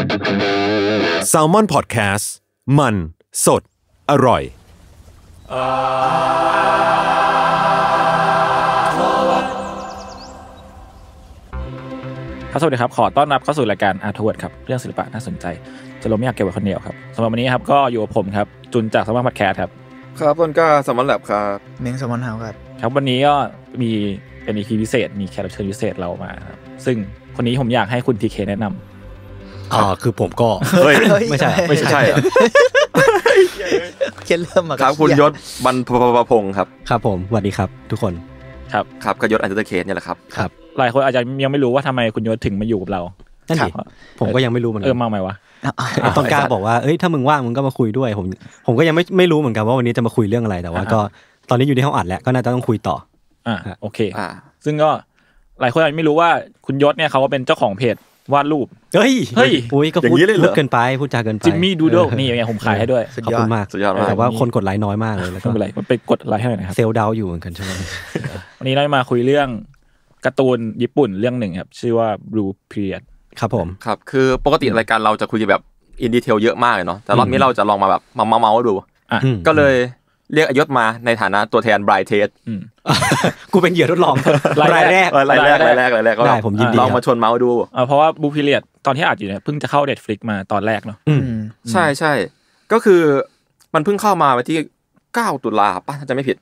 s a l ม o n PODCAST มัน สด อร่อยครับสวัสดีครับขอต้อนรับเข้าสู่รายการอาร์ทเวิร์ดครับเรื่องศิลปะน่าสนใจจะลมไม่อยากเก็บไว้คนเดียวครับสำหรับวันนี้ครับก็อยู่กับผมครับ จุนจากสมอนพอดแคสต์ครับ ครับต้นกล้าสมอนแลบครับเม้งสมอนเฮาครับ ครับวันนี้ก็มีเป็นอีพีพิเศษมีแขกรับเชิญพิเศษเรามาครับซึ่งคนนี้ผมอยากให้คุณทีเคแนะนำอ่าคือผมก็เฮ้ยไม่ใช่ไม่ใช่เขียนเริ่มมาครับคุณยศบรรพพงศ์ครับครับผมสวัสดีครับ ทุกคนครับครับก็ยศอันเดอร์เคสเนี่ยแหละครับครับหลายคนอาจจะยังไม่รู้ว่าทำไมคุณยศถึงมาอยู่กับเรา นั่นสิผมก็ยังไม่รู้เหมือนกันเออมาไหมวะต้องกล้าบอกว่าเอ้ยถ้ามึงว่างมึงก็มาคุยด้วยผมผมก็ยังไม่ไม่รู้เหมือนกันว่าวันนี้จะมาคุยเรื่องอะไรแต่ว่าก็ตอนนี้อยู่ในห้องอัดแล้วก็น่าจะต้องคุยต่ออ่าโอเค ซึ่งก็หลายคนอาจจะไม่รู้ว่าคุณยศเนี่ยเขาเป็นเจ้าของเพจวาดรูป เฮ้ยเฮ้ยอุ้ย ก็พูดพูดเกินไป พูดจาเกินไป จิมมี่ดูโดนี่ยังไงผมขายให้ด้วย ขอบคุณมาก แต่ว่าคนกดไลค์น้อยมากเลยแล้วก็ไม่เป็นไร มันไปกดไลค์ให้หน่อยนะครับ เซลดาวอยู่เหมือนกันใช่ไหมวันนี้เรามาคุยเรื่องการ์ตูนญี่ปุ่นเรื่องหนึ่งครับ ชื่อว่า Blue Period ครับผม ครับ คือปกติรายการเราจะคุยแบบอินดีเทลเยอะมากเลยเนาะ แต่รอบนี้เราจะลองมาแบบมาเมาส์ดูก็เลยเรียกอยศมาในฐานะตัวแทนไบรท์เทสกูเป็นเหยื่อทดลองรายแรกรายแรกรายแรกรายแรกก็ได้ผมยินดีลองมาชวนเมาส์ดู เพราะว่าบูพิเลียตตอนที่อาจอยู่เนี่ยเพิ่งจะเข้าเด็ดฟลิกมาตอนแรกเนาะใช่ใช่ก็คือมันเพิ่งเข้ามาวันที่เก้าตุลาป่ะ้าจะไม่ผิด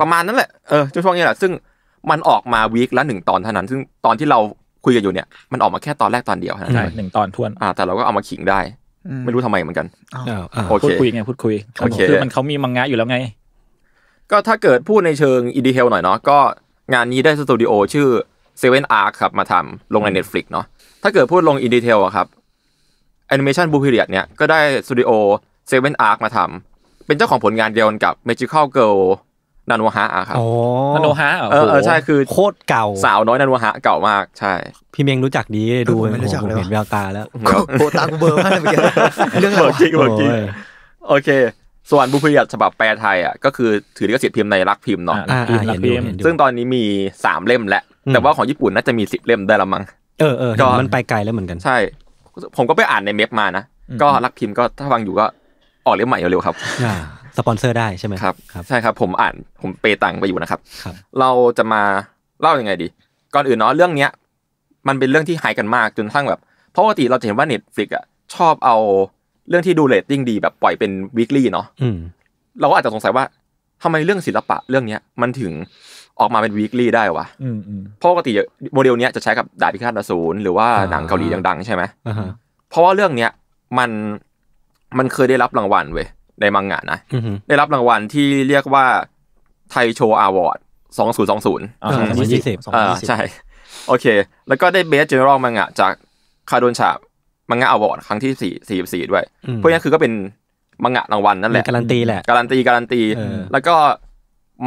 ประมาณนั้นแหละเออช่วงนี้แหละซึ่งมันออกมาวีคละหนึ่งตอนเท่านั้น ซึ่งตอนที่เราคุยกันอยู่เนี่ย มันออกมาแค่ตอนแรกตอนเดียวนะหนึ่งตอนทวนอ่าแต่เราก็เอามาขิงได้ไม่รู้ทำไมเหมือนกันโอเคพูดคุยไง พูดคุย คือมันเขามีมังงะอยู่แล้วไง ก็ถ้าเกิดพูดในเชิงอีดีเทลหน่อยเนาะ ก็ งานนี้ได้สตูดิโอชื่อเซเว่นอาร์ครับมาทำลงใน Netflix เนาะ ถ้าเกิดพูดลงอีดีเทลอะครับแอนิเมชันบูพิเรียดเนี่ยก็ได้สตูดิโอเซเว่นอาร์มาทำ เป็นเจ้าของผลงานเดียวกับ Magical Girl นาโนฮะอะครับนาโนฮะเออใช่คือ โคตรเก่าสาวน้อยนาโนฮะเก่ามากใช่พี่เมงรู้จักดีดูไม่รู้จักเห็นแววตาแล้วโคตากเบอร์มากเลยเรื่องเบิร์กิงเบิร์ิ้งโอเคส่วนบุพเพียฉบับแปลไทยอ่ะก็คือถือลิขสิทธิ์พิมพ์ในรักพิมพ์เนาะซึ่งตอนนี้มีสามเล่มแล้ว แต่ว่าของญี่ปุ่นน่าจะมีสิบเล่มได้ละมั้งเออเออมันไปไกลแล้วเหมือนกันใช่ ผมก็ไปอ่านในเม็บมานะก็รักพิมพ์ก็ถ้าฟังอยู่ก็ออกเล่มใหม่เร็วๆครับสปอนเซอร์ได้ใช่ไหมครับใช่ครับ ผมอ่านผมเปตังไปอยู่นะครับ เราจะมาเล่ายังไงดีก่อนอื่นเนาะเรื่องเนี้ยมันเป็นเรื่องที่หายกันมากจนทั้งแบบเพราะปกติเราจะเห็นว่าเน็ตฟลิกอ่ะชอบเอาเรื่องที่ดูเรตติ้งดีแบบปล่อยเป็นวีคลี่เนาะเราก็อาจจะสงสัยว่า ทำไมเรื่องศิลปะเรื่องเนี้ยมันถึงออกมาเป็นวีคลี่ได้วะเพราะปกติโมเดลเนี้ยจะใช้กับดาบพิฆาตอสูรหรือว่าหนังเกาหลีดังๆใช่ไหมเพราะว่าเรื่องเนี้ยมันมันเคยได้รับรางวัลเว้ยในมังงะนะได้รับรางวัลที่เรียกว่าไทโชอาวอร์ดสองศูนย์สองศูนย์สองพันยี่สิบอ่าใช่ โอเค แล้วก็ได้เบสเจเนอเรลมังงะ จากคาโดนฉาบมังงะอวอร์ดครั้งที่สี่สี่สี่ด้วยพวกนี้คือก็เป็นมังงะรางวัลนั่นแหละการันตีแหละการันตีการันตีแล้วก็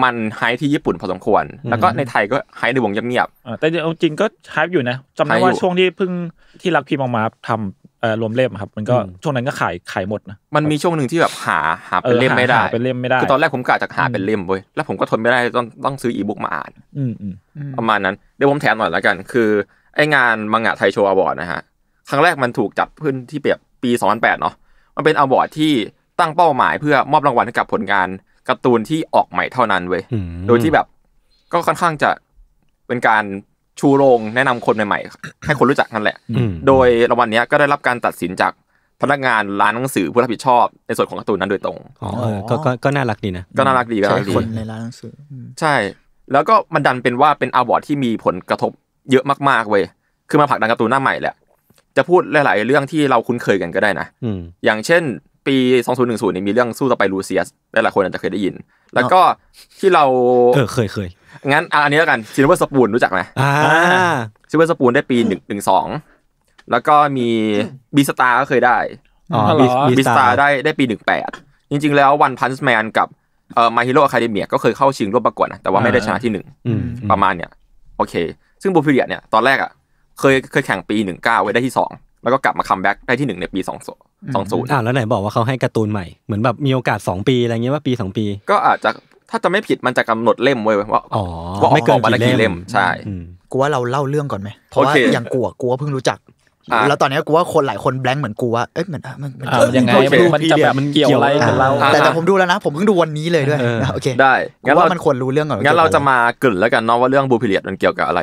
มันไฮที่ญี่ปุ่นพอสมควร แล้วก็ในไทยก็ไฮในวงเงียบๆแต่จริงก็ไฮอยู่นะจำได้ว่าช่วงที่เพิ่งที่รักพีมออกมาทำรวมเล่ม ครับ มันก็ช่วงนั้นก็ขายขายหมดนะมันมีช่วงหนึ่งที่แบบหา หา เป็นเล่มไม่ได้ เป็นเล่มไม่ได้คือตอนแรกผมกะจะหาเป็นเล่มเว้ยแล้วผมก็ทนไม่ได้ต้องต้องซื้ออีบุ๊กมาอ่านประมาณนั้นเดี๋ยวผมแถมหน่อยแล้วกัน คือไองานมังงะไทยโชว์อวอร์ดนะฮะครั้งแรกมันถูกจัดขึ้นที่เปียบปี2008เนาะมันเป็นอวอร์ดที่ตั้งเป้าหมายเพื่อมอบรางวัลให้กับผลงานการ์ตูนที่ออกใหม่เท่านั้นเว้ยโดยที่แบบ ก็ค่อนข้างจะเป็นการชูโรงแนะนำคนใหม่ๆให้คนรู้จักกันแหละ โดยรางวัลนี้ก็ได้รับการตัดสินจากพนักงาน ร้านหนังสือผู้รับผิดชอบในส่วนของการ์ตูนนั้นโดยตรง อ๋อก็ก็น่ารักดีนะ ก็น่ารักดีก็ช่รัคนในร้านหนังสือใช่ แล้วก็มันดันเป็นว่าเป็นอวอร์ดที่มีผลกระทบเยอะมากๆเว้ยคือมาผลักดันการ์ตูนหน้าใหม่แหละ จะพูดหลายๆเรื่องที่เราคุ้นเคยกันก็ได้นะอย่างเช่น ปี 2010นี่มีเรื่องสู้ต่อไปลูเซียสหลายๆคนอาจจะเคยได้ยิน แล้วก็ที่เราเออเคยเคยงั้นอันนี้แล้วกันซิลเวอร์สปูนรู้จักไหมซิลเวอร์สปูนได้ปีหนึ่งหนึ่งสองแล้วก็มีบีสตาร์ก็เคยได้บีสตาร์ได้ได้ปีหนึ่งแปดจริง ๆ แล้ววันพันส์แมนกับเอ่อมาฮิโร่อะคาเดเมียก็เคยเข้าชิงร่วมประกวดนะแต่ว่าไม่ได้ชนะที่หนึ่งประมาณเนี้ยโอเค ซึ่งบูพิเลียเนี่ยตอนแรกอ่ะเคยเคยแข่งปีหนึ่งเก้าไว้ได้ที่สองแล้วก็กลับมาคัมแบ็กได้ที่หนึ่งในปีสองสองศูนย์อ่าแล้วไหนบอกว่าเขาให้การ์ตูนใหม่เหมือนแบบมีโอกาสสองปีอะไรเงี้ยว่าปีสองปีก็อาจจะถ้าจะไม่ผิดมันจะกำหนดเล่มไว้ว่าว่าไม่เกินวันละกี่เล่มใช่กูว่าเราเล่าเรื่องก่อนไหมเพราะว่าอย่างกูอะกูว่าเพิ่งรู้จักแล้วตอนนี้กูว่าคนหลายคนแบงค์เหมือนกูว่าเอ๊ะมันมันมันยังไงมันจะแบบมันเกี่ยวอะไรกับเราแต่แต่ผมดูแล้วนะ ผมเพิ่งดูวันนี้เลยด้วยโอเคได้งั้นว่ามันควรรู้เรื่องก่อนงั้นเราจะมากลืนแล้วกันเนาะว่าเรื่องบูพิเลียดมันเกี่ยวกับอะไร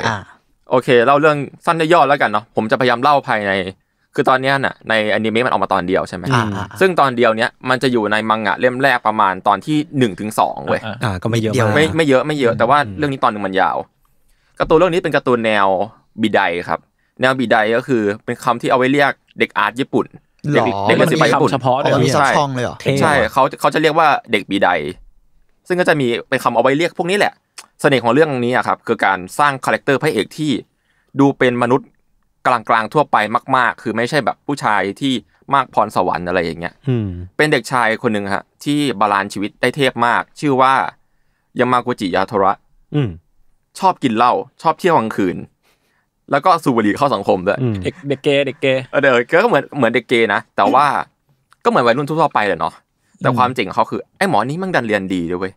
โอเคเล่าเรื่องสั้นย่อแล้วกันเนาะผมจะพยายามเล่าภายในคือตอนนี้น่ะในอนิเมะมันออกมาตอนเดียวใช่ไหม ซึ่งตอนเดียวเนี้ยมันจะอยู่ในมังงะเล่มแรกประมาณตอนที่หนึ่งถึงสองเว้ยอ่าก็ไม่เยอะไม่ไม่เยอะไม่เยอะแต่ว่าเรื่องนี้ตอนหนึ่งมันยาว การ์ตูนเรื่องนี้เป็นการ์ตูนแนวบิไดครับ แนวบิไดก็คือ เป็นคำที่เอาไว้เรียกเด็กอาร์ตญี่ปุ่น เด็กเด็กิลปญี่ปุ่นเฉพาะเลยใช่ใช่เขาเขาจะเรียกว่าเด็กบิไดซึ่งก็จะมีเป็นคำเอาไว้เรียกพวกนี้แหละ เสน่ห์ของเรื่องนี้อะครับคือการสร้างคาแรคเตอร์พระเอกที่ดูเป็นมนุษย์กลางๆ ทั่วไปมากๆ คือไม่ใช่แบบผู้ชายที่มากพรสวรรค์อะไรอย่างเงี้ยเป็นเด็กชายคนหนึ่งฮะ ที่บาลานซ์ชีวิตได้เทพมาก ชื่อว่ายามากุจิยาโทระชอบกินเหล้าชอบเที่ยวกลางคืน แล้วก็สูบบุหรี่เข้าสังคมด้วยเด็กเด็กเกเด็กเกย์เด็กก็เหมือนเหมือนเด็กเกนะ แต่ว่าก็เหมือนวัยรุ่นทั่วไปเลยเนาะแต่ความจริงเขาคือ ไอ้หมอนี้มั่งดันเรียนดีด้วยเว้ย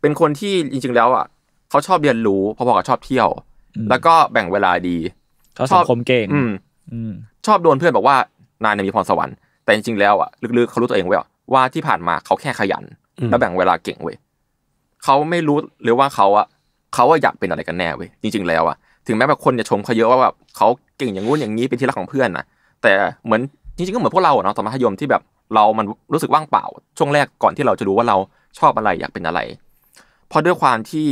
เป็นคนที่จริง ๆ แล้วอ่ะเขาชอบเรียนรู้พอๆกับชอบเที่ยว แล้วก็แบ่งเวลาดีชอบสังคมเก่งชอบโดนเพื่อนบอกว่านายมีพรสวรรค์ แต่จริงๆแล้วอ่ะลึกๆเขารู้ตัวเองไว้ว่าที่ผ่านมาเขาแค่ขยัน แล้วแบ่งเวลาเก่งเว้ยเขาไม่รู้หรือว่าเขาอ่ะเขาอยากเป็นอะไรกันแน่เว้ย จริงๆแล้วอ่ะ ถึงแม้แบบคนจะชมเขาเยอะว่าแบบเขาเก่งอย่างงู้นอย่างนี้เป็นที่รักของเพื่อนนะแต่เหมือนจริงๆก็เหมือนพวกเราเนาะตอนมัธยมที่แบบเรามันรู้สึกว่างเปล่า ช่วงแรกก่อนที่เราจะรู้ว่าเราชอบอะไรอยากเป็นอะไร เพราะด้วยความที่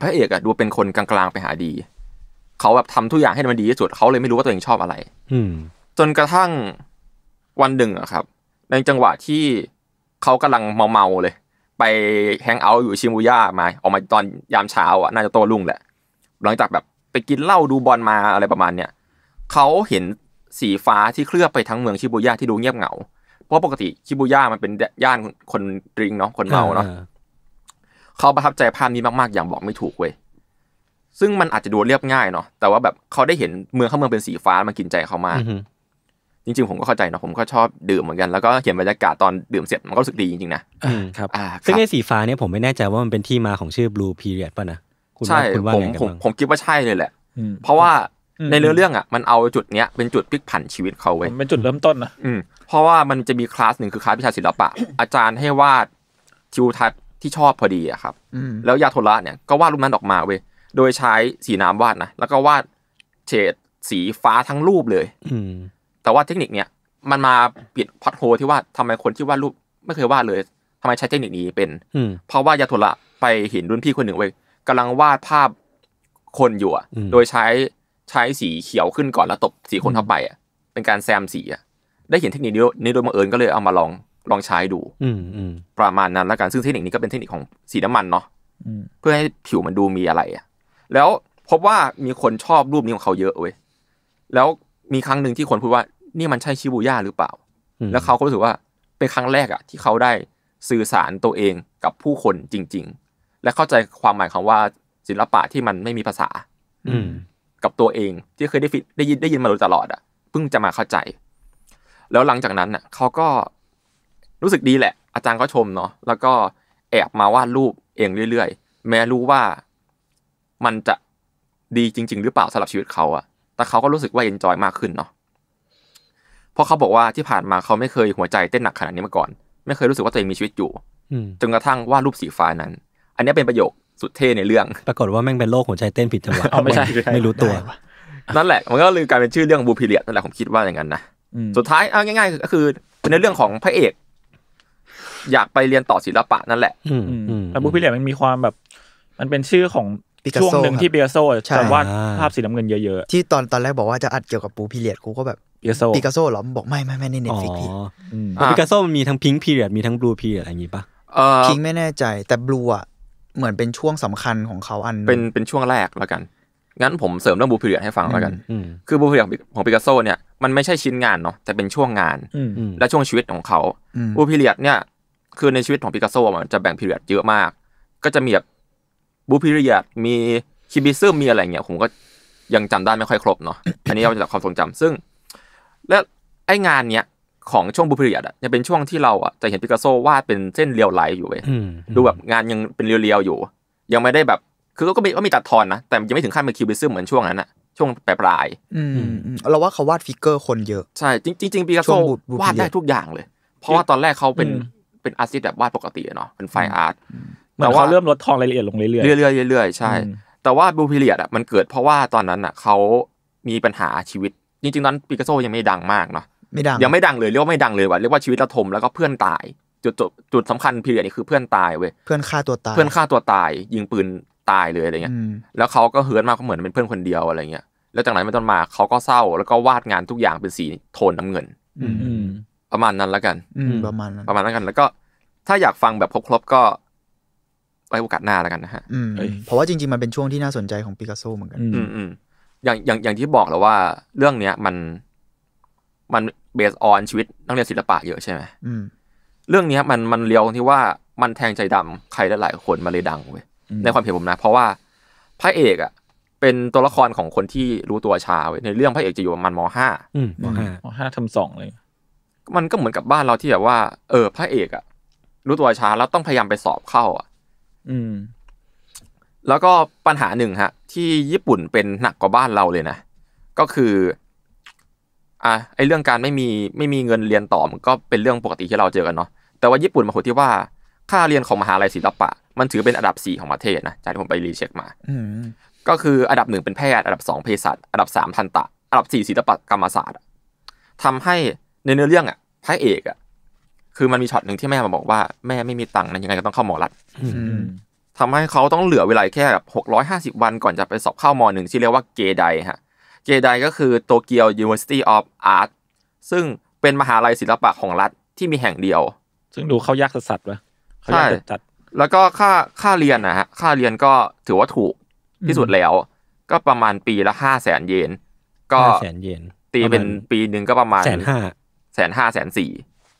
พระเอกอะดูเป็นคนกลางๆไปหาดีเขาแบบทำทุกอย่างให้มันดีที่สุดเขาเลยไม่รู้ว่าตัวเองชอบอะไร อืจนกระทั่งวันหนึ่งอะครับ ในจังหวะที่เขากำลังเมาๆเลย ไปแฮงเอาท์อยู่ชิมูย่ามา ออกมาตอนยามเช้าอะน่าจะโตรุ่งแหละ หลังจากแบบไปกินเหล้าดูบอลมาอะไรประมาณเนี้ย เขาเห็นสีฟ้าที่เคลือบไปทั้งเมืองชิบูย่าที่ดูเงียบเหงาเพราะปกติชิบูย่ามันเป็นย่านคนดริงเนาะคนเมาเนาะเขาประทับใจภาพนี้มากๆอย่างบอกไม่ถูกเว้ยซึ่งมันอาจจะดูเรียบง่ายเนาะแต่ว่าแบบเขาได้เห็นเมืองข้างเมืองเป็นสีฟ้ามันกินใจเขามากจริงๆผมก็เข้าใจเนาะผมก็ชอบดื่มเหมือนกัน แล้วก็เห็นบรรยากาศตอนดื่มเสร็จมันก็รู้สึกดีจริงๆนะครับซึ่งไอ้สีฟ้าเนี่ยผมไม่แน่ใจว่ามันเป็นที่มาของชื่อ blue period ป่ะนะใช่ผมผมผมคิดว่าใช่เลยแหละ เพราะว่าในเรื่องเรื่องอ่ะมันเอาจุดเนี้ยเป็นจุดพลิกผันชีวิตเขาไว้เป็นจุดเริ่มต้นนะอืมเพราะว่ามันจะมีคลาสหนึ่งคือคลาสวิชาศิลปะอาจารย์ให้วาดทิวทัศน์ที่ชอบพอดีอะครับแล้วยาโทระเนี่ยก็วาดรูปนั้นออกมาเว้ยโดยใช้สีน้ำวาดนะแล้วก็วาดเฉดสีฟ้าทั้งรูปเลย อืแต่ว่าเทคนิคเนี้ยมันมาปิดพอดโฮที่ว่าทำไมคนที่วาดรูปไม่เคยวาดเลยทำไมใช้เทคนิคนี้เป็นเพราะว่ายาทุละไปเห็นรุ่นพี่คนหนึ่งไว้กำลังวาดภาพคนอยู่อ่ะโดยใช้ใช้สีเขียวขึ้นก่อนแล้วตบสีคนเข้าไปอ่ะ เป็นการแซมสีอ่ะ ได้เห็นเทคนิคนี้โดยบังเอิญก็เลยเอามาลองลองใช้ดูประมาณนั้นแล้วกันซึ่งเทคนิคนี้ก็เป็นเทคนิคของสีน้ำมันเนาะเพื่อให้ผิวมันดูมีอะไรอ่ะแล้วพบว่ามีคนชอบรูปนี้ของเขาเยอะเว้ย แล้วมีครั้งหนึ่งที่คนพูดว่านี่มันใช่ชิบูย่าหรือเปล่า แล้วเขาก็รู้สึกว่าเป็นครั้งแรกอะที่เขาได้สื่อสารตัวเองกับผู้คนจริง ๆ และเข้าใจความหมายของว่าศิลปะที่มันไม่มีภาษา อืกับตัวเอง ที่เคยได้ฟิได้ยินได้ยินมาโดยตลอดอ่ะเพิ่งจะมาเข้าใจ แล้วหลังจากนั้นอ่ะ เขาก็รู้สึกดีแหละ อาจารย์ก็ชมเนาะ แล้วก็แอบมาวาดรูปเองเรื่อยๆแม้รู้ว่ามันจะดีจริง ๆ หรือเปล่าสำหรับชีวิตเขาอะแต่เขาก็รู้สึกว่าเอนจอยมากขึ้นเนาะ เพราะเขาบอกว่าที่ผ่านมาเขาไม่เคยหัวใจเต้นหนักขนาดนี้มาก่อน ไม่เคยรู้สึกว่าตัวเองมีชีวิตอยู่จนกระทั่งวาดรูปสีฟ้านั้น อันนี้เป็นประโยคสุดเท่ในเรื่อง ปรากฏว่าแม่งเป็นโรคหัวใจเต้นผิดจังหวะไม่ใช่ ไม่รู้ตัว นั่นแหละ มันก็เลยกลายเป็นชื่อเรื่องบูพิเลียนั่นแหละผมคิดว่าอย่างนั้นนะ สุดท้ายเอาง่ายๆก็คือเป็นเรื่องของพระเอก อยากไปเรียนต่อศิลปะนั่นแหละแต่บูพิเลียมันมีความแบบ มันเป็นชื่อของช่วงหนึ่งที่เกียโซแต่ว่าภาพสีน้ำเงินเยอะๆ ที่ตอนตอนแรกบอกว่าจะอัดเกี่ยวกับปูพิเรียดกูก็แบบปิกัสโซปิกัสโซหรอบอกไม่ไม่ไม่ในเน็ตฟิกพี่ปิกัสโซมันมีทั้งพิงค์พีเรียดมีทั้งบลูพีเรียดอะไรอย่างงี้ปะพิง์ไม่แน่ใจ แต่บลูอ่ะเหมือนเป็นช่วงสำคัญของเขาอันเป็นเป็นช่วงแรกแล้วกัน งั้นผมเสริมเรื่องบลูพีเรียดให้ฟังแล้วกัน คือบลูพีเรียดของปิกัสโซเนี่ยมันไม่ใช่ชิ้นงานเนาะแต่เป็นช่วงงานและช่วงชีวิตของเขาบลูพีเรียดเนี่ย คือในชีวิตของปิกัสโซมันจะแบ่งพีเรียดเยอะมาก ก็จะมีแบบบูพิริยตมีคิบิซึมมีอะไรเงี้ยผมก็ยังจำได้ไม่ค่อยครบเนาะอันนี้เอาจากความทรงจำซึ่ง และไองานเนี้ย ของช่วงบูพิริยตอ่ะจะเป็นช่วงที่เราอ่ะจะเห็นปิกัสโซวาดเป็นเส้นเรียวไหลอยู่เว้ยดูแบบงานยังเป็นเรียว ๆ อยู่ ยังไม่ได้แบบ คือก็มีก็มีตัดทอนนะ แต่ยังไม่ถึงขั้นเป็นคิบิซึมเหมือนช่วงนั้นอะช่วงปลายปลายเราว่าเขาวาดฟิกเกอร์คนเยอะใช่จริงจริงกัสโซวาดได้ทุกอย่างเลย เพราะว่าตอนแรกเขาเป็นเป็นอาร์ติสแบบวาดปกติเนาะเป็นไฟอาร์ตแต่ว่าเริ่มลดทองรายละเอียดลงเรื่อยๆเรื่อยๆเรื่อยๆใช่แต่ว่าบูพิเลียดอ่ะมันเกิดเพราะว่าตอนนั้นอ่ะเขามีปัญหาชีวิต จริงๆนั้นปิกัสโซยังไม่ดังมากเนาะไม่ดัง ยังไม่ดังเลย เรียกว่าไม่ดังเลยว่ะเรียกว่าชีวิตระทมแล้วก็เพื่อนตายจุดจบจุดสำคัญพิเลียดนี่คือเพื่อนตายเว้ยเพื่อนฆ่าตัวตายเพื่อนฆ่าตัวตายยิงปืนตายเลยอะไรเงี้ยแล้วเขาก็เฮือนมากเขาเหมือนเป็นเพื่อนคนเดียวอะไรเงี้ยแล้วจากนั้นไม่ต้นมาเขาก็เศร้าแล้วก็วาดงานทุกอย่างเป็นสีโทนน้าเงินประมาณนั้นแล้วกันประมาณนั้นประมาณนั้นกันแล้วก็ถ้าอยากฟังแบบครบๆก็ไว้โอกาสหน้าแล้วกันนะฮะเพราะว่าจริงๆ มันเป็นช่วงที่น่าสนใจของปิกัสโซเหมือนกันอย่างอย่างอย่างที่บอกแล้วว่า เรื่องเนี้ย มัน มันเบสออนชีวิตนักเรียนศิลปะเยอะใช่ไหม เรื่องเนี้ยมันมันเลี้ยวที่ว่ามันแทงใจดำใครหลายๆคนมาเลยดังเว้ย ในความเห็นผมนะ เพราะว่าพระเอก อ่ะ เป็นตัวละครของคนที่รู้ตัวชาเว้ยในเรื่องพระเอกจะอยู่ประมาณมห้ามห้ามห้าทำสองเลย มันก็เหมือนกับบ้านเราที่แบบว่าเออ พระเอกอ่ะ รู้ตัวชาแล้วต้องพยายามไปสอบเข้าอะอืม แล้วก็ปัญหาหนึ่งฮะ ที่ญี่ปุ่นเป็นหนักกว่าบ้านเราเลยนะ ก็คือ อ่ะไอเรื่องการไม่มีไม่มีเงินเรียนต่อมันก็เป็นเรื่องปกติที่เราเจอกันเนาะแต่ว่าญี่ปุ่นมาโหดที่ว่าค่าเรียนของมหาลัยศิลปะ มันถือเป็นอันดับสี่ของประเทศนะจากที่ผมไปรีเช็คมาก็คืออันดับหนึ่งเป็นแพทย์อันดับสองเภสัชอันดับสามทันตะอันดับสี่ศิลปกรรมศาสตร์ทำให้ในเนื้อเรื่องอ่ะพระเอกอ่ะคือมันมีช็อตหนึ่งที่แม่มาบอกว่า แม่ไม่มีตังค์นะยังไงก็ต้องเข้าหมอรัฐทำให้เขาต้องเหลือเวลาแค่แบบหกร้อยห้าสิบวันก่อนจะไปสอบเข้ามอหนึ่งที่เรียกว่าเกไดฮะเกไดก็คือโตเกียว University of Art ซึ่งเป็นมหาลัยศิลปะของรัฐที่มีแห่งเดียว ซึ่งดูเข้ายากสัวๆปะใช่แล้วก็ค่าค่าเรียนนะฮะค่าเรียนก็ถือว่าถูกที่สุดแล้ว ก็ประมาณปีละห้าแสนเยนก็แสนเยนตีเป็นปีหนึ่งก็ประมาณแสนห้าแสนห้าแสนสี่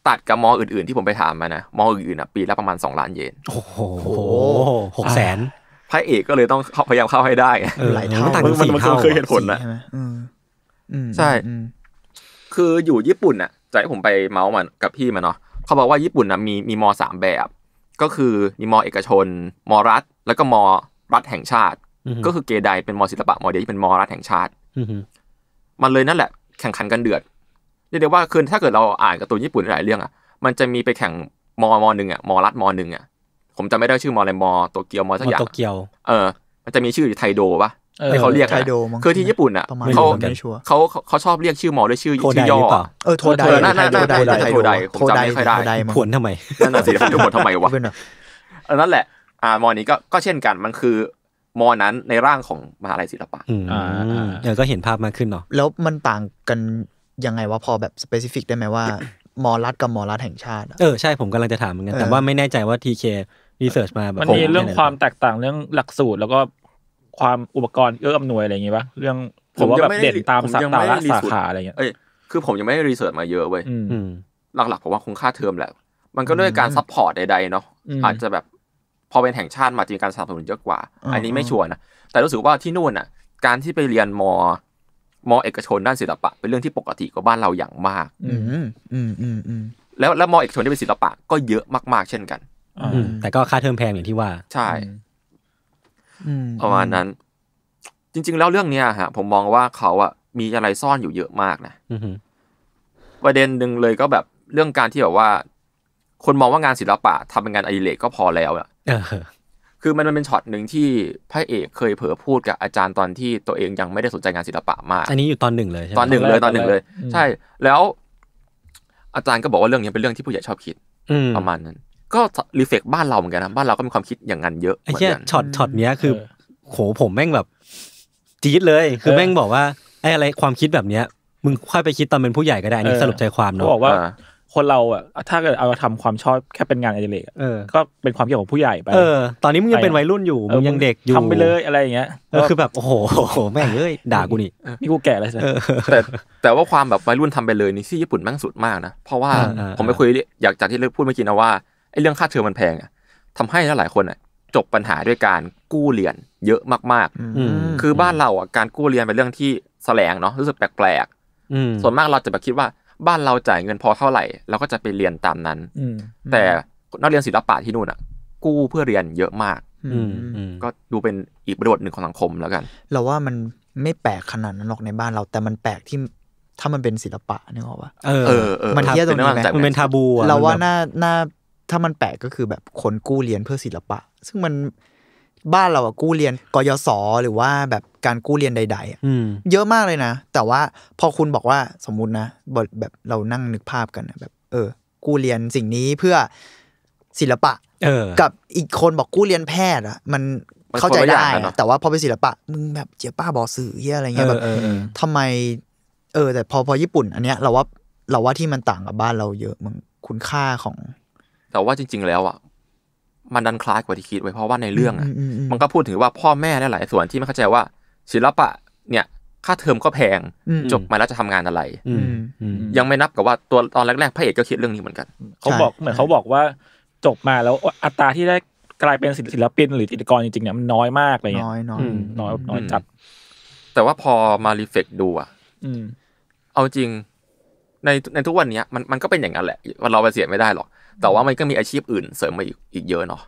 ตัดกับมออื่นๆ ที่ผมไปถามมานะ มออื่นๆอ่ะปีละประมาณ 2 ล้านเยน โอ้โหหกแสนพระเอกก็เลยต้องพยายามเข้าให้ได้ หลายเท่ามันมันเคยเห็นผลนะใช่ คืออยู่ญี่ปุ่นอ่ะจากที่ผมไปเมาส์มันกับพี่มาเนาะ เขาบอกว่าญี่ปุ่นนะมีมีมอสามแบบ ก็คือมีมอเอกชน มอรัฐ แล้วก็มอรัฐแห่งชาติ ก็คือเกไดเป็นมอศิลปะ มอเดียที่เป็นมอรัฐแห่งชาติมันเลยนั่นแหละแข่งขันกันเดือดเรียกได้ว่าคือถ้าเกิดเราอ่านการ์ตูนญี่ปุ่นหลายเรื่องอ่ะ มันจะมีไปแข่งมอมอหนึ่งอ่ะมอรัดมอหนึ่งอ่ะ ผมจำไม่ได้ชื่อมออะไรมอโตเกียวมอสักอย่างโตเกียวเออมันจะมีชื่อไทโดปะที่เขาเรียกไทโดคือที่ญี่ปุ่นอ่ะเขาเขาเขาชอบเรียกชื่อมอด้วยชื่อชื่อย่อเออโทไดน่าน่าน่าไทโดไดผมจำไม่ค่อยได้ผลทำไมนั่นน่ะสิผลทำไมวะนั่นแหละ อ่ามอนี้ก็ก็เช่นกันมันคือ มอนั้นในร่างของมหาลัยศิลปะอ่าเดี๋ยวก็เห็นภาพมากขึ้นเนาะแล้วมันต่างกันยังไงว่าพอแบบสเปซิฟิกได้ไหมว่ามอรัฐกับมอรัฐแห่งชาติ เออ ใช่ ผมกำลังจะถามเหมือนกันแต่ว่าไม่แน่ใจว่าทีเครีเสิร์ชมาแบบมันมีเรื่องความแตกต่างเรื่องหลักสูตรแล้วก็ความอุปกรณ์เอื้ออำนวยอะไรอย่างงี้ปะเรื่องผมว่าแบบเด่นตามสาขาสาขาอะไรเงี้ยเอ้ยคือผมยังไม่รีเสิร์ชมาเยอะเว้ยหลักๆผมว่าคงค่าเทอมแหละมันก็ด้วยการซัพพอร์ตใดๆเนาะอาจจะแบบพอเป็นแห่งชาติมาจริงการสนับสนุนเยอะกว่า อันนี้ไม่ชัวร์นะแต่รู้สึกว่าที่นู่นอ่ะการที่ไปเรียนมอมอเอกชนด้านศิลปะเป็นเรื่องที่ปกติกว่าบ้านเราอย่างมาก อืมอืมอืมอืมแล้วแล้วมอเอกชนที่เป็นศิลปะก็เยอะมากๆเช่นกันแต่ก็ค่าเทอมแพงอย่างที่ว่า ใช่ประมาณนั้น จริง ๆ แล้วเรื่องเนี้ยฮะผมมองว่าเขาอะมีอะไรซ่อนอยู่เยอะมากนะประเด็นหนึ่งเลยก็แบบเรื่องการที่แบบว่า คนมองว่างานศิลปะ ทำเป็นงานอดิเรกก็พอแล้วอะคือมันมันเป็นช็อตหนึ่งที่พระเอกเคยเผลอพูดกับ อาจารย์ตอนที่ตัวเองยังไม่ได้สนใจงานศิลปะมาก อันนี้อยู่ตอนหนึ่งเลยใช่ไหมตอนหนึ่งเลยตอนหนึ่งเลย ใช่ แล้ว อาจารย์ก็บอกว่าเรื่องนี้เป็นเรื่องที่ผู้ใหญ่ชอบคิดประมาณนั้น ก็รีเฟกบ้านเราเหมือนกันนะ บ้านเราก็มีความคิดอย่างนั้นเยอะไอ้เช่นช็อตช็อตเนี้ยคือโขผมแม่งแบบจี๊ดเลย คือแม่งบอกว่าไอ้อะไรความคิดแบบเนี้ยมึงค่อยไปคิดตอนเป็นผู้ใหญ่ก็ได้นี่สรุปใจความเนาะบอกว่าคนเราอ่ะ ถ้าเกิดเอาทำความชอบแค่เป็นงานอดิเรกก็เป็นความเกี่ยวของผู้ใหญ่ไปเออ ตอนนี้มึงยังเป็นวัยรุ่นอยู่มึงยังเด็กอยู่ทำไปเลยอะไรอย่างเงี้ย ก็คือแบบ โอ้โหแม่เอ้ยด่ากูนี่นี่กูแก่แล้วใช่ไหมแต่แต่ว่าความแบบวัยรุ่นทำไปเลยนี่ที่ญี่ปุ่นแม่งสุดมากนะเพราะว่าผมไปคุยอยากจากที่เลิกพูดเมื่อกี้นะว่าไอ้เรื่องค่าเทอมมันแพงอะทำให้หลายคนอ่ะจบปัญหาด้วยการกู้เรียนเยอะมากๆคือบ้านเราอ่ะการกู้เรียนเป็นเรื่องที่แสลงเนาะรู้สึกแปลกๆส่วนมากเราจะแบบคิดว่าบ้านเราจ่ายเงินพอเท่าไหร่เราก็จะไปเรียนตามนั้นแต่นักเรียนศิลปะที่นู่นอ่ะ กู้เพื่อเรียนเยอะมากก็ดูเป็นอีกบทบทหนึ่งของสังคมแล้วกัน เราว่ามันไม่แปลกขนาดนั้นหรอกในบ้านเราแต่มันแปลกที่ถ้ามันเป็นศิลปะนึกออกปะเออเออมันเที่ยตรงนี้ไหมมันเป็นทาบูเราว่าน่าน่าถ้ามันแปลกก็คือแบบคนกู้เรียนเพื่อศิลปะ ซึ่งมันบ้านเราอะกู้เรียนกยศหรือว่าแบบการกู้เรียนใดๆอเยอะมากเลยนะแต่ว่าพอคุณบอกว่าสมมุตินะแบบเรานั่งนึกภาพกันแบบเออ กู้เรียนสิ่งนี้เพื่อศิลปะกับอีกคนบอกกู้เรียนแพทย์อะมันเข้าใจได้ แต่ว่าพอไปศิลปะ มึงแบบเจี๊ยป้าบอสื่อเฮียอะไรเงี้ยแบบทำไม เออ แต่พอพอญี่ปุ่น อันเนี้ยเราว่าเราว่าที่มันต่างกับบ้านเราเยอะมึงคุณค่าของ แต่ว่าจริงๆแล้วอ่ะมันดันคล้ายกว่าที่คิดไว้เพราะว่าในเรื่องอ่ะมันก็พูดถึงว่าพ่อแม่หลายส่วนที่ไม่เข้าใจว่าศิลปะ เนี่ย ค่าเทอมก็แพงจบมาแล้วจะทำงานอะไรยังไม่นับกับว่าตัวตอนแรกๆพระเอกก็คิดเรื่องนี้เหมือนกัน เขาบอก เหมือนเขาบอกว่า จบมาแล้วอัตราที่ได้กลายเป็นศิลปินหรือจิตรกรจริงๆเนี่ยมันน้อยมากเลยน้อยน้อยน้อยน้อยจัดแต่ว่าพอมารีเฟกดูอ่ะเอาจริงในในทุกวันเนี้ยมันมันก็เป็นอย่างนั้นแหละเราไปเสียไม่ได้หรอกแต่ว่ามันก็มีอาชีพอื่น เสริมมาอีกเยอะเนาะ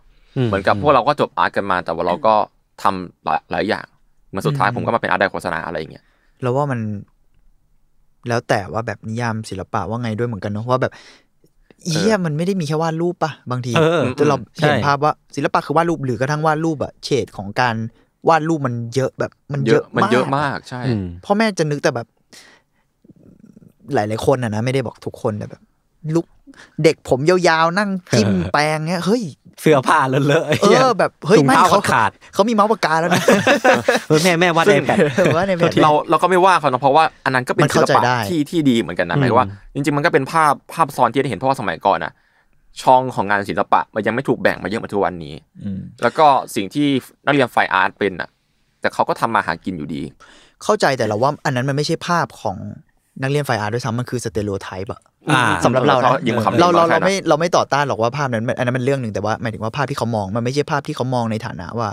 เหมือนกับพวกเรา ก็จบอาร์ตกันมา แต่ว่าเราก็ทำหลายอย่างมานสุดท้ายผมก็มาเป็นอาร์ตไดโฆษณาอะไรอย่างเงี้ยเราว่ามันแล้วแต่ว่าแบบนิยามศิลปะว่าไงด้วยเหมือนกันเนาะว่าแบบเอี้ยมันไม่ได้มีแค่วาดรูปปะบางทีจะเราเห็นภาพว่า ศิลปะคือวาดรูปหรือกระทั่งวาดรูปอะเฉดของการวาดรูปมันเยอะแบบมันเยอะมันเยอะมาก ใช่พ่อแม่จะนึกแต่แบบ หลายๆคนอะนะไม่ได้บอกทุกคนแต่แบบลุกเด็กผมยาวๆนั่งจิ้มแปลงเนี้ยเฮ้ยเสื้อผ้าเลอะเลอะเออแบบเฮ้ยไม่เขาขาดเขามีเมาส์ปากกาแล้วนะแม่แม่วาดในแผ่นเราเราก็ไม่ว่าเขาเนาะเพราะว่าอันนั้นก็เป็นศิลปะที่ที่ดีเหมือนกันนะหมายว่า จริงๆมันก็เป็นภาพภาพซ้อนที่ได้เห็นเพราะว่าสมัยก่อนอะช่องของงานศิลปะมันยังไม่ถูกแบ่งมาเยอะมาทุกวันนี้แล้วก็สิ่งที่นักเรียนไฟอาร์ตเป็นอ่ะ แต่เขาก็ทำมาหากินอยู่ดี เข้าใจแต่เราว่าอันนั้นมันไม่ใช่ภาพของนักเรียนฝ่ายอาร์ด้วยซ้ำมันคือสเตโลไทป์อะสำหรับเรานะเราเราเราไม่เราไม่ต่อต้านหรอกว่าภาพนั้นอันนั้นมันเรื่องหนึ่งแต่ว่า หมายถึงว่าภาพที่เขามองมันไม่ใช่ภาพที่เขามองในฐานะว่า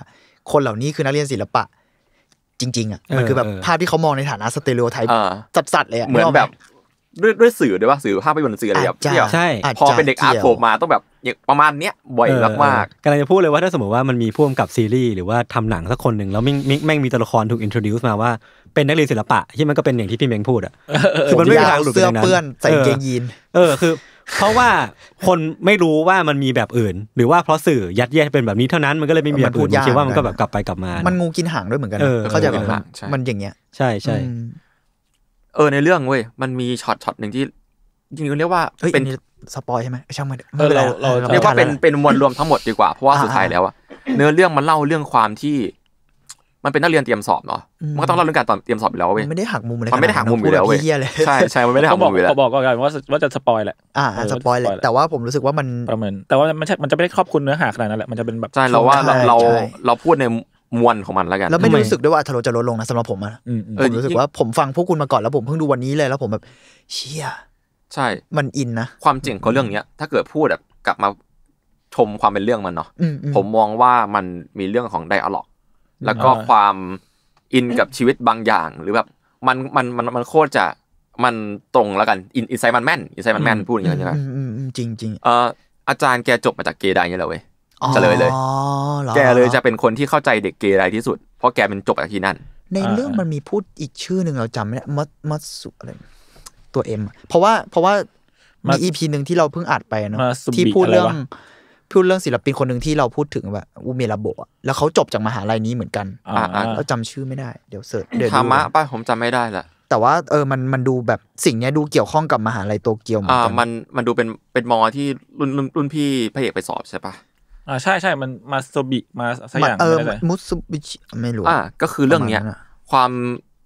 คนเหล่านี้คือนักเรียนศิลปะจริง ๆอ่ะมันคือแบบภาพที่เขามองในฐานะสเตโลไทป์สัดๆเลยเหมือนแบบด้วยด้วยสื่อด้วยว่าสื่อภาพไปบนสื่ออะไรแบบใช่พอเป็นเด็กอาร์ตโผล่มาต้องแบบประมาณเนี้ยบ่อยมากๆกำลังจะพูดเลยว่าถ้าสมมติว่ามันมีพ่วงกับซีรีส์หรือว่าทำหนังสักคนหนึ่งแล้วแม่งมีตัวละครถูกอินโทรดิวส์มาว่าเป็นนักเรียนศิลปะที่มันก็เป็นอย่างที่พี่เม้งพูดอ่ะคือมันไม่มีทางหลุดเสื้อเปื้อนใส่เกงยีนเออคือ เพราะว่าคนไม่รู้ว่ามันมีแบบอื่นหรือว่าเพราะสื่อยัดเยียดเป็นแบบนี้เท่านั้นมันก็เลยไม่มีแบบอื่นคิดว่ามันก็แบบกลับไปกลับมา มันงูกินหางด้วยเหมือนกันเขาจะแบบมันอย่างเงี้ย ใช่ใช่เออในเรื่องเว้ยมันมีช็อตช็อตหนึ่งที่จริงๆเรียกว่าเป็นสปอยใช่ไหมช่างมันเเราเรียกว่าเป็นเป็นมวลรวมทั้งหมดดีกว่าเพราะว่าสุดท้ายแล้วอะเนื้อเรื่องมันเล่าเรื่องความที่มันเป็นนักเรียนเตรียมสอบเนาะมันก็ต้องเล่าเรื่องการเตรียมสอบไปแล้วเว้ย มันไม่ได้หักมุมเลยมันไม่ได้หักมุมอยู่แล้วเว้ยใช่ใช่มันไม่ได้หักมุมอยู่แล้วบอกก่อนว่าว่าจะสปอยแหละ อ่าสปอยแหละ แต่ว่าผมรู้สึกว่ามันประเมิน แต่ว่ามันมันจะไม่ได้ครอบคลุมเนื้อหาขนาดนั้นแหละ มันจะเป็นแบบ ใช่เราว่าเราเราพูดในมวลของมันแล้วกัน แล้วไม่รู้สึกด้วยว่าทารจะลดลงนะสำหรับผมอ่ะผมรู้สึกว่าผมฟังพวกคุณมาก่อนแล้วผมเพิ่งดูวันนี้เลยแล้ว ผมแบบเชี่ยใช่ มันอินนะ ความจริงของเรื่องเนี้ย ถ้าเกิดพูดแบบกลับมาชมความเป็นเรื่องมันเนาะผมมองว่ามันมีเรื่องของไดอะล็อกแล้วก็ความอินกับชีวิตบางอย่างหรือแบบมันมันมันมันโคตรจะมันตรงแล้วกันอินอินไซมันแม่นอินไซมันแม่นพูดอย่างนี้ใช่ไหมจริงจริงเอออาจารย์แกจบมาจากเกไดเนี่ยแหละเว้ยจะเลยเลยแกเลยจะเป็นคนที่เข้าใจเด็กเกไดที่สุดเพราะแกเป็นจบจากที่นั่น ในเรื่องมันมีพูดอีกชื่อหนึ่งเราจำไม่ได้มัดมัดสุอะไรตัวเอ็มเพราะว่า เพราะว่ามีอีพีหนึ่งที่เราเพิ่งอัดไปเนาะที่พูดเรื่องพูดเรื่องศิลปินคนหนึ่งที่เราพูดถึงแบบอูเมระโบะแล้วเขาจบจากมหาลัยนี้เหมือนกัน อ่าอ่าแล้วจำชื่อไม่ได้เดี๋ยวเสิร์ชเดี๋ยวดูธรรมะป้าผมจำไม่ได้ละแต่ว่าเออมันมันดูแบบสิ่งเนี้ยดูเกี่ยวข้องกับมหาลัยโตเกียวเหมือนอ่ากัมันมันดูเป็นเป็นมอที่รุ่นรุ่นรุ่นพี่พระเอกไปสอบใช่ปะอ่าใช่ใช่มันมาสบิมาสักอย่างเออไมมุสบิชไม่รู้อ่าก็คือเรื่องเนี้ยความ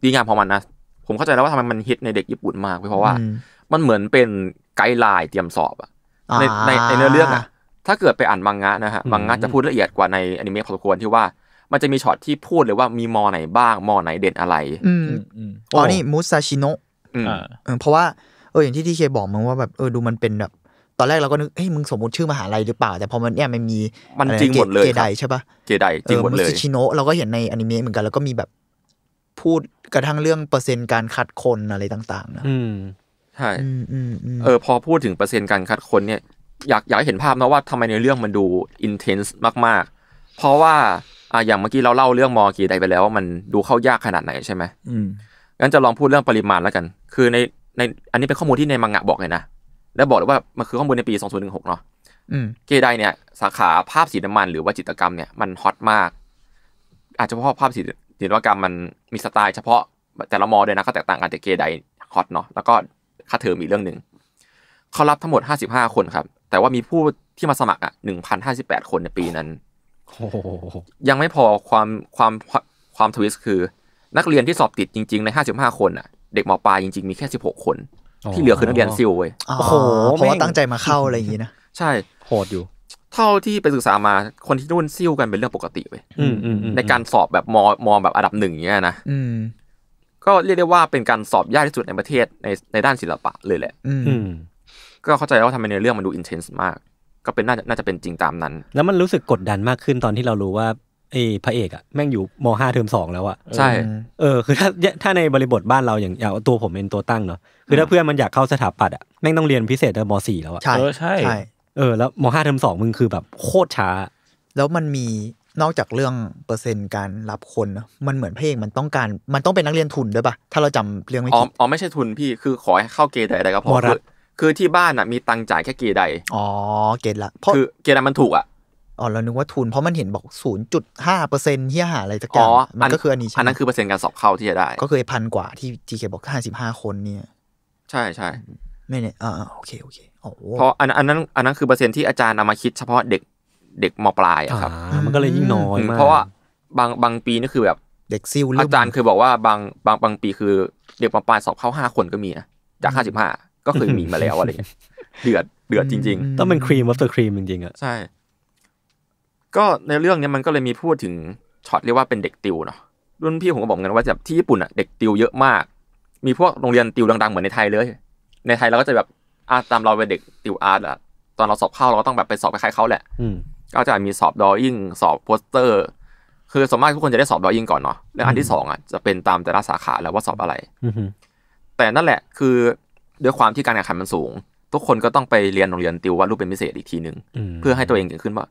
ดีงามของมันนะผมเข้าใจแล้วว่าทำไมมันฮิตในเด็กญี่ปุ่นมากเพราะว่ามันเหมือนเป็นไกด์ไลน์เตรียมสอบอะในในในเนื้อเรื่องอ่ะถ้าเกิดไปอ่านมังงะนะฮะ มังงะจะพูดละเอียดกว่าในอนิเมะพอสมควรที่ว่า มันจะมีช็อตที่พูดเลยว่ามีมอไหนบ้าง มอไหนเด่นอะไรอ๋อนี่มูซาชิโนะเพราะว่าเอออย่างที่ที่เคบอกมึงว่าแบบเออดูมันเป็นแบบตอนแรกเราก็นึกเฮ้ยมึงสมมติชื่อมหาลัยหรือเปล่า แต่พอมันเนี่ยมันมีมันจริงหมดเลยเกดใช่ปะเกดใจริงหมดเลยมูซาชิโนะเราก็เห็นในอนิเมะเหมือนกันแล้วก็มีแบบ พูดกระทั่งเรื่องเปอร์เซ็นต์การคัดคนอะไรต่างๆ นะใช่เออ พอพูดถึงเปอร์เซ็นต์การคัดคนเนี่ยอยากอยากให้เห็นภาพนะว่าทำไมในเรื่องมันดูอินเทนส์มาก ๆ เพราะว่าอ่าอย่างเมื่อกี้เราเล่าเรื่องมอกีไดไปแล้วว่ามันดูเข้ายากขนาดไหนใช่ไหม อืม งั้นจะลองพูดเรื่องปริมาณแล้วกัน คือในในอันนี้เป็นข้อมูลที่ในมังงะบอกเลยนะ แล้วบอกเลยว่า มันคือข้อมูลในปี 2016 เนาะเกไดเนี่ยสาขาภาพสีน้ำมันหรือว่าจิตรกรรมเนี่ย มันฮอตมาก อาจจะเพราะภาพสีศิลปกรรมมันมีสไตล์เฉพาะ แต่ละมอเลยนะ ก็แตกต่างกันแต่เกไดฮอตเนาะ แล้วก็ค่าเทอมีเรื่องหนึ่งเขารับทั้งหมด 55 คนครับแต่ว่ามีผู้ที่มาสมัครอ่ะหนึ่งพันห้าสิบแปดคนในปีนั้นยังไม่พอความความความทวิสต์คือ นักเรียนที่สอบติดจริง ๆ ในห้าสิบห้าคนอ่ะเด็กมปลายจริงๆ มีแค่สิบหกคน ที่เหลือคือนักเรียนซิลเว้ยโอ้โหเพราะว่าตั้งใจมาเข้าอะไรอย่างนี้นะ ใช่โหดอยู่ เท่าที่ไปศึกษามาคนที่รุ่นซิวกันเป็นเรื่องปกติเว้ยในการสอบแบบมอมอแบบอันดับหนึ่งอย่างเงี้ยนะก็เรียกได้ว่าเป็นการสอบยากที่สุดในประเทศในในด้านศิลปะเลยแหละ อืก็เข้าใจว่าทำไมในเรื่องมันดูอินเทนส์มาก ก็เป็นน่าจะน่าจะเป็นจริงตามนั้น แล้วมันรู้สึกกดดันมากขึ้นตอนที่เรารู้ว่าไอ้พระเอกอะแม่งอยู่มห้าเทอมสองแล้วอะใช่ เออ คือถ้าถ้าในบริบทบ้านเราอย่างอย่างตัวผมเป็นตัวตั้งเนาะคือถ้าเพื่อนมันอยากเข้าสถาปัตย์อะแม่งต้องเรียนพิเศษตั้งมสี่แล้วอะใช่ใช่เออแล้วมห้าเทอมสองมึงคือแบบโคตรช้า แล้วมันมีนอกจากเรื่องเปอร์เซ็นต์การรับคนเนะมันเหมือนพระเอกมันต้องการมันต้องเป็นนักเรียนทุนด้วยปะถ้าเราจำเรื่องไม่ผิดอ๋อไม่ใช่ทุนพี่คือขอให้เข้าเกณฑ์ใดๆก็พอมรัฐคือที่บ้านอ่ะมีตังจ่ายแค่เกียร์ใด อ๋อเกณฑ์ละเพราะคือเกียร์มันถูกอ่ะ อ๋อเรานึกว่าทุนเพราะมันเห็นบอก0.5เปอร์เซ็นต์ที่หาอะไรสักอย่างมันก็คืออันนี้ใช่อันนั้นคือเปอร์เซ็นต์การสอบเข้าที่จะได้ก็คือพันกว่าที่ทีเคบอก55คนเนี่ยใช่ใช่ไม่เนี่ยอ่าโอเคโอเคเพราะอันอันนั้นอันนั้นคือเปอร์เซ็นต์ที่อาจารย์นามาคิดเฉพาะเด็กเด็กมปลายอะครับ มันก็เลยยิ่งน้อยมากเพราะว่าบางบางปีนี่คือแบบเด็กซิลอาจารย์เคยบอกว่าบางบางบางปี คือ เด็กมปลายสอบเข้าห้าคนก็มีนะจากห้าสิบห้าก็เคยมีมาแล้วอะไรเงี้ยเดือดเดือดจริง ๆ ต้องเป็นครีมวัฟเตอร์ครีมจริงๆอ่ะใช่ก็ในเรื่องนี้มันก็เลยมีพูดถึงช็อตเรียกว่าเป็นเด็กติวเนาะรุ่นพี่ผมก็บอกกันว่าแบบที่ญี่ปุ่นอ่ะเด็กติวเยอะมาก มีพวกโรงเรียนติวดังๆเหมือนในไทยเลยในไทยเราก็จะแบบอาตามเราเป็นเด็กติวอาร์ตอ่ะตอนเราสอบเข้าเราก็ต้องแบบไปสอบคล้ายๆเขาแหละก็จะมีสอบดอยิ่งสอบโปสเตอร์ คือส่วนมากทุกคนจะได้สอบดอยิ่งก่อนเนาะแล้วอันที่สองอ่ะจะเป็นตามแต่ละสาขาแล้วว่าสอบอะไรแต่นั่นแหละ คือด้วยความที่การแข่งขันมันสูง ทุกคนก็ต้องไปเรียนโรงเรียนติววาดรูปเป็นพิเศษอีกทีหนึ่งเพื่อให้ตัวเองเก่งขึ้นว่า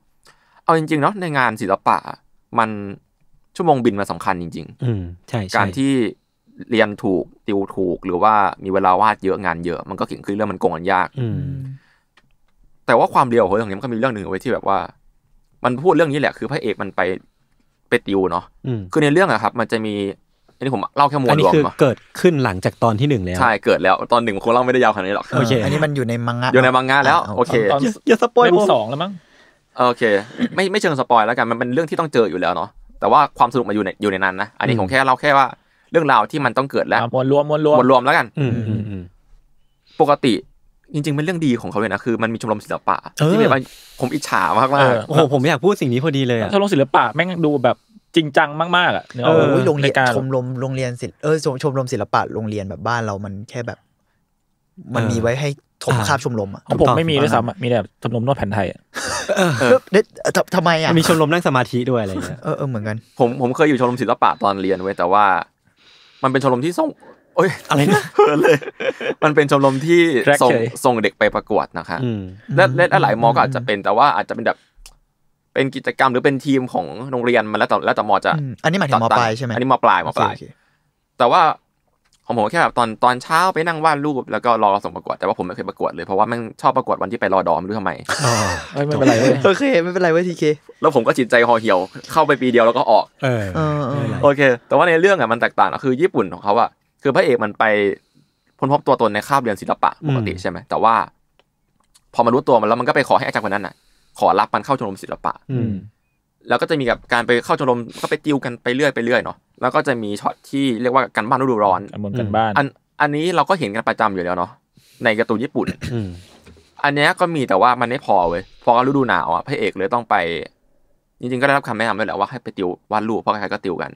เอาจริงๆเนาะในงานศิลปะ มัน ชั่วโมงบินมาสำคัญจริง ๆ อืใช่การที่เรียนถูกติวถูกหรือว่ามีเวลาวาดเยอะงานเยอะมันก็เก่งขึ้นเรื่องมันโกงกันยาก อืแต่ว่าความเรียวของเรื่องนี้มันก็มีเรื่องหนึ่งไว้ที่แบบว่า มันพูดเรื่องนี้แหละคือพระเอกมันไปไปติวเนาะคือในเรื่องอะครับ มันจะมีอันนี้ผมเล่าแค่มวลรวมอันนี้คือเกิดขึ้นหลังจากตอนที่หนึ่งแล้ว ใช่ เกิดแล้ว ตอนหนึ่งคงเล่าไม่ได้ยาวขนาดนี้หรอกโอเค อันนี้มันอยู่ในมังงะ อยู่ในมังงะแล้ว โอเคอย่าสปอยผมสองแล้วมั้ง โอเค ไม่ไม่เชิงสปอยแล้วกัน มันเป็นเรื่องที่ต้องเจออยู่แล้วเนาะ แต่ว่าความสนุกมาอยู่ในอยู่ในนั้นนะ อันนี้ผมแค่เล่าแค่ว่าเรื่องราวที่มันต้องเกิดแล้วมวลรวมมวลรวมมวลรวมแล้วกันปกติจริงๆเป็นเรื่องดีของเขาเลยนะ คือมันมีชมรมศิลปะที่แบบผมอิจฉามากมากโอ้โห ผมอยากพูดสิ่งนี้พอดีเลยชมรมศิลปะแม่งดูแบบจริงจังมากๆอ่ะเออโรงเรียนชมรมโรงเรียนศิลเออชมรมศิลปะโรงเรียนแบบบ้านเรามันแค่แบบ มันมีไว้ให้ถมคาบชมรมอ่ะผมไม่มีด้วยซ้ำมีแต่ชมรมนวดแผนไทยอ่ะทำไมอ่ะมีชมรมนั่งสมาธิด้วยอะไรเงี้ยเออเหมือนกัน ผมผมเคยอยู่ชมรมศิลปะตอนเรียนเว้แต่ว่า มันเป็นชมรมที่ส่งโอ้ยอะไรนะเลเลย มันเป็นชมรมที่ส่งส่งเด็กไปประกวดนะคะและและหลายมอก็อาจจะเป็นแต่ว่าอาจจะเป็นแบบเป็นกิจกรรมหรือเป็นทีมของโรงเรียนมันแล้วแต่แล้วแต่มอจะ อันนี้หมายถึงมปลายใช่ไหมอันนี้มปลายมปลายแต่ว่าของผมแค่แบบตอนตอนเช้าไปนั่งวาดรูปแล้วก็รอส่งประกวด แต่ว่าผมไม่เคยประกวดเลยเพราะว่ามันชอบประกวดวันที่ไปรอดอมรู้ทำไมไม่เป็นไรโอเคไม่เป็นไรเว้ยทีเค แล้วผมก็จิตใจห่อเหี่ยวเข้าไปปีเดียวแล้วก็ออกโอเค แต่ว่าในเรื่องอ่ะมันแตกต่างคือ ญี่ปุ่นของเขาอ่ะคือพระเอกมันไปพ้นพบตัวตนในคาบเรียนศิลปะ ปกติใช่ไหมแต่ว่า พอมารู้ตัวมันแล้วมันก็ไปขอให้อาจารย์คนนั้นอ่ะขอรับมันเข้าชมรมศิลปะแล้วก็จะมีกับการไปเข้าชมรมก็ไปติวกันไปเรื่อยไปเรื่อยเนาะแล้วก็จะมีช็อตที่เรียกว่าการบ้านฤดูร้อนกบนกันบ้านอันอันนี้เราก็เห็นกันประจำอยู่แล้วเนาะในการ์ตูนญี่ปุ่นอันเนี้ยก็มีแต่ว่ามันไม่พอเว้ยพอฤดูหนาวอ่ะพระเอกเลยต้องไป จริงๆก็ได้รับคำแนะนำด้วยแหละว่าให้ไปติววาดรูปเพราะใครก็ติวกัน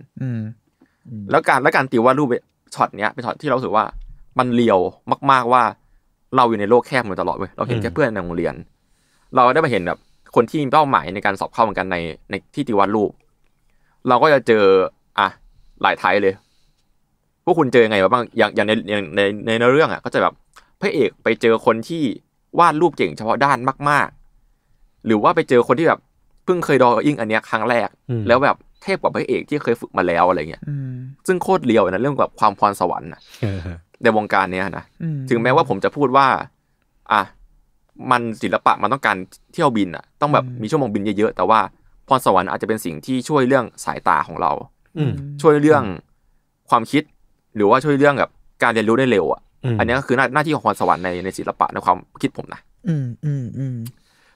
แล้วการแล้วการติววาดรูปช็อตเนี้ยเป็นช็อตที่เราสึกว่ามันเลียวมาก ๆว่าเราอยู่ในโลกแคบมาตลอดเว้ยเราเห็นแค่เพื่อนในโรงเรียนเราได้มาเห็นแบบคนที่มีเป้าหมายในการสอบเข้าเหมือนกันในในที่ติวัดรูปเราก็จะเจอ อ่ะหลายไทยเลย พวกคุณเจอไงบ้างอย่างอย่างในอย่างในในเรื่องอ่ะก็จะแบบพระเอกไปเจอคนที่วาดรูปเก่งเฉพาะด้านมาก ๆ หรือว่าไปเจอคนที่แบบเพิ่งเคยดออิ่งอันเนี้ยครั้งแรก แล้วแบบเทพกว่าพระเอกที่เคยฝึกมาแล้วอะไรเงี้ยซึ่งโคตรเลียวนะเรื่องแบบความพรสวรรค์นะในวงการเนี้ยนะถึงแม้ว่าผมจะพูดว่าอ่ะมันศิลปะมันต้องการเที่ยวบินอ่ะต้องแบบมีชั่วโมงบินเยอะๆแต่ว่าพรสวรรค์อาจจะเป็นสิ่งที่ช่วยเรื่องสายตาของเราช่วยเรื่องความคิด หรือว่าช่วยเรื่องแบบการเรียนรู้ได้เร็วอ่ะอันนี้ก็คือหน้าหน้าที่ของพรสวรรค์ในในศิลปะในความคิดผมนะอืมอืมอืม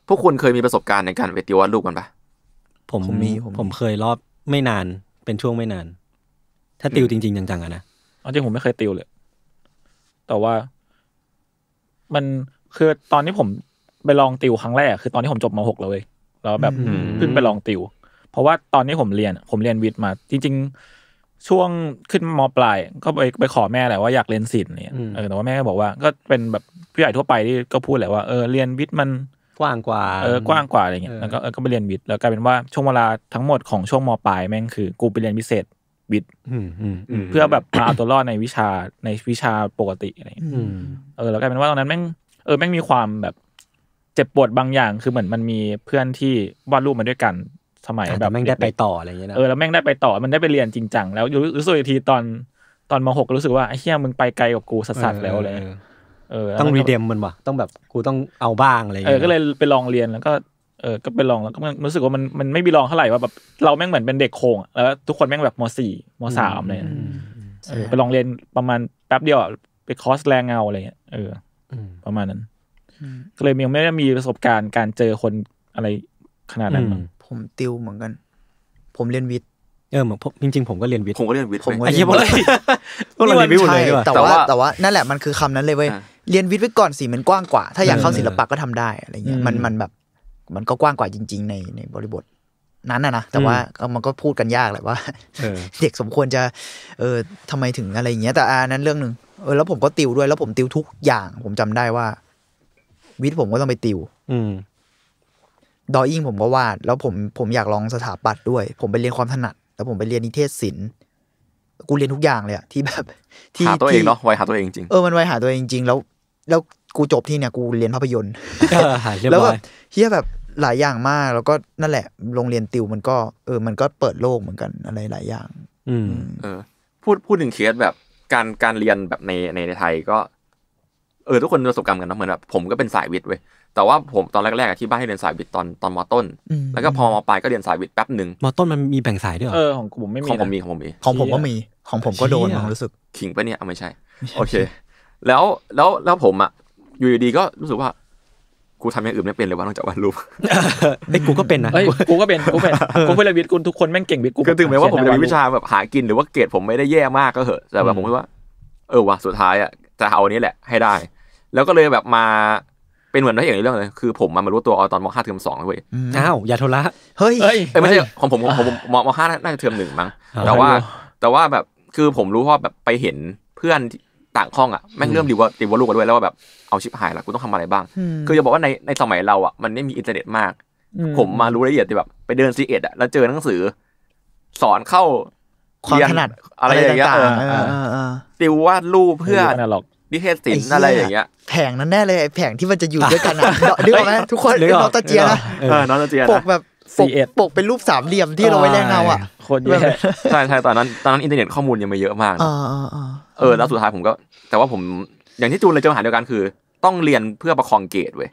พวกคุณเคยมีประสบการณ์ในการไปติววาดรูปกันปะผมมีผมเคยรอบไม่นานเป็นช่วงไม่นาน ถ้าติวจริงๆจังๆอะนะจริงผมไม่เคยติวเลย แต่ว่ามันคือตอนที่ผมไปลองติวครั้งแรกคือตอนที่ผมจบมหกเลยแล้วแบบขึ้นไปลองติว เพราะว่าตอนนี้ผมเรียนผมเรียนวิทย์มา จริง ๆ ช่วงขึ้นมปลาย ก็ไปไปขอแม่แหละว่าอยากเรียนศิลป์เนี่ยเออแต่ว่าแม่ก็บอกว่าก็เป็นแบบผู้ใหญ่ทั่วไปที่ก็พูดแหละว่าเออเรียนวิทย์มันกว้างกว่า เออกว้างกว่าอะไรเงี้ยแล้วก็เออก็ไปเรียนวิทย์แล้วกลายเป็นว่าช่วงเวลาทั้งหมดของช่วงมปลายแม่งคือ กูไปเรียนพิเศษวิทย์เพื่อแบบมาเอาตัวรอดในวิชาในวิชาปกติอะไรเออ แล้วกลายเป็นว่าตอนนั้นแม่งเออแม่งมีความแบบเจ็บปวดบางอย่างคือเหมือนมันมีเพื่อนที่วาดรูปมาด้วยกันสมัยแบบแม่งได้ไปต่ออะไรเงี้ยนะเออแล้วแม่งได้ไปต่อมันได้ไปเรียนจริงจังแล้วรู้สึกอีกทีตอนตอนมหกรู้สึกว่าไอ้เฮียมึงไปไกลกว่ากูสัสๆแล้วเลยเออต้องรีเดมมันวะต้องแบบกูต้องเอาบ้างอะไรเออก็เลยไปลองเรียนแล้วก็เออก็ไปลองแล้วก็รู้สึกว่ามันมันไม่มีลองเท่าไหร่ว่าแบบเราแม่งเหมือนเป็นเด็กโคงแล้วทุกคนแม่งแบบมสี่มสามเลยไปลองเรียนประมาณแป๊บเดียวไปคอร์สแรงเงาอะไรเงี้ยเออประมาณนั้นก็เลยยังไม่ได้มีประสบการณ์การเจอคนอะไรขนาดนั้น ผมติวเหมือนกันผมเรียนวิทย์เออเหมือนจริงๆ ผมก็เรียนวิทย์ผมก็เรียนวิทย์ผมก็เรียนวิทย์พกเเยไม่ใช่แต่ว่าแต่ว่านั่นแหละมันคือคำนั้นเลยเว้ยเรียนวิทย์ไว้ก่อนสิมันกว้างกว่า ถ้าอยากเข้าศิลปะก็ทำได้อะไรเงี้ยมันมันแบบมันก็กว้างกว่าจริงๆ ในในบริบท นั้นนะนะแต่ว่ามันก็พูดกันยากแหละว่าเด็กสมควรจะเออทำไมถึงอะไรอย่างเงี้ย แต่อันนั้นเรื่องหนึ่งเออแล้วผมก็ติวด้วยแล้วผมติวทุกอย่าง ผมจำได้ว่า วิทย์ผมก็ต้องไปติว อืมดอยิงผมก็วาด แล้วผมผมอยากลองสถาปัตย์ด้วย ผมไปเรียนความถนัด แล้วผมไปเรียนนิเทศศิลป์กูเรียนทุกอย่างเลยอะที่แบบ ที่หาตัวเองเนาะไวหาตัวเองจริงเออมันไวหาตัวเองจริงแล้ว แล้วกูจบที่เนี่ย กูเรียนภาพยนตร์แล้วแบบเฮียแบบหลายอย่างมากแล้วก็นั่นแหละโรงเรียนติวมันก็เออมันก็เปิดโลกเหมือนกัน อะไรหลายอย่าง อืมเออพูดพูดถึงเคสแบบการการเรียนแบบในในไทยก็ เออทุกคนประสบการณ์กันนะเหมือนแบบผมก็เป็นสายวิทย์เว้ยแต่ว่าผมตอนแรกๆที่บ้านให้เรียนสายวิทย์ตอนตอนมต้นแล้วก็พอมปลายก็เรียนสายวิทย์แป๊บหนึ่งมต้นมันมีแบ่งสายด้วยเออของผมไม่มีของผมมีของผมมีของผมก็มีของผมก็โดนมรู้สึกขิงปะเนี่ยเอาไม่ใช่โอเค แล้วแล้วแล้วผมอ่ะอยู่ดีก็รู้สึกว่ากูทำอย่างอื่นไม่เป็นเลยวานอกจากวาดรูปไอ้กูก็เป็นนะกูก็เป็น กูเป็น กูเป็นวิทย์กูทุกคนแม่งเก่งวิทย์กูก็ถึงแม้ว่าผมจะมีวิชาแบบหากินหรือว่าเกรดผมไม่ได้แย่มากก็เหอะ แต่แบบผมคิดว่า เออว่ะสุดท้ายอ่ะจะเอาอันนี้แหละให้ได้ แล้วก็เลยแบบมาเป็นเหมือนนักเอกในเรื่องเลยคือ ผมมารู้ตัวตอนมห้าเทอมสองเลยเ้อ้าวอย่าโทรละเฮ้ยไม่ใช่ของผมผมมมห้าน่าจะเทอมหนึ่งมั้ง แต่ว่า แต่ว่าแบบคือผมรู้เพราะแบบไปเห็นเพื่อนต่างห้องอ่ะแม่งเริ่มดีว่าตีวาลูกกันด้วยแล้วว่าแบบ เอาชิปหายละกูต้องทำอะไรบ้างคือจะบอกว่าในในสมัยเราอ่ะมันไม่มีอินเทอร์เน็ตมาก ผมมารู้ละเอียดแต่แบบไปเดินซีเอ็ดอ่ะแล้วเจอหนังสือ สอนเข้า ความถนัดอะไรอย่างเงี้ยติววาดรูปเพื่อนิเทศสินอะไรอย่างเงี้ยแผงนั้นแน่เลยแผงที่มันจะอยู่ด้วยกันอ่ะดึกออไหมทุกคนดึกออตะเจียนะเออนอนตะเจียปกแบบปกเป็นรูปสามเหลี่ยมที่เราไว้แรงเงาอ่ะ คนเยอะใช่ใช่ตอนนั้นตอนนั้นอินเทอร์เน็ตข้อมูลยังไม่เยอะมากเออ แล้วสุดท้ายผมก็ แต่ว่าผมอย่างที่จูนเลยเจอปหาเดียวกันคือ ต้องเรียนเพื่อประคองเกรดเว้ย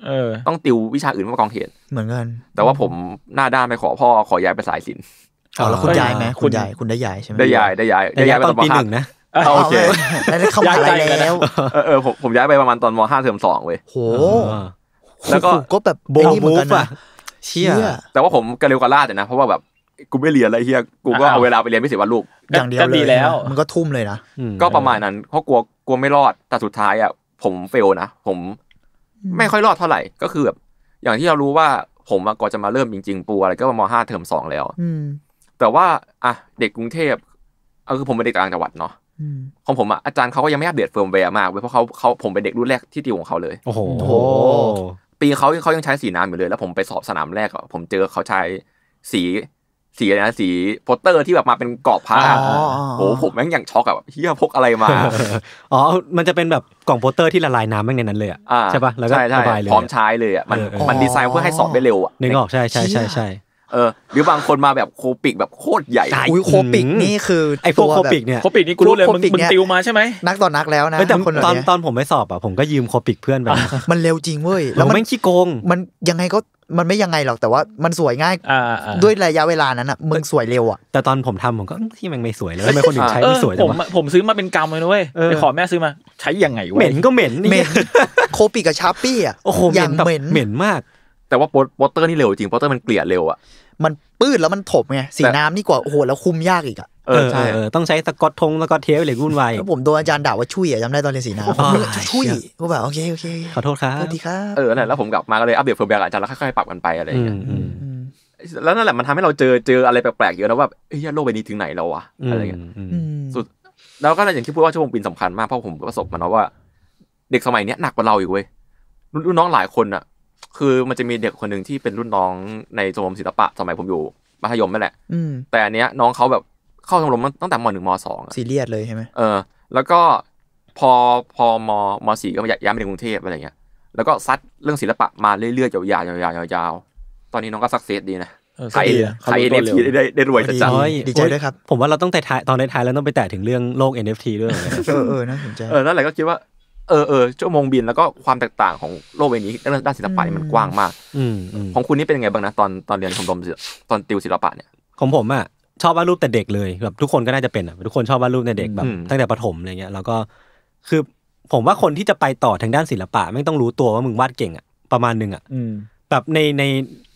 ต้องติววิชาอื่นเพื่อประคองเกรดเหมือนกันแต่ว่าผมหน้าด้านไปขอพ่อขอย้ายไปสายศิลป์อ๋อแล้วคุณยายไหมคุณยายคุณได้ยายใช่ไหมได้ยายได้ยายได้ยายตอนปีหนึ่งนะโอเคได้เข้ามาแล้ว เออผมผมย้ายไปประมาณตอนมห้าเทอมสองเว้ยโห แล้วก็ก็แบบโบว์มูฟอะเชี่ยแต่ว่าผมกระเร็วกระลาดเนะ เพราะว่าแบบ กูไม่เรียนอะไรเฮียกูก็เอาเวลาไปเรียนไม่เสียวันลูกอย่างเดียวเลยแล้ว มันก็ทุ่มเลยนะ ก็ประมาณนั้นเพราะกลัวกลัวไม่รอด แต่สุดท้ายอ่ะผมเฟลนะ ผมไม่ค่อยรอดเท่าไหร่ก็คือแบบอย่างที่เรารู้ว่าผมก่อนจะมาเริ่มจริงๆปูอะไรก็มห้าเทอมสองแล้วแต่ว่าอ่ะเด็กกรุงเทพเออคือผมเป็นเด็กต่างจังหวัดเนาะของผมอ่ะอาจารย์เขาก็ยังไม่อัปเดตเฟิร์มแวร์มากเว้ยเพราะเขาเขาผมเป็นเด็กรุ่นแรกที่ติวของเขาเลยโอ้โหปีเขาเขายังใช้สีน้ำอยู่เลยแล้วผมไปสอบสนามแรกอ่ะผมเจอเขาใช้สีสีนะสีโปสเตอร์ที่แบบมาเป็นกรอบผ้าโอ้โหผมแม่งอย่างช็อกอะเฮียพกอะไรมา อ๋อ มันจะเป็นแบบกล่องโปสเตอร์ที่ละลายน้ำแม่งในนั้นเลยอะใช่ปะแล้วก็ระบายเลยพร้อมใช้เลยอะมันมันดีไซน์เพื่อให้สอบได้เร็วอะนึกออกใช่ใช่ใช่ใช่เออหรือบางคนมาแบบโคปิกแบบโคตรใหญ่ อุ้ยโคปิกนี่คือไอ้พวกโคปิกเนี่ยโคปิกนี่กูรู้เลยมึงมึงติวมาใช่ไหมนักต่อนักแล้วนะแต่ตอนตอนผมไปสอบอ่ะผมก็ยืมโคปิกเพื่อนไปมันเร็วจริงเว้ยแล้วมันขี้โกง มันยังไงก็มันไม่ยังไงหรอกแต่ว่ามันสวยง่ายด้วยระยะเวลานั้นอ่ะมึงสวยเร็วอ่ะแต่ตอนผมทำผมก็ที่มันไม่สวยเลยไม่คนอื่นใช้ไม่สวยผมผมซื้อมาเป็นกำเลยนะเว้ยไปขอแม่ซื้อมา ใช้ยังไงวะเหม็นก็เหม็นเหม็นโคปิกกับชาร์ปี้อ่ะโอ้โหเหม็นเหม็นมากแต่ว่าโปสเตอร์นี่เร็วจริงโปสเตอร์มันเกลี่ยเร็วอ่ะมันปื้ดแล้วมันถบไงสีน้ำนี่กว่าโอ้โหแล้วคุมยากอีกอ่ะเออใช่ต้องใช้สกอตทงสกอตเทปหรือวุ่นวายผมโดนอาจารย์ด่าว่าชุยอะจำได้ตอนเรียนสีน้ำชุยก็แบบโอเคโอเคขอโทษครับสวัสดีครับเออแล้วผมกลับมาก็เลยอัปเดตเฟิร์มแบร์อาจารย์แล้วค่อยๆปรับกันไปอะไรอย่างเงี้ยแล้วนั่นแหละมันทำให้เราเจอเจออะไรแปลกๆเยอะนะว่าเฮ้ยโลกใบนี้ถึงไหนแล้ววะอะไรเงี้ยสุดแล้วก็อย่างที่พูดว่าช่วงปีนสาคัญมากเพราะผมประสบมาเนาะว่า เด็กสมัยเนี้ยหนักกว่าเราอีกเว้ยรุ่นน้องหลายคนอ่ะคือมันจะมีเด็กคนหนึ่งที่เป็นรุ่นน้องในชมรมศิลปะสมัยผมอยู่มัธยมนั่นแหละแต่อันเนี้ยน้องเขาแบบเข้าชมรมตั้งแต่มหนึ่งมสองซีเรียสเลยใช่ไหมเออ แล้วก็พอพอมมสี่ก็ย้ายไปในกรุงเทพอะไรเงี้ยแล้วก็ซัดเรื่องศิลปะมาเรื่อยๆยาวๆยาวๆยาวๆตอนนี้น้องก็สักเซสดีนะใครขาร NFT ได้ได้รวยจังดีใจด้วยครับผมว่าเราต้องแต่ตอนท้ายแล้วต้องไปแตะถึงเรื่องโลก NFT ด้วยเออเออน่าสนใจเออนั่นแหละก็คิดว่าเออเออชั่วโมงบินแล้วก็ความแตกต่างของโลกใบนี้ด้านศิลปะมันกว้างมากของคุณนี่เป็นยังไงบ้างนะตอนตอนเรียนชมรมตอนติวศิลปะเนี่ยของผมอ่ะชอบวาดรูปแต่เด็กเลยแบบ ทุกคนก็น่าจะเป็นอ่ะทุกคนชอบวาดรูปในเด็กแบบตั้งแต่ประถมอะไรเงี้ยแล้วก็คือผมว่าคนที่จะไปต่อทางด้านศิลปะ ไม่ต้องรู้ตัวว่ามึงวาดเก่งอ่ะประมาณนึงอ่ะแบบในใน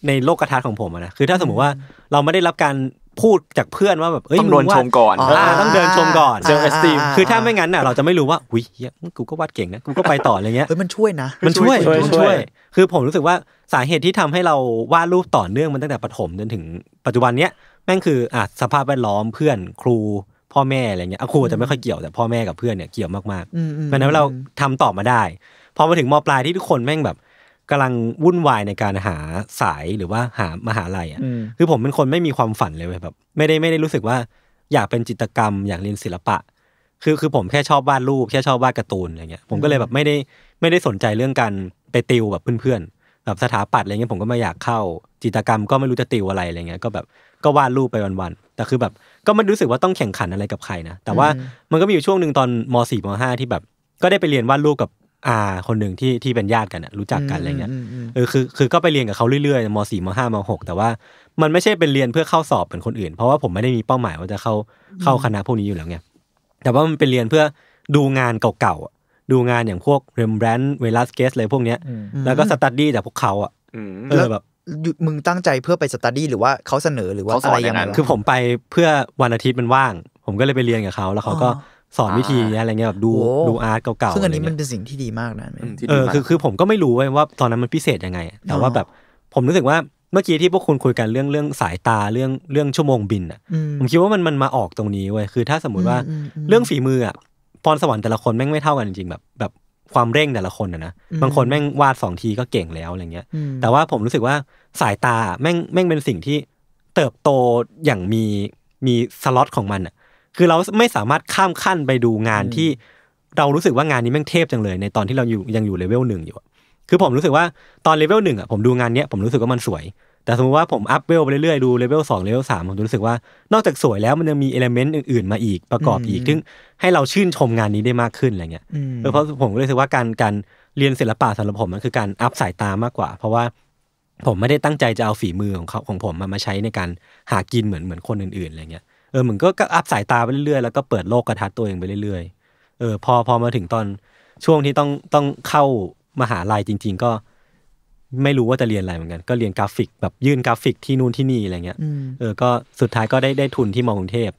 ในโลกกระทัดของผมนะคือถ้าสมมติว่าเราไม่ได้รับการพูดจากเพื่อนว่าแบบเอ้ยต้องโดนชมก่อนต้องเดินชมก่อนเซลล์เอสตีมคือถ้าไม่งั้นน่ะเราจะไม่รู้ว่าอุ้ยกูก็วาดเก่งนะกูก็ไปต่ออะไรเงี้ยเฮ้ยมันช่วยนะ มันช่วยมันช่วย คือผมรู้สึกว่าสาเหตุที่ทำให้เราวาดรูปต่อเนื่องมันตั้งแต่ปฐมจนถึงปัจจุบันเนี้ยแม่งคืออ่ะสภาพแวดล้อมเพื่อนครูพ่อแม่อะไรเงี้ยครูจะไม่ค่อยเกี่ยวแต่พ่อแม่กับเพื่อนเนี่ยเกี่ยวมากๆเพราะนั้นเราทำต่อมาได้พอมาถึงมปลายที่ทุกคนแม่งแบบกำลังวุ่นวายในการหาสายหรือว่าหามหาลัยอ่ะคือผมเป็นคนไม่มีความฝันเลยแบบไม่ได้ไม่ได้รู้สึกว่าอยากเป็นจิตรกรรมอยากเรียนศิลปะคือคือผมแค่ชอบวาดรูป แค่ชอบวาดการ์ตูนอะไรเงี้ยผมก็เลยแบบไม่ได้ไม่ได้สนใจเรื่องการไปติวแบบเพื่อนๆแบบสถาปัตย์อะไรเงี้ยผมก็ไม่อยากเข้าจิตรกรรมก็ไม่รู้จะติวอะไรอะไรเงี้ยก็แบบก็วาดรูปไปวันๆแต่คือแบบก็ไม่รู้สึกว่าต้องแข่งขันอะไรกับใครนะ แต่ว่ามันก็มีอยู่ช่วงหนึ่งตอนม .4 ม .5 ที่แบบก็ได้ไปเรียนวาดรูปกับอาคนหนึ่งที่ที่เป็นญาติกันรู้จักกันอะไรเงี้ยเออคือ คือก็ไปเรียนกับเขาเรื่อย ๆมสี่มห้ามหกแต่ว่ามันไม่ใช่เป็นเรียนเพื่อเข้าสอบเหมือนคนอื่น เพราะว่าผมไม่ได้มีเป้าหมายว่าจะเข้าเข้าคณะพวกนี้อยู่แล้วไงแต่ว่ามันเป็นเรียนเพื่อดูงานเก่าๆ ดูงานอย่างพวกเรมแบรนด์เวลัสเกสอะไรพวกเนี้ยแล้วก็สตัดดี้จากพวกเขาอ่ะเออแบบ มึงตั้งใจเพื่อไปสตัดดี้หรือว่าเขาเสนอหรือว่าอะไรอย่างงี้ยคือผมไปเพื่อวันอาทิตย์มันว่าง ผมก็เลยไปเรียนกับเขาแล้วเขาก็สอนวิธีอะไรเงี้ยแบบดูดูอาร์ตเก่าๆซึ่งอันนี้มันเป็นสิ่งที่ดีมากนะเออคือคือผมก็ไม่รู้ว่าตอนนั้นมันพิเศษยังไง แต่ว่าแบบผมรู้สึกว่าเมื่อกี้ที่พวกคุณคุยกันเรื่องเรื่องสายตาเรื่องเรื่องชั่วโมงบินอ่ะผมคิดว่ามัน มันมาออกตรงนี้เว้ยคือถ้าสมมติว่าเรื่องฝีมืออ่ะพรสวรรค์แต่ละคน แม่งไม่เท่ากันจริงๆแบบแบบความเร่งแต่ละคน่ะนะบางคนแม่งวาดสองทีก็เก่งแล้วอะไรเงี้ย แต่ว่าผมรู้สึกว่าสายตาแม่งแม่งเป็นสิ่งที่เติบโตอย่างมีมีสล็อตของมันอ่ะคือเราไม่สามารถข้ามขั้นไปดูงานที่เรารู้สึกว่างานนี้แม่งเทพจังเลย ในตอนที่เราอยู่ยังอยู่เลเวลหนึ่งอยู่ คือผมรู้สึกว่าตอนเลเวลหนึ่งอ่ะผมดูงานเนี้ยผมรู้สึกว่ามันสวย แต่สมมติว่าผมอัพเวลไปเรื่อยๆดูเลเวลสองเลเวลสามผมรู้สึกว่า นอกจากสวยแล้วมันยังมีเอลเมนต์อื่น ๆมาอีกประกอบอีก ซึ่งให้เราชื่นชมงานนี้ได้มากขึ้นอะไรเงี้ย เพราะผมก็เลยรู้สึกว่าการการเรียนศิลปะสำหรับผมมันคือการอัพสายตามากกว่า เพราะว่าผมไม่ได้ตั้งใจจะเอาฝีมือของเขาของผมมามาใช้ในการหากินเหมือนเหมือนคนอื่นๆอะไรเงี้ยเออเหมือนก็อัพสายตาไปเรื่อยๆ แล้วก็เปิดโลกกระทัดตัวเองไปเรื่อยๆเออพอพอมาถึงตอนช่วงที่ต้องต้องเข้ามหาลัยจริงๆ ก็ ไม่รู้ว่าจะเรียนอะไรเหมือนกัน ก็เรียนกราฟิกแบบยื่นกราฟิกที่นู่นที่นี่อะไรเงี้ยเออก็สุดท้ายก็ได้ได้ทุนที่มอกรุงเทพ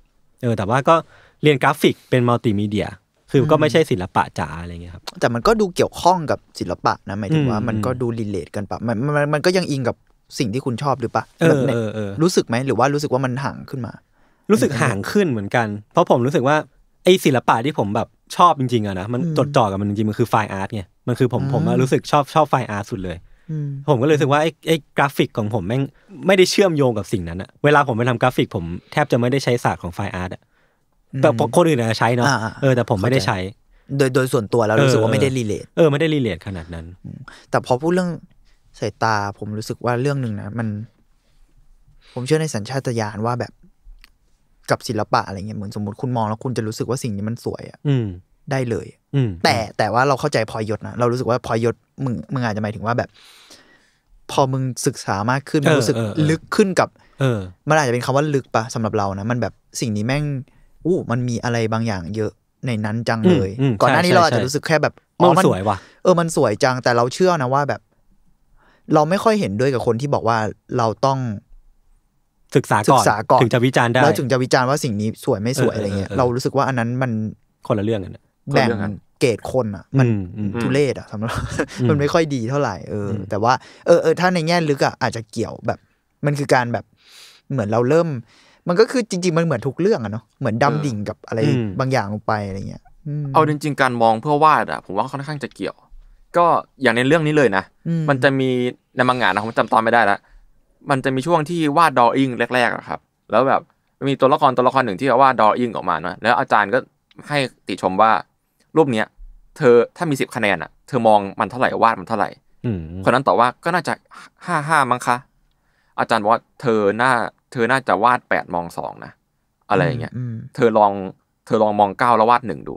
เออ แต่ว่าก็เรียนกราฟิกเป็นมัลติมีเดีย คือก็ไม่ใช่ศิลปะจ๋าอะไรเงี้ยครับ แต่มันก็ดูเกี่ยวข้องกับศิลปะนะ หมายถึงว่ามันก็ดูรีเลทกันปะมันมันมันก็ยังอิงกับสิ่งที่คุณชอบหรือปะเออเออรู้สึกไหมหรือว่ารู้สึกว่ามันห่างขึ้นมารู้สึกห่างขึ้นเหมือนกัน เพราะผมรู้สึกว่าไอศิลปะที่ผมแบบชอบจริงๆอะนะมันจดจ่อกับมันจริงมันคือไฟอาร์ตไงมันคือผมผมรู้สึกชอบชอบไฟอาร์ตสุดเลยผมก็เลยรู้สึกว่าไอ้ไอกราฟิกของผมแม่งไม่ได้เชื่อมโยงกับสิ่งนั้นอะเวลาผมไปทำกราฟิกผมแทบจะไม่ได้ใช้ศาสตร์ของไฟอาร์ตอะแต่คนอื่นอาจะใช้เนาะเออแต่ ผมไม่ได้ใช้ โดยโดยส่วนตัวแเรารู้สึกว่าไม่ได้รีเลทเออไม่ได้รีเลทขนาดนั้นแต่พอพูดเรื่องสายตาผมรู้สึกว่าเรื่องหนึ่งนะมัน ผมเชื่อในสัญชาตญาณว่าแบบกับ ศิลปะอะไรเงี้ยเหมือนสมมติคุณมอง แล้วคุณจะรู้สึกว่าสิ่งนี้มันสวยอ่ะได้เลยแต่แต่ว่าเราเข้าใจพอยศนะเรารู้สึกว่าพอยศมึงมึงอาจจะหมายถึงว่าแบบ พอมึงศึกษามากขึ้นรู้สึก ลึกขึ้นกับ เออมันอาจจะเป็นคำว่าลึกปะสำหรับเรานะมัน แบบสิ่งนี้แม่งอู้มันมีอะไรบางอย่างเยอะในนั้นจังเลย ก่อนหน้านี้เราอาจจะรู้สึกแค่แบบมันสวยว่ะเออมันสวยจังแต่เราเชื่อนะว่าแบบ เราไม่ค่อยเห็นด้วยกับคนที่บอกว่าเราต้องศึกษาก่อนถึงจะวิจารณ์ได้แล้วถึงจะวิจารณ์ว่าสิ่งนี้สวยไม่สวยอะไรเงี้ยเรารู้สึกว่าอันนั้นมันคนละเรื่องกันแบ่งเกตคนอ่ะ มันทุเลศอ่ะสำหรับมันไม่ค่อยดีเท่าไหร่เออแต่ว่าเออเออถ้าในแง่ลึกอ่ะอาจจะเกี่ยวแบบ มันคือการแบบเหมือนเราเริ่มมันก็คือจริง ๆมันเหมือนทุกเรื่องอะเนาะเหมือนดำดิ่งกับอะไรบางอย่างลงไปอะไรเงี้ยเอาจริงๆการมองเพื่อวาดอ่ะผมว่าค่อนข้างจะเกี่ยว ก็อย่างในเรื่องนี้เลยนะมันจะมีในบางงนนะผมจำตอนไม่ได้ละมันจะมีช่วงที่วาดดออิงแรกๆครับ แล้วแบบมีตัวละครตัวละครหนึ่งที่วาดดออิงออกมาเนาะแล้วอาจารย์ก็ให้ติชมว่ารูปเนี้ย เธอถ้ามีสิบคะแนนอ่ะ เธอมองมันเท่าไหร่วาดมันเท่าไหร่คนนั้นตอบว่าก็น่าจะห้าห้ามั้งคะ อาจารย์ว่าเธอหน้า เธอน่าจะวาดแปดมองสองนะอะไรอย่างเงี้ย เธอลอง เธอลองมองเก้าแล้ววาดหนึ่งดู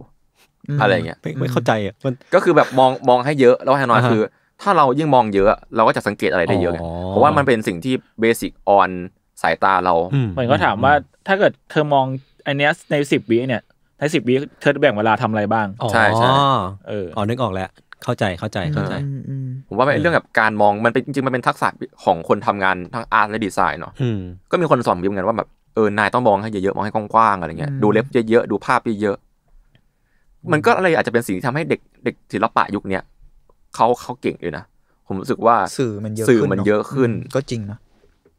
อะไรอย่างเงี้ยไม่เข้าใจอ่ะก็คือแบบมองมองให้เยอะแล้วให้น้อยคือถ้าเรายิ่งมองเยอะเราก็จะสังเกตอะไรได้เยอะเพราะว่ามันเป็นสิ่งที่เบสิกออนสายตาเราเหมือนก็ถามว่าถ้าเกิดเธอมองอันเนี้ยในสิบวิเนี่ยในสิบวิเธอแบ่งเวลาทำอะไรบ้าง ใช่ใช่เอออ๋อนึกออกแล้วเข้าใจเข้าใจเข้าใจผมว่าเรื่องแบบการมองมันเป็นจริงมันเป็นทักษะของคนทำงานทั้งอาร์ตและดีไซน์เนาะก็มีคนสอนผิมกันว่าแบบเออนายต้องมองให้เยอะๆมองให้กว้างๆอะไรเงี้ยดูเล็บเยอะๆดูภาพเยอะๆมันก็อะไรอาจจะเป็นสิ่งที่ทำให้เด็กเด็กศิลปะยุคเนี้ยเขาเขาเก่งอยู่นะ ผมรู้สึกว่าสื่อมันเยอะสื่อมันเยอะขึ้น ก็จริงนะ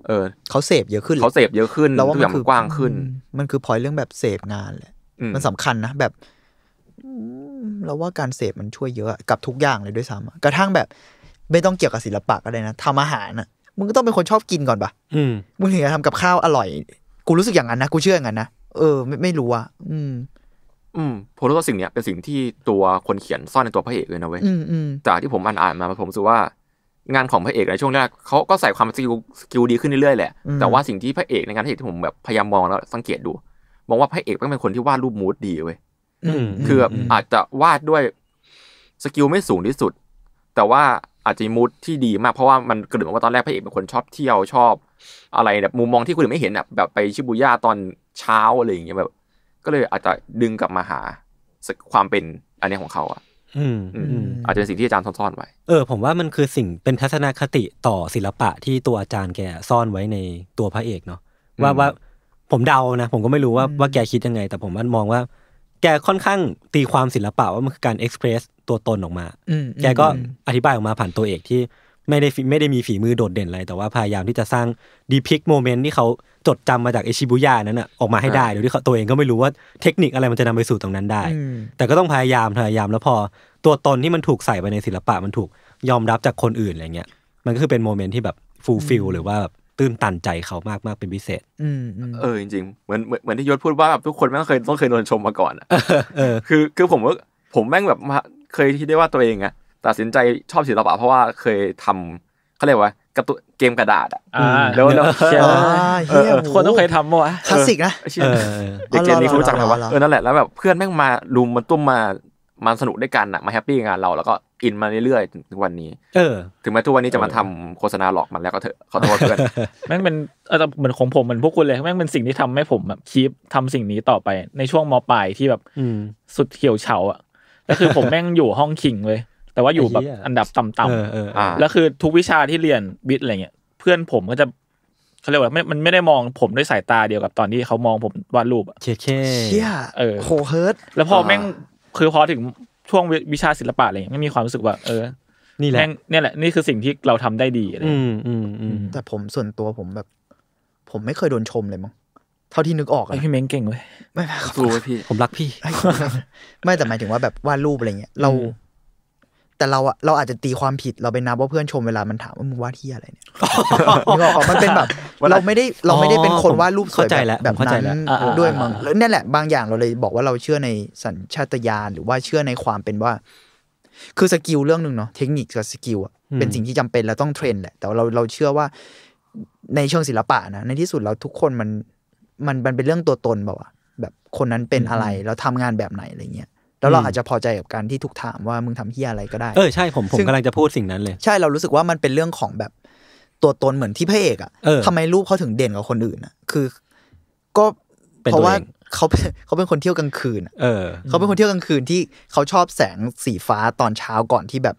เออ เขาเสพเยอะขึ้น เขาเสพเยอะขึ้นแล้ว่ามันคือกว้างขึ้น มันคือพอยเรื่องแบบเสพงานแหละมันสำคัญนะแบบเราว่าการเสพมันช่วยเยอะกับทุกอย่างเลยด้วยซ้ำกระทั่งแบบ ไม่ต้องเกี่ยวกับศิลปะก็ได้นะทำอาหารน่ะมึงก็ต้องเป็นคนชอบกินก่อนปะมึงถึงจะทำกับข้าวอร่อยกูรู้สึกอย่างนั้นนะกูเชื่ออย่างนั้นนะเออไม่ไม่รู้อ่ะอืมอืมผมรู้ว่าสิ่งเนี้ยเป็นสิ่งที่ตัวคนเขียนซ่อนในตัวพระเอกเลยนะเว้ยจากที่ผมอ่านอ่านมาผมรู้สึกว่า งานของพระเอกในช่วงแรกเขาก็ใส่ความสกิลสกิลดีขึ้นเรื่อยๆแหละแต่ว่าสิ่งที่พระเอกในงานที่ผมแบบพยายามมองแล้วสังเกตดู มองว่าพระเอกต้องเป็นคนที่วาดรูปมูดดีเว้ยคืออาจจะวาดด้วยสกิลไม่สูงที่สุด แต่ว่าอาจจะมูดที่ดีมากเพราะว่ามันเกิดมาว่าตอนแรกพระเอกเป็นคนชอบเที่ยวชอบ อะไรแบบมุมมองที่คนอื่นไม่เห็นแบบไปชิบูย่าตอนเช้าอะไรอย่างเงี้ยแบบก็เลยอาจจะดึงกลับมาหาความเป็นอันนี้ของเขาอ่ะอาจจะเป็นสิ่งที่อาจารย์ซ่อนไว้เออผมว่ามันคือสิ่งเป็นทัศนคติต่อศิลปะที่ตัวอาจารย์แกซ่อนไว้ในตัวพระเอกเนาะว่าว่าผมเดานะผมก็ไม่รู้ว่าว่าแกคิดยังไง แต่ผมมองว่า แกค่อนข้างตีความศิลปะว่ามันคือการเอ็กซ์เพรสตัวตนออกมาแกก็อธิบายออกมาผ่านตัวเอกที่ไม่ได้ไม่ได้มีฝีมือโดดเด่นอะไรแต่ว่าพยายามที่จะสร้างดีพิกโมเมนต์ที่เขาจดจำมาจากเอชิบุย่านั้นอะออกมาให้ได้โดยที่เขาตัวเองก็ไม่รู้ว่าเทคนิคอะไรมันจะนำไปสู่ตรงนั้นได้ แต่ก็ต้องพยายามพยายามแล้วพอ ตัวตนที่มันถูกใส่ไปในศิลปะมันถูกยอมรับจากคนอื่นอะไรเงี้ยมันก็คือเป็นโมเมนต์ที่แบบฟูลฟิลหรือว่าแบบตื้นตันใจเขามากมากเป็นพิเศษเออจริงๆเหมือนเหมือนที่ยศพูดว่าแบบทุกคนแม่งเคยต้องเคยโดนชมมาก่อนอะคือคือผมว่าผมแม่งแบบเคยที่ได้ว่าตัวเองอะตัดสินใจชอบศิลปะเพราะว่าเคยทำเขาเรียกว่ากระตุเกมกระดาษอ่ะแล้วเคนต้องเคยทำวะคลาสสิกนะเด็กเจมนี้เขารู้จักไหมวะเออนั่นแหละแล้วแบบเพื่อนแม่งมาลุมมันตุ้มมามาสนุกด้วยกันอะมาแฮปปี้งานเรา แล้วก็ อินมาเรื่อยๆถึงวันนี้ เออถึงแม้ทุกวันนี้จะมาทำโฆษณาหลอกมันแล้วก็เถอะขอโทษเพื่อนแม่งเป็นอเหมือนของผมเหมือนพวกคุณเลย แม่งเป็นสิ่งที่ทำให้ผมแบบคีปทำสิ่งนี้ต่อไปในช่วงมปลายที่แบบสุดเขียวเฉาอ่ะก็คือผมแม่งอยู่ห้องคิงเลยแต่ว่าอยู่แบบ อันดับต่ำๆแล้วคือทุกวิชาที่เรียนวิทย์อะไรเงี้ย เพื่อนผมก็จะเขาเรียกว่าไม่มันไม่ได้มองผมด้วยสายตาเดียวกับตอนที่เขามองผมวาดรูปอะเชี่ยเชี่ยออโคเฮิร์ตแล้วพอแม่งคือพอถึงช่วงวิชาศิลปะอะไรเงี้ยไม่มีความรู้สึกว่า เออนี่แหละนี่แหละนี่คือสิ่งที่เราทำได้ดีอะไรแต่ผมส่วนตัวผมแบบ ผมไม่เคยโดนชมเลยมั้งเท่าที่นึกออกอะพี่เม้งเก่งเว้ยไม่ไม่คู้พี่ผมรักพี่ไม่แต่หมายถึงว่าแบบวาดรูปอะไรเงี้ยเราแต่เราเราอาจจะตีความผิดเราไปนับว่าเพื่อนชมเวลามันถามว่ามึงวาดเียอะไรเนี่ยนึกออกมันเป็นแบบ เราไม่ได้เราไม่ได้เป็นคนวาดรูปสวยแบบนั้นด้วยมั้งแล้วนี่แหละบางอย่างเราเลยบอกว่าเราเชื่อในสัญชาตญาณหรือว่าเชื่อในความเป็นว่าคือสกิลเรื่องหนึ่งเนาะเทคนิคกับสกิลอะเป็นสิ่งที่จำเป็นแลวต้องเทรนแหละแต่เราเราเชื่อว่าในเชิงศิลปะนะในที่สุดเราทุกคนมันมันมันเป็นเรื่องตัวตนแบบว่าแบบคนนั้นเป็นอะไรแล้วทำงานแบบไหนอะไรเงี้ยแล้วเราอาจจะพอใจกับการที่ถูกถามว่ามึงทำเฮียอะไรก็ได้เออใช่ผมผมกำลังจะพูดสิ่งนั้นเลยใช่เรารู้สึกว่ามันเป็นเรื่องของแบบตัวตนเหมือนที่พระเอกอ่ะทำไมรูปเขาถึงเด่นกว่าคนอื่นอ่ะคือ ก็เพราะว่าเขาเขาเป็นคนเที่ยวกลางคืนเออเขาเป็นคนเที่ยวกลางคืนที่เขาชอบแสงสีฟ้าตอนเช้าก่อนที่แบบ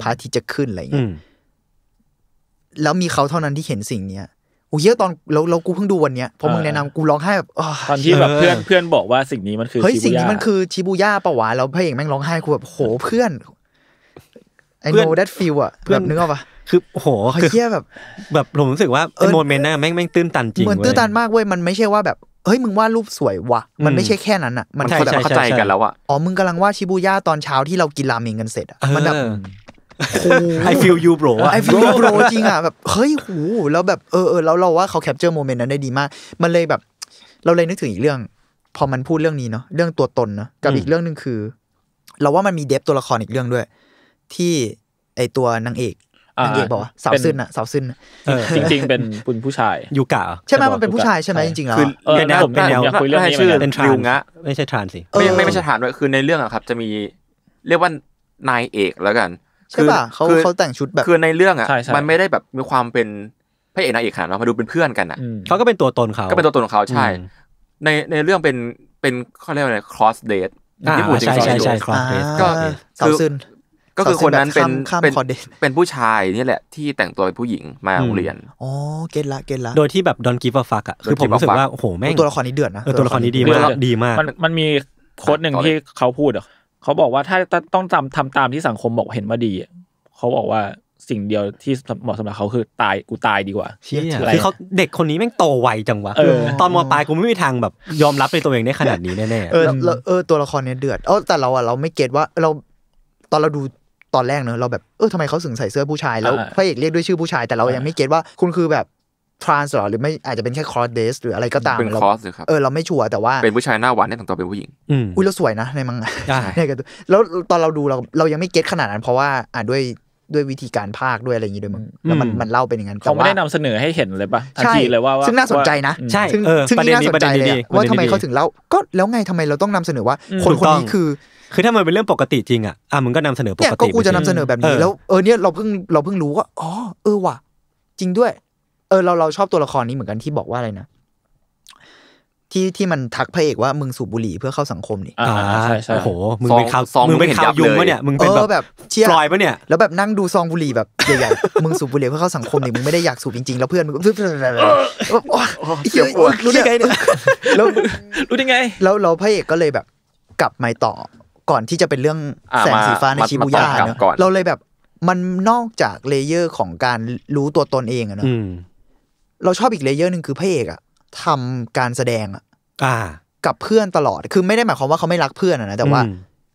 พระอาทิตย์จะขึ้นอะไรอย่างเงี้ยแล้วมีเขาเท่านั้นที่เห็นสิ่งเนี้ยโอ้ยเยอะตอนเราเรากูเพิ่งดูวันเนี้ยพอมึงแนะนำกูร้องไห้แบบตอนที่แบบเพื่อนเพื่อนบอกว่าสิ่งนี้มันคือเฮ้ยสิ่งนี้มันคือชิบูย่าปะวะแล้วพระเอกแม่งร้องไห้กูแบบโหเพื่อนไอโน w that feel อ่ะแบบนึกออกปะคือโหเฮียแบบ แบบผมรู้สึกว่าโมเมนต์น่ะแม่งแม่งตื้นตันจริงเหมือนตื้นตันมากเว้ยมันไม่ใช่ว่าแบบเฮ้ยมึงวาดรูปสวยว่ะมันไม่ใช่แค่นั้นอะมันเข้าใจกันแล้วอะอ๋อมึงกำลังวาดชิบูย่าตอนเช้าที่เรากินราเมงกันเสร็จอะมันแบบไอฟิลยูโบรอะไอฟิลยูโบรจริงอ่ะแบบเฮ้ยหูแล้วแบบเออเแล้วเราว่าเขาแคปเจอร์โมเมนต์นั้นได้ดีมาก มันเลยแบบ เราเลยนึกถึงอีกเรื่อง พอมันพูดเรื่องนี้เนาะเรื่องตัวตนเนาะกับอีกเรื่องหนึ่งคือ เราว่ามันมีเดฟตัวละครอีกเรื่องด้วย ที่ไอตัวนางเอกนางเอกบอกว่าสาวซึ้นอะสาวซึ้นจริง ๆเป็นปุนผู้ชายยูกะใช่ไหมมันเป็นผู้ชายใช่ไหมจริงๆแล้วเป็นแนวเนแนวคุยเรื่องชื่อเป็นทรานงะไม่ใช่ทรานสิไม่ไม่ใช่ทรานด้วยคือในเรื่องอะครับ จะมีเรียกว่านายเอกแล้วกันใช่ป่ะเขาเขาแต่งชุดแบบคือในเรื่องอ่ะมันไม่ได้แบบมีความเป็นพระเอกนางเอกขนาดนั้นมาดูเป็นเพื่อนกันอ่ะเขาก็เป็นตัวตนเขาก็เป็นตัวตนของเขาใช่ในในเรื่องเป็นเป็นเขาเรียกว่าอะไร cross date ญี่ปุ่นจริงจริงก็คือก็คือคนนั้นเป็นเป็นเป็นผู้ชายนี่แหละ ที่แต่งตัวเป็นผู้หญิงมาโรงเรียนอ๋อเกตละ เกตละโดยที่แบบดอนกีฟฟักอ่ะคือผมรู้สึกว่าโอ้โหแม่งตัวละครนี้เดือดนะตัวละครนี้ดีมากดีมากมันมีโค้ดหนึ่งที่เขาพูดอ่ะเขาบอกว่าถ้าต้องทำทำตามที่สังคมบอกเห็นว่าดีเขาบอกว่าสิ่งเดียวที่เหมาะสำหรับเขาคือตายกูตายดีกว่าเชี่ยคือเขาเด็กคนนี้แม่งโตไวจังวะตอนมปลายกูไม่มีทางแบบยอมรับในตัวเองได้ขนาดนี้แน่ๆเออเออตัวละครเนี้ยเดือดเออแต่เราอะเราไม่เก็ตว่าเรา ตอนเราดูตอนแรกเนอะเราแบบเออทำไมเขาถึงใส่เสื้อผู้ชายแล้วพระเอกเรียกด้วยชื่อผู้ชายแต่เรายังไม่เก็ตว่าคุณคือแบบทรานส์หรอหรือไม่อาจจะเป็นแค่คอร์สเดสหรืออะไรก็ตามเป็นคอร์สครับเออเราไม่ชัวร์แต่ว่า เป็นผู้ชายหน้าหวานเนี่ยต้องตัวเป็นผู้หญิงอุ้ยเราสวยนะในมังงะใน่ยแล้วตอนเราดูเราเรายังไม่เก็ตขนาดนั้น เพราะว่าอ่าด้วยด้วยวิธีการภาคด้วยอะไรอย่างงี้ด้วยมั้งแล้วมันมันเล่าเป็นอย่างนั้นเขาไม่ได้นำเสนอให้เห็นเลยปะทันทีเลยว่าซึ่งน่าสนใจนะใช่ซึ่งซึ่งน่าสนใจเลยว่าทำไมเขาถึงเล่าก็แล้วไงทำไมเราต้องนำเสนอว่าคนคนนี้คือ คือถ้ามันเป็นเรื่องปกติจริงอ่ะอ่ะมึงก็นำเสนอปกติก็กูจะนำเสนอแบบนี้แล้ว เออเนี่ยเราเพิ่งเราเพิ่งรู้ว่าอ๋อเออว่ะจริงด้วยเออเราเราชอบตัวละครนี้เหมือนกันที่บอกว่าอะไรนะที่ที่มันทักพระเอกว่า มึงสูบบุหรี่เพื่อเข้าสังคมนี่อ่าใช่ใช่โอ้โหมึงเป็นข่าวซองมึงเป็นข่าวยุงปะเนี่ยมึงเป็นแบบเชียร์ลอยปะเนี่ยแล้วแบบนั่งดูซองบุหรี่แบบใหญ่ๆมึงสูบบุหรี่เพื่อเข้าสังคมนี่มึงไม่ได้อยากสูบจริงๆแล้วเพื่อนมึงฟึ๊บๆๆๆโอ้เขียวปวด รู้ได้ไงเนี่ยแล้วรู้ได้ไง แล้วเราพระเอกก็เลยแบบกลับมาต่อก่อนที่จะเป็นเรื่องแสงสีฟ้าในชิบูย่าเนอะเราเลยแบบมันนอกจากเลเยอร์ของการรู้ตัวตนเองอะเนาะเราชอบอีกเลเยอร์หนึ่งคือพระเอกอะทำการแสดง อ่ากับเพื่อนตลอดคือไม่ได้หมายความว่าเขาไม่รักเพื่อนนะแต่ว่า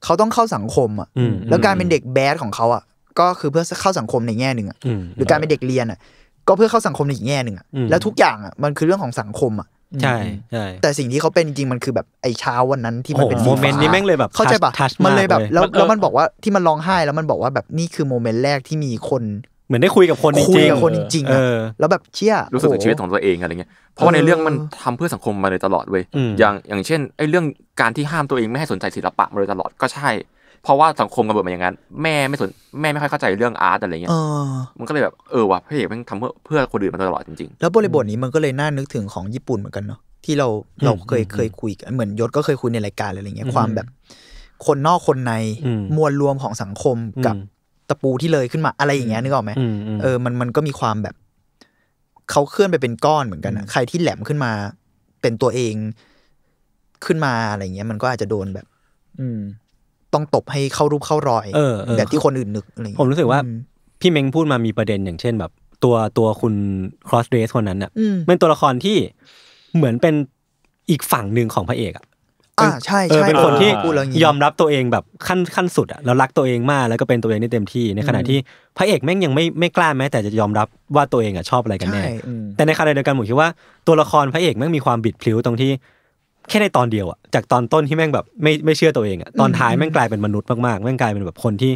เขาต้องเข้าสังคมอ่ะแล้วการเป็นเด็กแบดของเขาอ่ะ ก็คือเพื่อเข้าสังคมในแง่หนึ่งอะหรือการเป็นเด็กเรียนอ่ะ ก็เพื่อเข้าสังคมในอีกแง่หนึ่งอะแล้วทุกอย่างอ่ะมันคือเรื่องของสังคมอ่ะใช่ใช่แต่สิ่งที่เขาเป็นจริงมันคือแบบไอ้เช้าวันนั้นที่มันเป็นโมเมนต์นี้แม่งเลยแบบ เข้าใจปะมันเลยแบบแล้วแล้วมันบอกว่าที่มันร้องไห้แล้วมันบอกว่าแบบนี่คือโมเมนต์แรกที่มีคนเหมือนได้คุยกับคนจริงคุยกับคนจริงๆแล้วแบบเชี่ยรู้สึกถึงชีวิตของตัวเองอะไรเงี้ย เพราะในเรื่องมันทำเพื่อสังคมมาโดยตลอดเว้ย อย่างอย่างเช่นไอ้เรื่องการที่ห้ามตัวเองไม่ให้สนใจศิลปะมาโดยตลอดก็ใช่ เพราะว่าสังคมกำเนิดมาอย่างนั้นแม่ไม่สนแม่ไม่ค่อยเข้าใจเรื่องอาร์ตอะไรเงี้ยมันก็เลยแบบเออว่ะพระเอกมันทำเพื่อเพื่อคนอื่นมาตลอดจริงๆ แล้วบริบทนี้มันก็เลยน่านึกถึงของญี่ปุ่นเหมือนกันเนาะที่เราเราเคยเคยคุยกันเหมือนยศก็เคยคุยในรายการอะไรเงี้ยความแบบ คนนอกคนในมวลรวมของสังคมกับตะปูที่เลยขึ้นมาอะไรอย่างเงี้ยนึกออกไหมเออมันมันก็มีความแบบเขาเคลื่อนไปเป็นก้อนเหมือนกันนะใครที่แหลมขึ้นมา เป็นตัวเอง ขึ้นมาอะไรเงี้ย มันก็อาจจะโดนแบบ อืม ต้องตบให้เข้ารูปเข้ารอยเออแบบที่คนอื่นนึกอะไรผมรู้สึกว่าพี่เม้งพูดมามีประเด็น อย่างเช่นแบบ ตัวตัวคุณครอสเดรสคนนั้นอ่ะเป็นตัวละครที่เหมือนเป็นอีกฝั่งหนึ่งของพระเอกอ่ะอ่าใช่ใช่เป็นคนที่ยอมรับตัวเองแบบขั้นขั้นสุดอ่ะแล้วรักตัวเองมาก แล้วก็เป็นตัวเองได้เต็มที่ ในขณะที่พระเอกแม่งยังไม่ไม่กล้าแม้ แต่จะยอมรับว่าตัวเองอ่ะชอบอะไรกันแน่ แต่ในขณะเดียวกันผมคิดว่าตัวละครพระเอกแม่งมีความบิดพลิ้วตรงที่แค่ในตอนเดียวอ่ะจากตอนต้นที่แม่งแบบไม่ไม่เชื่อตัวเองอ่ะตอนท้ายแม่งกลายเป็นมนุษย์มากๆแม่งกลายเป็นแบบคนที่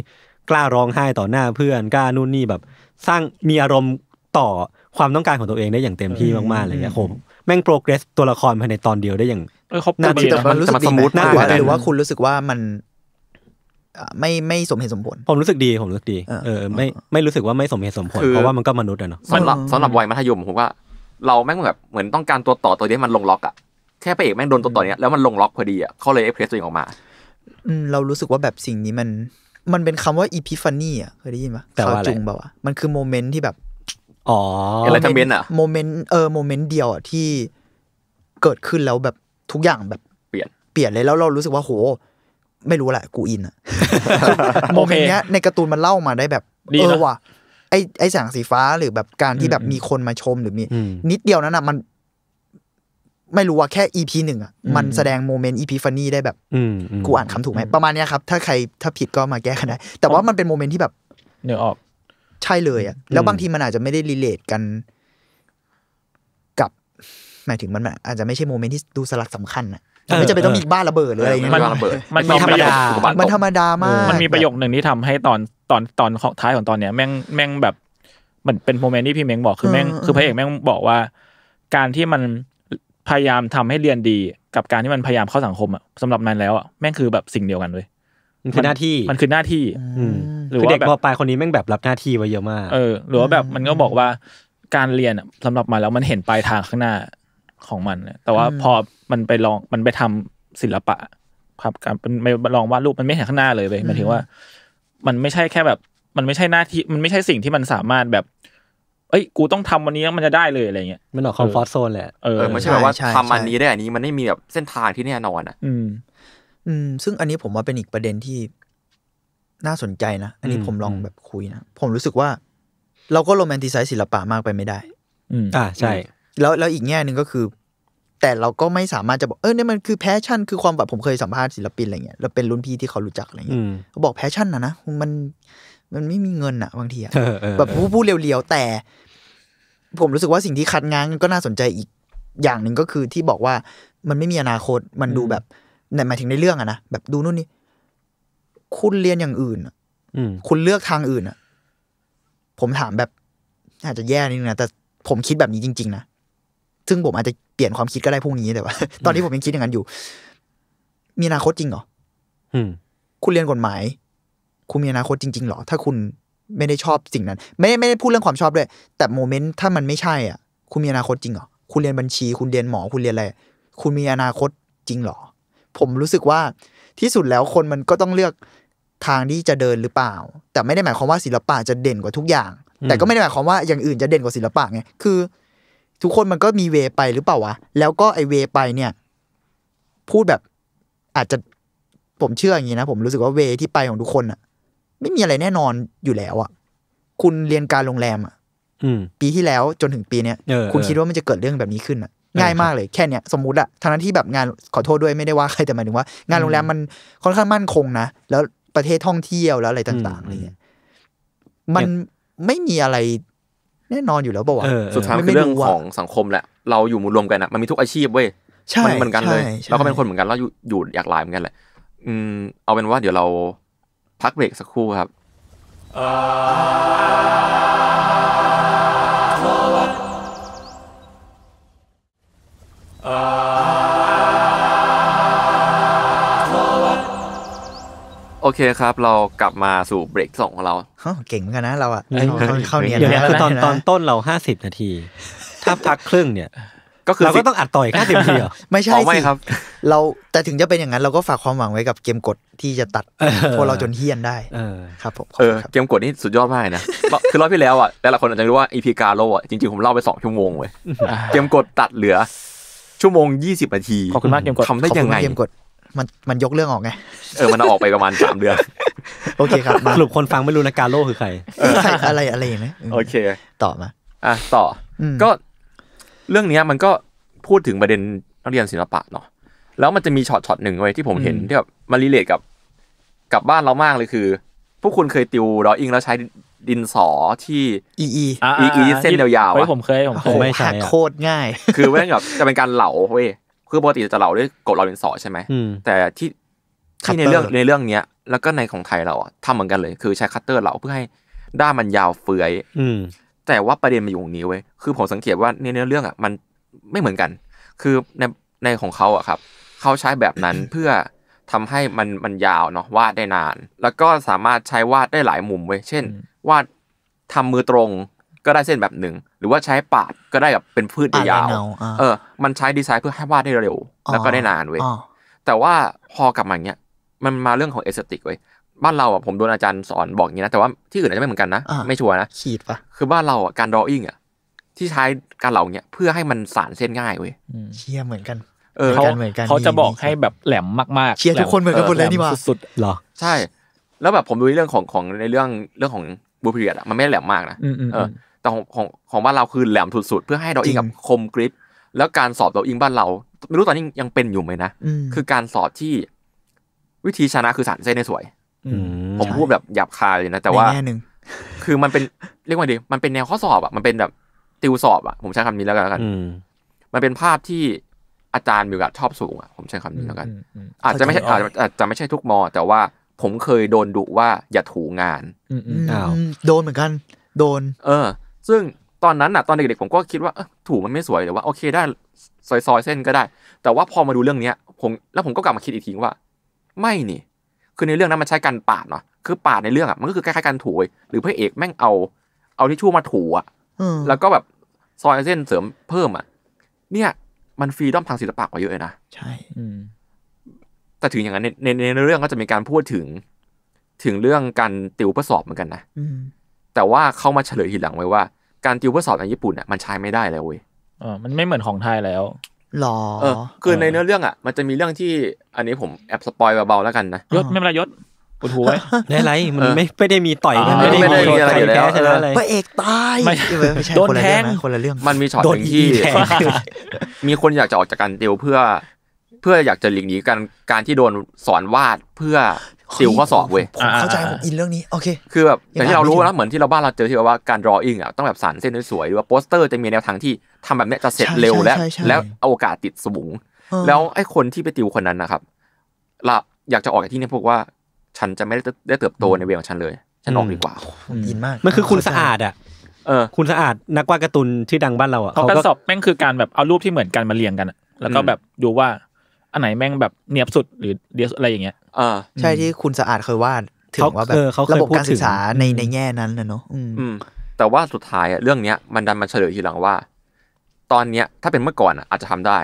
กล้าร้องไห้ต่อหน้าเพื่อนกล้านู่นนี่แบบสร้างมีอารมณ์ต่อความต้องการของตัวเองได้อย่างเต็มที่มากๆเลยเนี่ยผมแม่งโปรเกรสตัวละครภายในตอนเดียวได้อย่าง่าจีบแน่าจะมันรู้สึกดีนะหรือว่าคุณรู้สึกว่ามัน ไม่ไม่สมเหตุสมผล ผมรู้สึกดีผมรู้สึกดีเออไม่ไม่รู้สึกว่าไม่สมเหตุสมผลเพราะว่ามันก็มนุษย์อะเนาะสำหรับสำหรับวัยมัธยมผมว่าเราแม่งแบบเหมือนต้องการตัวต่อตัวนี้มันลงล็อกอะแค่ไปเอกแม่งโดนตัวต่อเนี้ยแล้วมันลงล็อกพอดีอะเขาเลยเอ็กเพรสตัวเองออกมาเรารู้สึกว่าแบบสิ่งนี้มัน มันเป็นคำว่าอีพิฟานี่อะเคยได้ยินปะข่าวาจุงแบบว่ามันคือโมเมนต์ที่แบบอ๋อะไรทั้งเบนอะโมเมนต์เออโมเมนต์เดียวอะที่ เกิดขึ้นแล้วแบบทุกอย่างแบบเปลี่ยนเปลี่ยนเลยแล้วเรารู้สึกว่าโห ไม่รู้แหละกูอินอะโมเมนต์เนี้ยในการ์ตูนมันเล่ามาได้แบบเออว่ะไอไอแสงสีฟ้าหรือแบบการที่แบบมีคนมาชมหรือมี นิดเดียวนั้นอะมัน ไม่รู้ว่าแค่ EP หนึ่งอ่ะมันแสดงโมเมนต์ EP ฟันนี่ได้แบบกูอ่านคำถูกไหมประมาณเนี้ยครับถ้าใครถ้าผิดก็มาแก้กันได้แต่ว่ามันเป็นโมเมนต์ที่แบบเนื้อออกใช่เลยอะแล้วบางทีมันอาจจะไม่ได้รีเลทกันกับหมายถึงมัน อาจจะไม่ใช่โมเมนต์ที่ดูสลักสำคัญอะไม่จะเป็นต้องมีบ้านระเบิดหรืออะไรเงี้ยมันมันธรรมดามันธรรมดามาก มันมีประโยคหนึ่งที่ทำให้ตอนตอนตอนของท้ายของตอน เนี้ยแม่งแม่งแบบมันเป็นโมเมนต์ที่พี่เม้งบอก คือแม่งคือพระเอกแม่งบอกว่า การที่มันพยายามทำให้เรียนดีกับการที่มันพยายามเข้าสังคมอ่ะสำหรับมันแล้วอ่ะแม่งคือแบบสิ่งเดียวกันเลยมันคือหน้าที่ มันคือหน้าที่หรือว่าเด็กมปลายคนนี้แม่งแบบรับหน้าที่ไว้เยอะมาก เออหรือว่าแบบมันก็บอกว่าการเรียนสำหรับมาแล้วมันเห็นปลายทางข้างหน้าของมันแต่ว่าพอมันไปลองมันไปทำศิลปะครับการไปลองวาดรูปมันไม่เห็นข้างหน้าเลยเลยหมายถึงว่า มันไม่ใช่แค่แบบ มันไม่ใช่หน้าที่ มันไม่ใช่สิ่งที่มันสามารถแบบ เอ้ยกูต้องทำวันนี้มันจะได้เลยอะไรเงี้ย มันออกคอมฟอร์ทโซนแหละเออไม่ใช่แบบว่าทำอันนี้ได้อันนี้มันไม่มีแบบเส้นทางที่แน่นอนอ่ะอืมซึ่งอันนี้ผมว่าเป็นอีกประเด็นที่น่าสนใจนะ อันนี้ผมลองแบบคุยนะ ผมรู้สึกว่า เราก็โรแมนติไซส์ศิลปะมากไปไม่ได้ อืม อ่าใช่ แล้วแล้วอีกแง่หนึ่งก็คือ แต่เราก็ไม่สามารถจะบอก เออเนี่ยมันคือแพชชั่นคือความแบบผมเคยสัมภาษณ์ศิลปินอะไรเงี้ยแล้วเป็นรุ่นพี่ที่เขารู้จักอะไรเงี้ยเขาบอกแพชชั่นนะนะมัน มันไม่มีเงินอะบางทีอะแบบพูดพูดเรียวๆแต่ ผมรู้สึกว่าสิ่งที่คัดง้างก็น่าสนใจอีกอย่างหนึ่งก็คือที่บอกว่ามันไม่มีอนาคตมันดูแบบในหมายถึงในเรื่องอะนะแบบดูนู่นนี่คุณเรียนอย่างอื่นคุณเลือกทางอื่นอะผมถามแบบ อาจจะแย่นิดนึงนะแต่ผมคิดแบบนี้จริง ๆนะซึ่งผมอาจจะเปลี่ยนความคิดก็ได้พรุ่งนี้แต่ว่า ตอนนี้ผมยังคิดอย่างนั้นอยู่ มีอนาคตจริงเหรอคุณเรียนกฎหมาย คุณมีอนาคตจริงๆหรอ ถ้าคุณไม่ได้ชอบสิ่งนั้น ไม่ไม่ได้พูดเรื่องความชอบด้วย แต่โมเมนต์ถ้ามันไม่ใช่อ่ะ คุณมีอนาคตจริงเหรอคุณเรียนบัญชี คุณเรียนหมอคุณเรียนอะไร คุณมีอนาคตจริงหรอผมรู้สึกว่าที่สุดแล้วคนมันก็ต้องเลือกทางที่จะเดินหรือเปล่า แต่ไม่ได้หมายความว่าศิลปะจะเด่นกว่าทุกอย่าง แต่ก็ไม่ได้หมายความว่าอย่างอื่นจะเด่นกว่าศิลปะไงคือทุกคนมันก็มีเวไปหรือเปล่าวะแล้วก็ไอเวไปเนี่ย พูดแบบอาจจะผมเชื่ออย่างนี้นะผมรู้สึกว่าเวที่ไปของทุกคนอะไม่มีอะไรแน่นอนอยู่แล้วอะคุณเรียนการโรงแรมอะปีที่แล้วจนถึงปีเนี้ยคุณคิดว่ามันจะเกิดเรื่องแบบนี้ขึ้นอะง่ายมากเลยแค่เนี้ยสมมุติอะทางนั้นที่แบบงานขอโทษด้วยไม่ได้ว่าใครแต่หมายถึงว่า งานโรงแรมมันค่อนข้างมั่นคงนะแล้วประเทศท่องเที่ยวแล้วอะไรต่างๆอะไรเงี้ยมันไม่มีอะไร แน่นอนอยู่แล้วบ่กวะสุดท้ายคือเรื่องของสังคมแหละเราอยู่มุรวมกันนะมันมีทุกอาชีพเว้ยมันเหมือนกันเลยเราก็เป็นคนเหมือนกันเราอยู่อยากลายเหมือนกันแหละอืม เอาเป็นว่าเดี๋ยวเรา พักเบรกสักครู่ครับโอเคครับ เรากลับมาสู่เบรกสองของเราเก่งเหมือนกันนะเราอ่ะเข้าเนียนแล้วคือตอนตอนต้นเราห้าสิบนาที ถ้าพักครึ่งเนี่ย ก็คือเราก็ต้องอัดต่อยห้าสิบนาทีเหรอ ไม่ใช่ไม่ครับ เราแต่ถึงจะเป็นอย่างนั้น เราก็ฝากความหวังไว้กับเกมกดที่จะตัด พวกเราจนเฮี้ยนได้ครับผมเกมกดนี่สุดยอดมากนะ คือรอบที่แล้วอ่ะแต่ละคนอาจจะรู้ว่าอีพีการโลอ่ะจริงๆผมเล่าไปสองชั่วโมงเว้ยเกมกดตัดเหลือชั่วโมงยี่สิบนาทีขอบคุณมากเกมกดทำได้ยังไงเกมกดมันมันยกเรื่องออกไง เออมันออกไปประมาณสามเดือน โอเคครับสรุปคนฟังไม่รู้นาการโลคือใครใครอะไรอะไรไหมโอเค ต่อมาอ่ะต่อก็เรื่องเนี้ยมันก็พูดถึงประเด็นนักเรียนศิลปะเนาะแล้วมันจะมีช็อตช็อตหนึ่งไว้ที่ผมเห็นที่แบบมารีเลทกับ กับบ้านเรามากเลยคือ พวกคุณเคยติวรออิงแล้วใช้ดินสอที่อีอีอีอีเส้นยาวๆอ่ะผมเคยผมเคยไม่ใช่โคตรง่าย คือเว้งแบบจะเป็นการเหลาเว้ยคือปกติจะเราด้วยกดเราเป็นสอใช่ไหมแต่ที่ที่ในเรื่องในเรื่องเนี้ยแล้วก็ในของไทยเราอ่ะทำเหมือนกันเลย คือใช้คัตเตอร์เราเพื่อให้ด้ามมันยาวเฟื่อยแต่ว่าประเด็นมันอยู่ตรงนี้เว้ยคือผมสังเกตว่าในเนื้อเรื่องอ่ะมันไม่เหมือนกัน คือในในของเขาอ่ะครับเขาใช้แบบนั้นเพื่อทำให้มันมันยาวเนาะวาดได้นาน แล้วก็สามารถใช้วาดได้หลายมุมเว้ยเช่นวาดทำมือตรงก็ได้เส้นแบบหนึ่งหรือว่าใช้ปาดก็ได้แบบเป็นพืชยาวเออมันใช้ดีไซน์เพื่อให้วาดได้เร็วแล้วก็ได้นานเว้ยแต่ว่าพอกลับมาเนี้ยมันมาเรื่องของเอสเตติกเว้ยบ้านเราอ่ะผมโดนอาจารย์สอนบอกอย่างนี้นะแต่ว่าที่อื่นอาจจะไม่เหมือนกันนะไม่ชัวร์นะขีดปะคือบ้านเราอ่ะการดออิ่งอ่ะที่ใช้การเหล่าเนี้ยเพื่อให้มันสานเส้นง่ายเว้ยเชี่ยเหมือนกันเขาเขาจะบอกให้แบบแหลมมากๆเชียร์ทุกคนเหมือนกันหมดเลยนี่ว่าสุดๆหรอใช่ แล้วแบบผมดูเรื่องของของในเรื่องเรื่องของบูพิเรียดอะมันไม่แหลมมากนะเออแต่ของของของบ้านเราคือแหลมสุดๆเพื่อให้ดออิงกับคมกริป แล้วการสอบดออิงบ้านเราไม่รู้ตอนนี้ยังเป็นอยู่ไหมนะคือการสอบที่ วิธีชนะคือสารเส้นในสวยผมพูดแบบหยาบคายเลยนะแต่ว่าคือมันเป็นเรียกว่าดีมันเป็นแนวข้อสอบอ่ะ มันเป็นแบบติวสอบอ่ะผมใช้คำนี้แล้วกันมันเป็นภาพที่อาจารย์มีวกะชอบสูงอ่ะผมใช้คำนี้แล้วกันอาจจะไม่ใช่ อาจจะไม่ใช่ทุกมอ แต่ว่าผมเคยโดนดุว่าอย่าถูงานอ้าวโดนเหมือนกันโดน เออซึ่งตอนนั้นน่ะตอนเด็กๆ ผมก็คิดว่าถูมันไม่สวยหรือว่าโอเค ได้ซอยๆ เส้นก็ได้ แต่ว่าพอมาดูเรื่องเนี้ย ผม แล้วผมก็กลับมาคิดอีกทีว่า ไม่นี่คือในเรื่องนั้นมันใช้การปาดเนาะคือปาดในเรื่องอ่ะมันก็คือคล้ายๆการถู หรือพระเอกแม่งเอา เอาทิชชู่มาถูอ่ะแล้วก็แบบซอยเส้นเสริมเพิ่มอ่ะ เนี่ย มันฟรีดอมทางศิลปะกว่าเยอะเลยนะใช่แต่ถึงอย่างนั้นในในในเรื่องก็จะมีการพูดถึง ถึงเรื่องการติวประอสอบเหมือนกันนะแต่ว่าเข้ามาเฉลยทีหลังไว้ว่าการติวเพื่อสอบในญี่ปุ่นอ่ะมันใช้ไม่ได้เลยเว้ยเออมันไม่เหมือนของไทยแล้ว หรอ เออ คือในเนื้อเรื่องอ่ะ มันจะมีเรื่องที่ อันนี้ผมแอบสปอยเบาๆแล้วกันนะ ยศไม่เป็นไรยศปวดหัวไม่ไร มันไม่ไม่ได้มีต่อยกันไม่ได้มีอะไรอยู่แล้วพระเอกตาย ไม่โดนแทงคนละเรื่อง มันมีช็อตหนึ่งที่ มีคนอยากจะออกจากการติวเพื่อ เพื่ออยากจะหลีกหนีการ การที่โดนสอนวาดเพื่อซิลข้อสอบเว้ยผมเข้าใจผมอินเรื่องนี้โอเคคือแบบแต่ที่เรารู้แล้วเหมือนที่เราบ้านเราเจอที่ว่าการรออิงอ่ะต้องแบบสานเส้นสวยหรือว่าโปสเตอร์จะมีแนวทางที่ทำแบบนี้จะเสร็จเร็วและแล้วโอกาสติดสูงแล้วไอ้คนที่ไปติวคนนั้นนะครับละอยากจะออกจากที่นี่พวกว่าฉันจะไม่ได้เติบโตในเวของฉันเลยฉันออกดีกว่าอินมากมันคือคุณสะอาดอ่ะเออ คุณสะอาดนักวาดการ์ตูนชื่อดังบ้านเราอ่ะเขาก็สอบแม่งคือการแบบเอารูปที่เหมือนกันมาเรียงกันแล้วก็แบบดูว่าอันไหนแม่งแบบเนียบสุดหรือเดียสอะไรอย่างเงี้ยอ่าใช่ที่คุณสะอาดเคยวาดถึงว่าแบบระบบการศึกษาในในแง่นั้นนะเนาะอืมแต่ว่าสุดท้ายอะเรื่องเนี้ย มันดันมาเฉลยทีหลังว่า ตอนเนี้ย ถ้าเป็นเมื่อก่อนอะอาจจะทำได้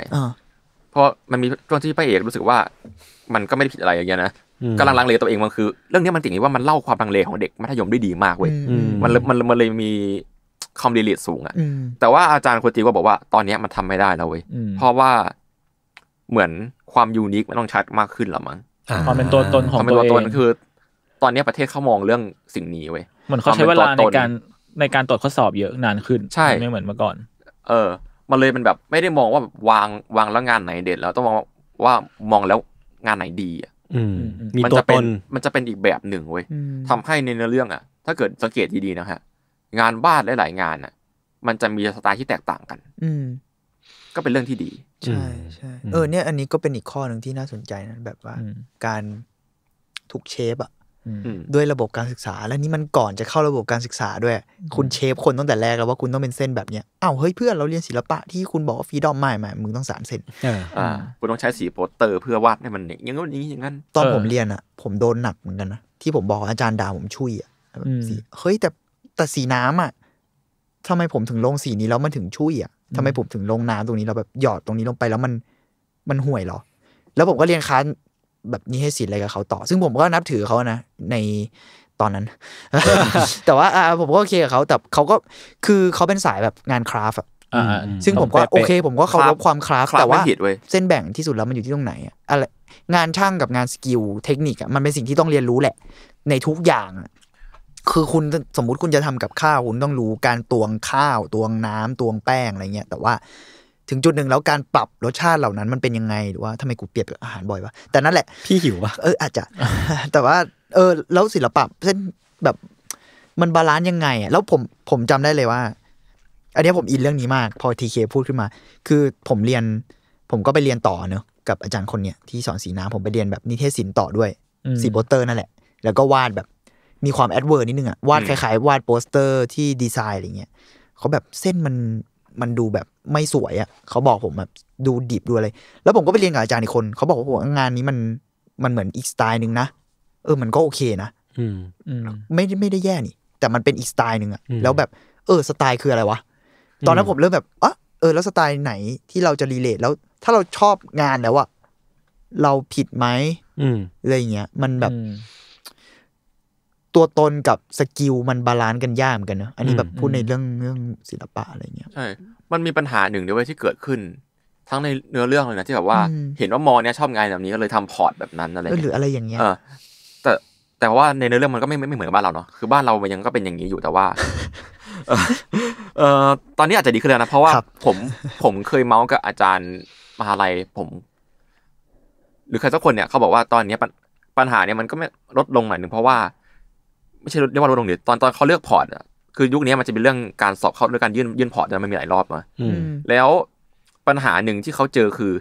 เพราะมันมีช่วงที่พระเอกรู้สึกว่า มันก็ไม่ได้ผิดอะไรอย่างเงี้ยนะกำลังลังเลตัวเองมันคือ เรื่องนี้มันติงว่ามันเล่าความลังเลของเด็กมัธยมได้ดีมากเว้ยมันมันมันเลยมีคอมดีเลตสูงอะแต่ว่าอาจารย์คนจิก็บอกว่าตอนนี้มันทำไม่ได้แล้วเว้ยเพราะว่าเหมือนความยูนิคมันต้องชัดมากขึ้นหรอมั้งความเป็นตัวตน ของตัวเองค็คือ ตอนนี้ประเทศเขามองเรื่องสิ่งนี้เว้ยมอนเขาใช้เวลาในการในการตรวจข้อสอบเยอะนานขึ้นใช่ไม่เหมือนเมื่อก่อน เออ มันเลยมันแบบไม่ได้มองว่าวางวางแล้วงานไหนเด็ดแล้วต้องมองว่ามองแล้วงานไหนดีอ่ะมันจะเป็นมันจะเป็นอีกแบบหนึ่งเว้ยทำให้ในเนื้อเรื่องอ่ะ ถ้าเกิดสังเกตดีๆนะฮะงานบ้านหลายๆงานอ่ะ มันจะมีสไตล์ที่แตกต่างกัน อืก็เป็นเรื่องที่ดี ใช่ใช่เออเนี่ยอันนี้ก็เป็นอีกข้อหนึ่งที่น่าสนใจนะแบบว่า การถูกเชฟอะด้วยระบบการศึกษา และนี่มันก่อนจะเข้าระบบการศึกษาด้วย คุณเชฟคนตั้งแต่แรกแล้วว่าคุณต้องเป็นเส้นแบบเนี้ยอ้าวเฮ้ยเพื่อนเราเรียนศิลปะที่คุณบอกว่าฟรีดอมไม่ใหม่มึงต้องสามเส้นอ่าคุณต้องใช้สีโปสเตอร์เพื่อวาดให้มันอย่างนี้ อย่างนี้อย่างนั้นตอนผมเรียนอะผมโดนหนักเหมือนกันนะที่ผมบอกอาจารย์ดาผมชุยอะเฮ้ยแต่แต่สีน้ำอะทำไมผมถึงลงสีนี้แล้วมันถึงชุยอะทำไมผมถึงลงน้ำตรงนี้เราแบบหยอดตรงนี้ลงไปแล้วมันมันห่วยหรอ แล้วผมก็เรียนค้านแบบนี้ให้สิทธิ์อะไรกับเขาต่อ ซึ่งผมก็นับถือเขานะในตอนนั้น แต่ว่าผมก็โอเคกับเขาแต่เขาก็คือเขาเป็นสายแบบงานคราฟอะซึ่งผมก็โอเค ผมก็เคารพความคราฟ์แต่ว่าเส้นแบ่งที่สุดแล้วมันอยู่ที่ตรงไหนอะไรงานช่างกับงานสกิลเทคนิคอะมันเป็นสิ่งที่ต้องเรียนรู้แหละ ในทุกอย่างคือคุณสมมุติคุณจะทำกับข้าว คุณต้องรู้การตวงข้าว ตวงน้ำตวงแป้ง อะไรเงี้ย แต่ว่าถึงจุดหนึ่งแล้วการปรับรสชาติเหล่านั้น มันเป็นยังไงหรือว่าทำไมกูเปรียบอาหารบ่อยวะแต่นั่นแหละพี่หิวปะเอออาจจะ แต่ว่า เออแล้วศิลปะเช่นแบบมันบาลานซ์ยังไงอ่ะแล้วผมผมจำได้เลยว่า อันนี้ผมอินเรื่องนี้มากพอทีเคพูดขึ้นมา คือผมเรียนผมก็ไปเรียนต่อเนอะกับอาจารย์คนเนี้ยที่สอนสีน้ำผมไปเรียนแบบนิเทศศิลป์ต่อด้วยสีโบสเตอร์นั่นแหละแล้วก็วาดแบบมีความแอดเวอร์นิดนึงอะวาดคล้ายๆ วาดโปสเตอร์ที่ดีไซน์อะไรเงี้ยเขาแบบเส้นมันมันดูแบบไม่สวยอะเขาบอกผมแบบดูดิบดูอะไร แล้วผมก็ไปเรียนกับอาจารย์อีกคนเขาบอกว่าโหงานนี้มันมันเหมือนอีกสไตล์หนึ่งนะ เออมันก็โอเคนะอืมไม่ไม่ได้แย่นี่ แต่มันเป็นอีกสไตล์หนึ่งอะแล้วแบบเออ สไตล์คืออะไรวะตอนนั้นผมเริ่มแบบอ่ะเออแล้วสไตล์ไหนที่เราจะรีเลทแล้วถ้าเราชอบงานแล้วอะเราผิดไหมอะไรเงี้ยมันแบบตัวตนกับสกิลมันบาลานซ์กันยากเหมือนกันเนอะอันนี้แบบพูดในเรื่องเรื่องศิลปะอะไรเงี้ยใช่มันมีปัญหาหนึ่งด้วยที่เกิดขึ้น ทั้งในเนื้อเรื่องเลยนะที่แบบว่าเห็นว่ามอ เนี้ยชอบงานแบบนี้ก็เลยทำพอร์ตแบบนั้นอะไรหรืออะไรอย่างเงี้ยแต่แต่ว่าในเนื้อเรื่องมันก็ไม่ไม่เหมือนบ้านเราเนาะคือบ้านเรามันยังก็เป็นอย่างนี้อยู่แต่ว่า เอ่อตอนนี้อาจจะดีขึ้นแล้วนะ เพราะว่าผมผมเคยเมาส์กับอาจารย์มหาลัยผม หรือใครสักคนเนี่ย เขาบอกว่าตอนเนี้ยปัญหาเนี่ยมันก็ไม่ลดลงหน่อยนึงเพราะว่าไม่ใช่เรียกว่าลดลงเดี๋ยวตอนตอนเขาเลือกพอร์ตอะคือยุคนี้มันจะเป็นเรื่องการสอบเข้าด้วยการยื่นยื่นพอร์ตมันมีหลายรอบมาแล้วปัญหาหนึ่งที่เขาเจอคือ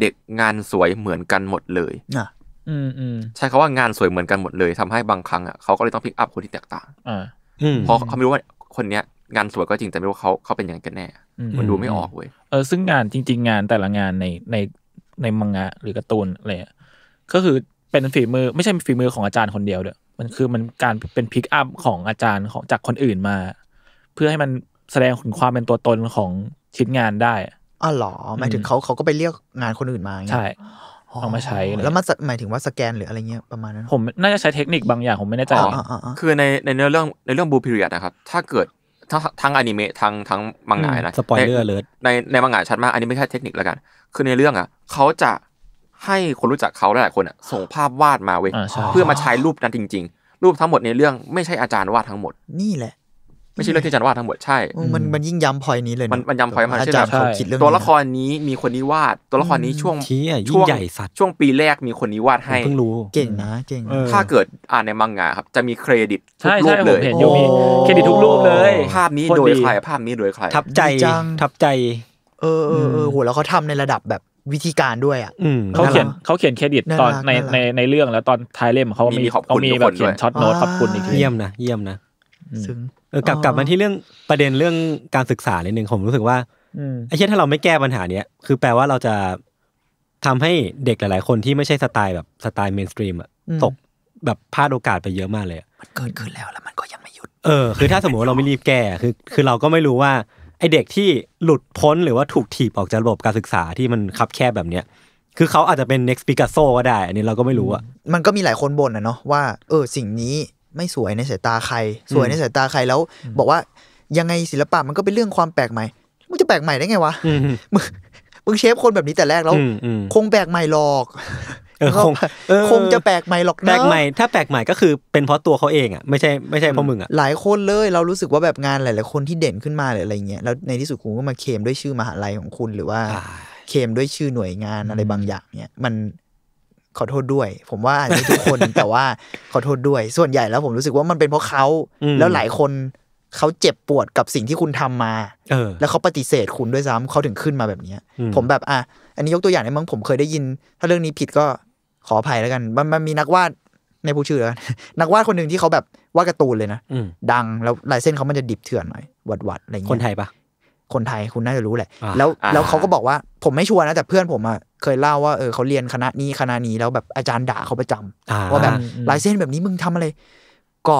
เด็กงานสวยเหมือนกันหมดเลยอ่ะอืมอืมใช่เขาว่างานสวยเหมือนกันหมดเลย ทำให้บางครั้งอ่ะเขาก็เลยต้องพิกอัพคนที่แตกต่างอ่าเพราะเขาไม่รู้ว่าคนเนี้ยงานสวยก็จริงแต่ไม่รู้เขาเขาเป็นยังไงกันแน่มันดูไม่ออกเว้ยเออซึ่งงานจริง ๆงานแต่ละงานในในในมังงะหรือการ์ตูนอะไรก็คือเป็นฝีมือไม่ใช่ฝีมือของอาจารย์คนเดียวเด้อเมันคือมันการเป็นพิกอัพของอาจารย์ของจากคนอื่นมา เพื่อให้มันแสดงขความเป็นตัวตนของชิ้นงานได้อ๋อหรอ หมายถึงเขาเขาก็ไปเรียกงานคนอื่นมาใช่ เอามาใช้ แล้วมันหมายถึงว่าสแกน หรืออะไรเงี้ยประมาณนั้นผมน่าจะใช้เทคนิคบางอย่างผมไม่แน่ใจคือในในเรื่องในเรื่องบูพิเรียดนะครับ ถ้าเกิดทั้งทั้งอนิเมะทั้งทั้งมังงะนะสปอยเลอร์เลยในในมังงะชัดมากอันนี้ไม่ใช่เทคนิคแล้วกันคือในเรื่องอ่ะเขาจะให้คนรู้จักเขาหลายคนอะส่งภาพวาดมาเว้ยเพื่อมาใช้รูปนั้นจริง ๆ รูปทั้งหมดในเรื่องไม่ใช่อาจารย์วาดทั้งหมด นี่แหละไม่ใช่เรื่องที่อาจารย์วาดทั้งหมดใช่ มันมันยิ่งย้ำพอยนี้เลย มันมันย้ำพอยมันอาจารย์คิดเรื่องตัวละครนี้มีคนนี้วาดตัวละครนี้ช่วงช่วงใหญ่สัตว์ช่วงปีแรกมีคนนี้วาดให้เพิ่งรู้เก่งนะเก่งถ้าเกิดอ่านในมังงะครับจะมีเครดิตทุกรูปเลยเครดิตทุกรูปเลย ภาพนี้โดยใครภาพนี้โดยใครทับใจทับใจเออเออเออโหแล้วเขาทำในระดับแบบวิธีการด้วยอ่ะเขาเขียนเขาเขียนเครดิตตอนในในในเรื่องแล้วตอนท้ายเล่มเขามีเขามีแบบเขียนช็อตโน้ตขอบคุณอีกทีเยี่ยม นะเยี่ยมนะกลับกลับมาที่เรื่องประเด็นเรื่องการศึกษาเลยหนึ่งผมรู้สึกว่าไอ้เช่นถ้าเราไม่แก้ปัญหาเนี้ยคือแปลว่าเราจะ ทำให้เด็กหลายๆ คนที่ไม่ใช่สไตล์แบบสไตล์เมนสตรีมอะตกแบบพลาดโอกาสไปเยอะมากเลยมันเกิดขึ้นแล้วแล้วมันก็ยังไม่หยุด เออคือถ้าสมมติเราไม่รีบแก้คือ คือเราก็ไม่รู้ว่าไอเด็กที่หลุดพ้นหรือว่าถูกถีบออกจากระบบการศึกษาที่มันคับแคบแบบเนี้ยคือเขาอาจจะเป็น next Picasso ก็ได้ อันนี้เราก็ไม่รู้อะมันก็มีหลายคนบ่นนะเนาะว่า เออ สิ่งนี้ไม่สวยในสายตาใคร สวยในสายตาใครแล้วบอกว่า ยังไงศิลปะมันก็เป็นเรื่องความแปลกใหม่มึงจะแปลกใหม่ได้ไงวะ มึงมึงเชฟคนแบบนี้แต่แรกแล้วคงแปลกใหม่หรอกเออคงคงจะแปลกใหม่หรอกนะแปลกใหม่ถ้าแปลกใหม่ก็คือเป็นเพราะตัวเขาเอง อ่ะไม่ใช่ไม่ใช่เพราะมึงอ่ะหลายคนเลย เรารู้สึกว่าแบบงานหลาย ๆคนที่เด่นขึ้นมาหรืออะไรเงี้ยแล้วในที่สุดคุณก็มาเคมด้วยชื่อมหาลัยของคุณ หรือว่าเคมด้วยชื่อหน่วยงานอะไรบางอย่างเนี่ยมันขอโทษด้วย ผมว่าอาจจะทุกคนแต่ว่าขอโทษด้วยส่วนใหญ่แล้วผมรู้สึกว่ามันเป็นเพราะเขาแล้วหลายคนเขาเจ็บปวดกับสิ่งที่คุณทำมาเออแล้วเขาปฏิเสธคุณด้วยซ้ำเขาถึงขึ้นมาแบบเนี้ยผมแบบอ่ะอันนี้ยกตัวอย่างได้มั้งผมเคยได้ยิน ถ้าเรื่องนี้ผิดก็ขออภัยแล้วกันมัน มันมีนักวาดในผู้ชื่อแล้วกัน นักวาดคนหนึ่งที่เขาแบบวาดการ์ตูนเลยนะดัง แล้วลายเส้นเขามันจะดิบเถื่อนหน่อย วัดวัดอะไรเงี้ย คนไทยปะคนไทยคุณน่าจะรู้แหละ แล้วแล้วเขาก็บอกว่า ผมไม่ชัวร์นะแต่เพื่อนผมอ่ะเคยเล่าว่า เออเขาเรียนคณะนี้คณะนี้แล้วแบบอาจารย์ด่าเขาประจำว่าแบบลายเส้นแบบนี้มึงทำอะไร ก็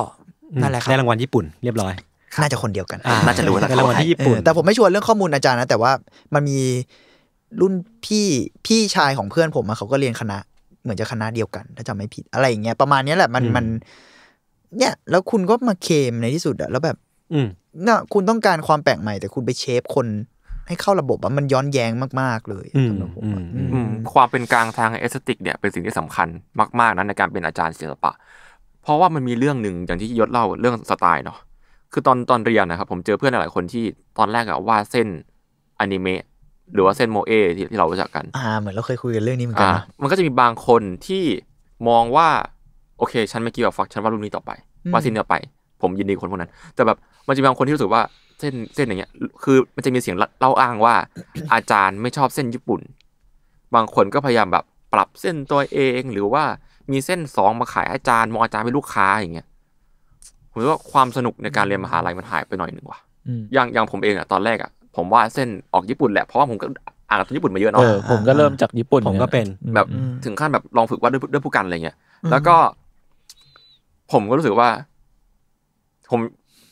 นั่นแหละครับได้รางวัลญี่ปุ่นเรียบร้อย น่าจะคนเดียวกัน น่าจะรู้แล้วรางวัลที่ญี่ปุ่น แต่ผมไม่ชัวร์เรื่องข้อมูลอาจารย์นะแต่ว่ามันมีรุ่นพี่พี่ชายของเพื่อนผมเขาก็เรียนคณะเหมือนจะคณะเดียวกัน ถ้าจำไม่ผิดอะไรอย่างเงี้ยประมาณนี้แหละมันมัน เนี่ย แล้วคุณก็มาเคมในที่สุดอะแล้วแบบ อืเน่ะคุณต้องการความแปลกใหม่ แต่คุณไปเชฟคนให้เข้าระบบว่ามันย้อนแย้งมาก ๆ เลยสำผมความเป็นกลางทางเอสติกเนี่ย เป็นสิ่งที่สำคัญมากๆนะในการเป็นอาจารย์ศิลปะ เพราะว่ามันมีเรื่องหนึ่งอย่างที่ยศเล่าเรื่องสไตล์เนาะคือตอนตอนเรียนนะครับผมเจอเพื่อนหลายคนที่ตอนแรกอะวาดเส้นอนิเมะหรือว่าเส้นโมเอที่ที่เรารู้จักกันอ่าเหมือนเราเคยคุยกันเรื่องนี้เหมือนกันมันก็จะมีบางคนที่มองว่า โอเคฉันไม่กี่ยวกับฟักฉันวาดรูปนี้ต่อไปวาดเส้นต่อไป ผมยินดีคนพวกนั้น แต่แบบมันจะมีบางคนที่รู้สึกว่าเส้นเส้นอย่างเงี้ยคือ มันจะมีเสียงเล่าอ้างว่า อาจารย์ไม่ชอบเส้นญี่ปุ่น บางคนก็พยายามแบบปรับเส้นตัวเองหรือว่ามีเส้นสองมาขายอาจารย์ มองอาจารย์เป็นลูกค้าอย่างเงี้ยผมว่าความสนุกในการเรียนมหาลัยมันหายไปหน่อยหนึ่งว่ะอย่างอย่างผมเองอะตอนแรกอะผมว่าเส้นออก ญี่ปุ่นแหละเพราะว่าผมก็อ่านการ์ตูนญี่ปุ่นมาเยอะเนาะผมก็เริ่มจากญี่ปุ่นผมก็เป็น แบบถึงขั้นแบบลองฝึกวาดด้วยด้วยผู้กันอะไรเงี้ยแล้วก็ ผมก็รู้สึกว่า ผม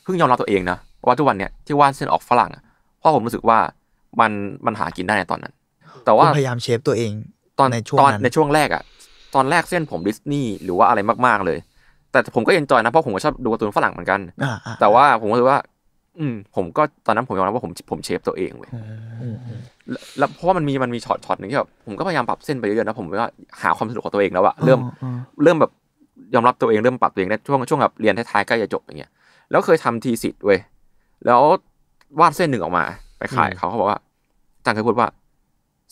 เพิ่งยอมรับตัวเองนะว่าทุกวันเนี่ยที่วาดเส้นออกฝรั่งเพราะผมรู้สึกว่ามันมันหากินได้ในตอนนั้น แต่ว่าพยายามเชฟตัวเองตอนในช่วงในช่วงแรกอ่ะตอนแรกเส้นผมดิสนีย์หรือว่าอะไรมากๆเลย แต่ผมก็เอ็นจอยนะเพราะผมก็ชอบดูการ์ตูนฝรั่งเหมือนกันแต่ว่าผมรู้สึกว่าอืมผมก็ตอนนั้นผมยอมรับว่าผมผมเชฟตัวเองเว้ยแล้วเพราะว่ามันมีมันมีช็อตช็อตหนึ่งที่แบบผมก็พยายามปรับเส้นไปเยอะๆนะผมก็หาความสนุกของตัวเองแล้วอะเริ่มเริ่มแบบยอมรับตัวเองเริ่มปรับตัวเองในช่วงช่วงแบบเรียนท้ายๆใกล้จะจบอย่างเงี้ย แล้วเคยทำทีสิทธ์เว้ยแล้ววาดเส้นหนึ่งออกมาไปขายเขาเขาบอกว่าจังเคยพูดว่า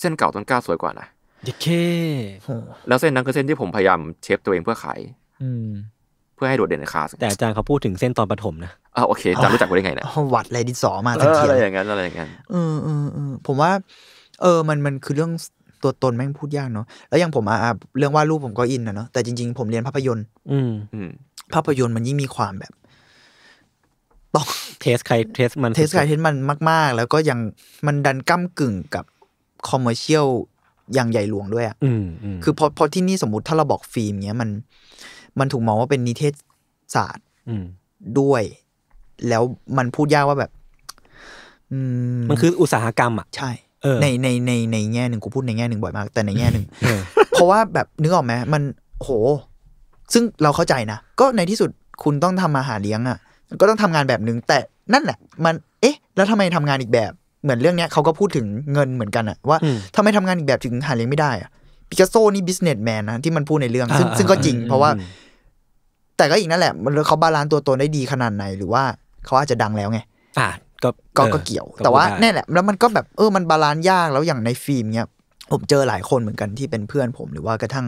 เส้นเก่าต้นกล้าสวยกว่านะเด็กเคแล้วเส้นนั้นคือเส้นที่ผมพยายามเชฟตัวเองเพื่อขายพื่อให้โดดเด่นในคลาสแต่อาจารย์เขาพูดถึงเส้นตอนปฐมนะอ๋าโอเคอาจารย์รู้จักกูได้ไงเนี่ยวัดเลยดิสอมาทัเทียนอะไรอย่างนั้นอะไรอย่างนั้นเออเออเออผมว่า เออ มันมันคือเรื่องตัวตนแม่งพูดยากเนาะแล้วอย่างผมอ่ะเรื่องวาดรูปผมก็อินนะเนาะแต่จริง ๆ ผมเรียนภาพยนตร์ อืมภาพยนตร์มันยิ่งมีความแบบต้องเทสใครเทสมันเทสใครเทสมันมาก ๆแล้วก็ยังมันดันก้ากึ่งกับคอมเมอร์เชียลอย่างใหญ่หลวงด้วยอ่ะคือพอพอที่นี่สมมติถ้าเราบอกฟิล์มเงี้ยมันมันถูกมองว่าเป็นนิเทศศาสตร์ด้วย แล้วมันพูดยากว่าแบบมันคือ อุตสาหกรรมอ่ะ ใช่ ในในในในแง่หนึ่งกูพูดในแง่หนึ่งบ่อยมาก แต่ในแง่หนึ่งเพราะว่าแบบนึกออกไหมมัน โห ซึ่งเราเข้าใจนะ ก็ในที่สุดคุณต้องทำมาหาเลี้ยงอ่ะ ก็ต้องทำงานแบบหนึ่งแต่นั่นแหละ มัน เอ๊ะ แล้วทำไมทำงานอีกแบบ เหมือนเรื่องเนี้ยเขาก็พูดถึงเงินเหมือนกันอะว่า ทำไมทำงานอีกแบบถึงหาเลี้ยงไม่ได้อะปิกัสโซนี่บิสเนสแมนนะที่มันพูดในเรื่องซึ่งซึ่งก็จริง เพราะว่าแต่ก็อีกนั่นแหละมันเขาบาลานซ์ตัวตนได้ดีขนาดไหนหรือว่าเขาอาจจะดังแล้วไงอ่าก็ก็เกี่ยว แต่ว่าเนี่ยแหละ แล้วมันก็แบบเออมันบาลานซ์ยากแล้วอย่างในฟิล์มเนี้ยผมเจอหลายคนเหมือนกันที่เป็นเพื่อนผมหรือว่ากระทั่ง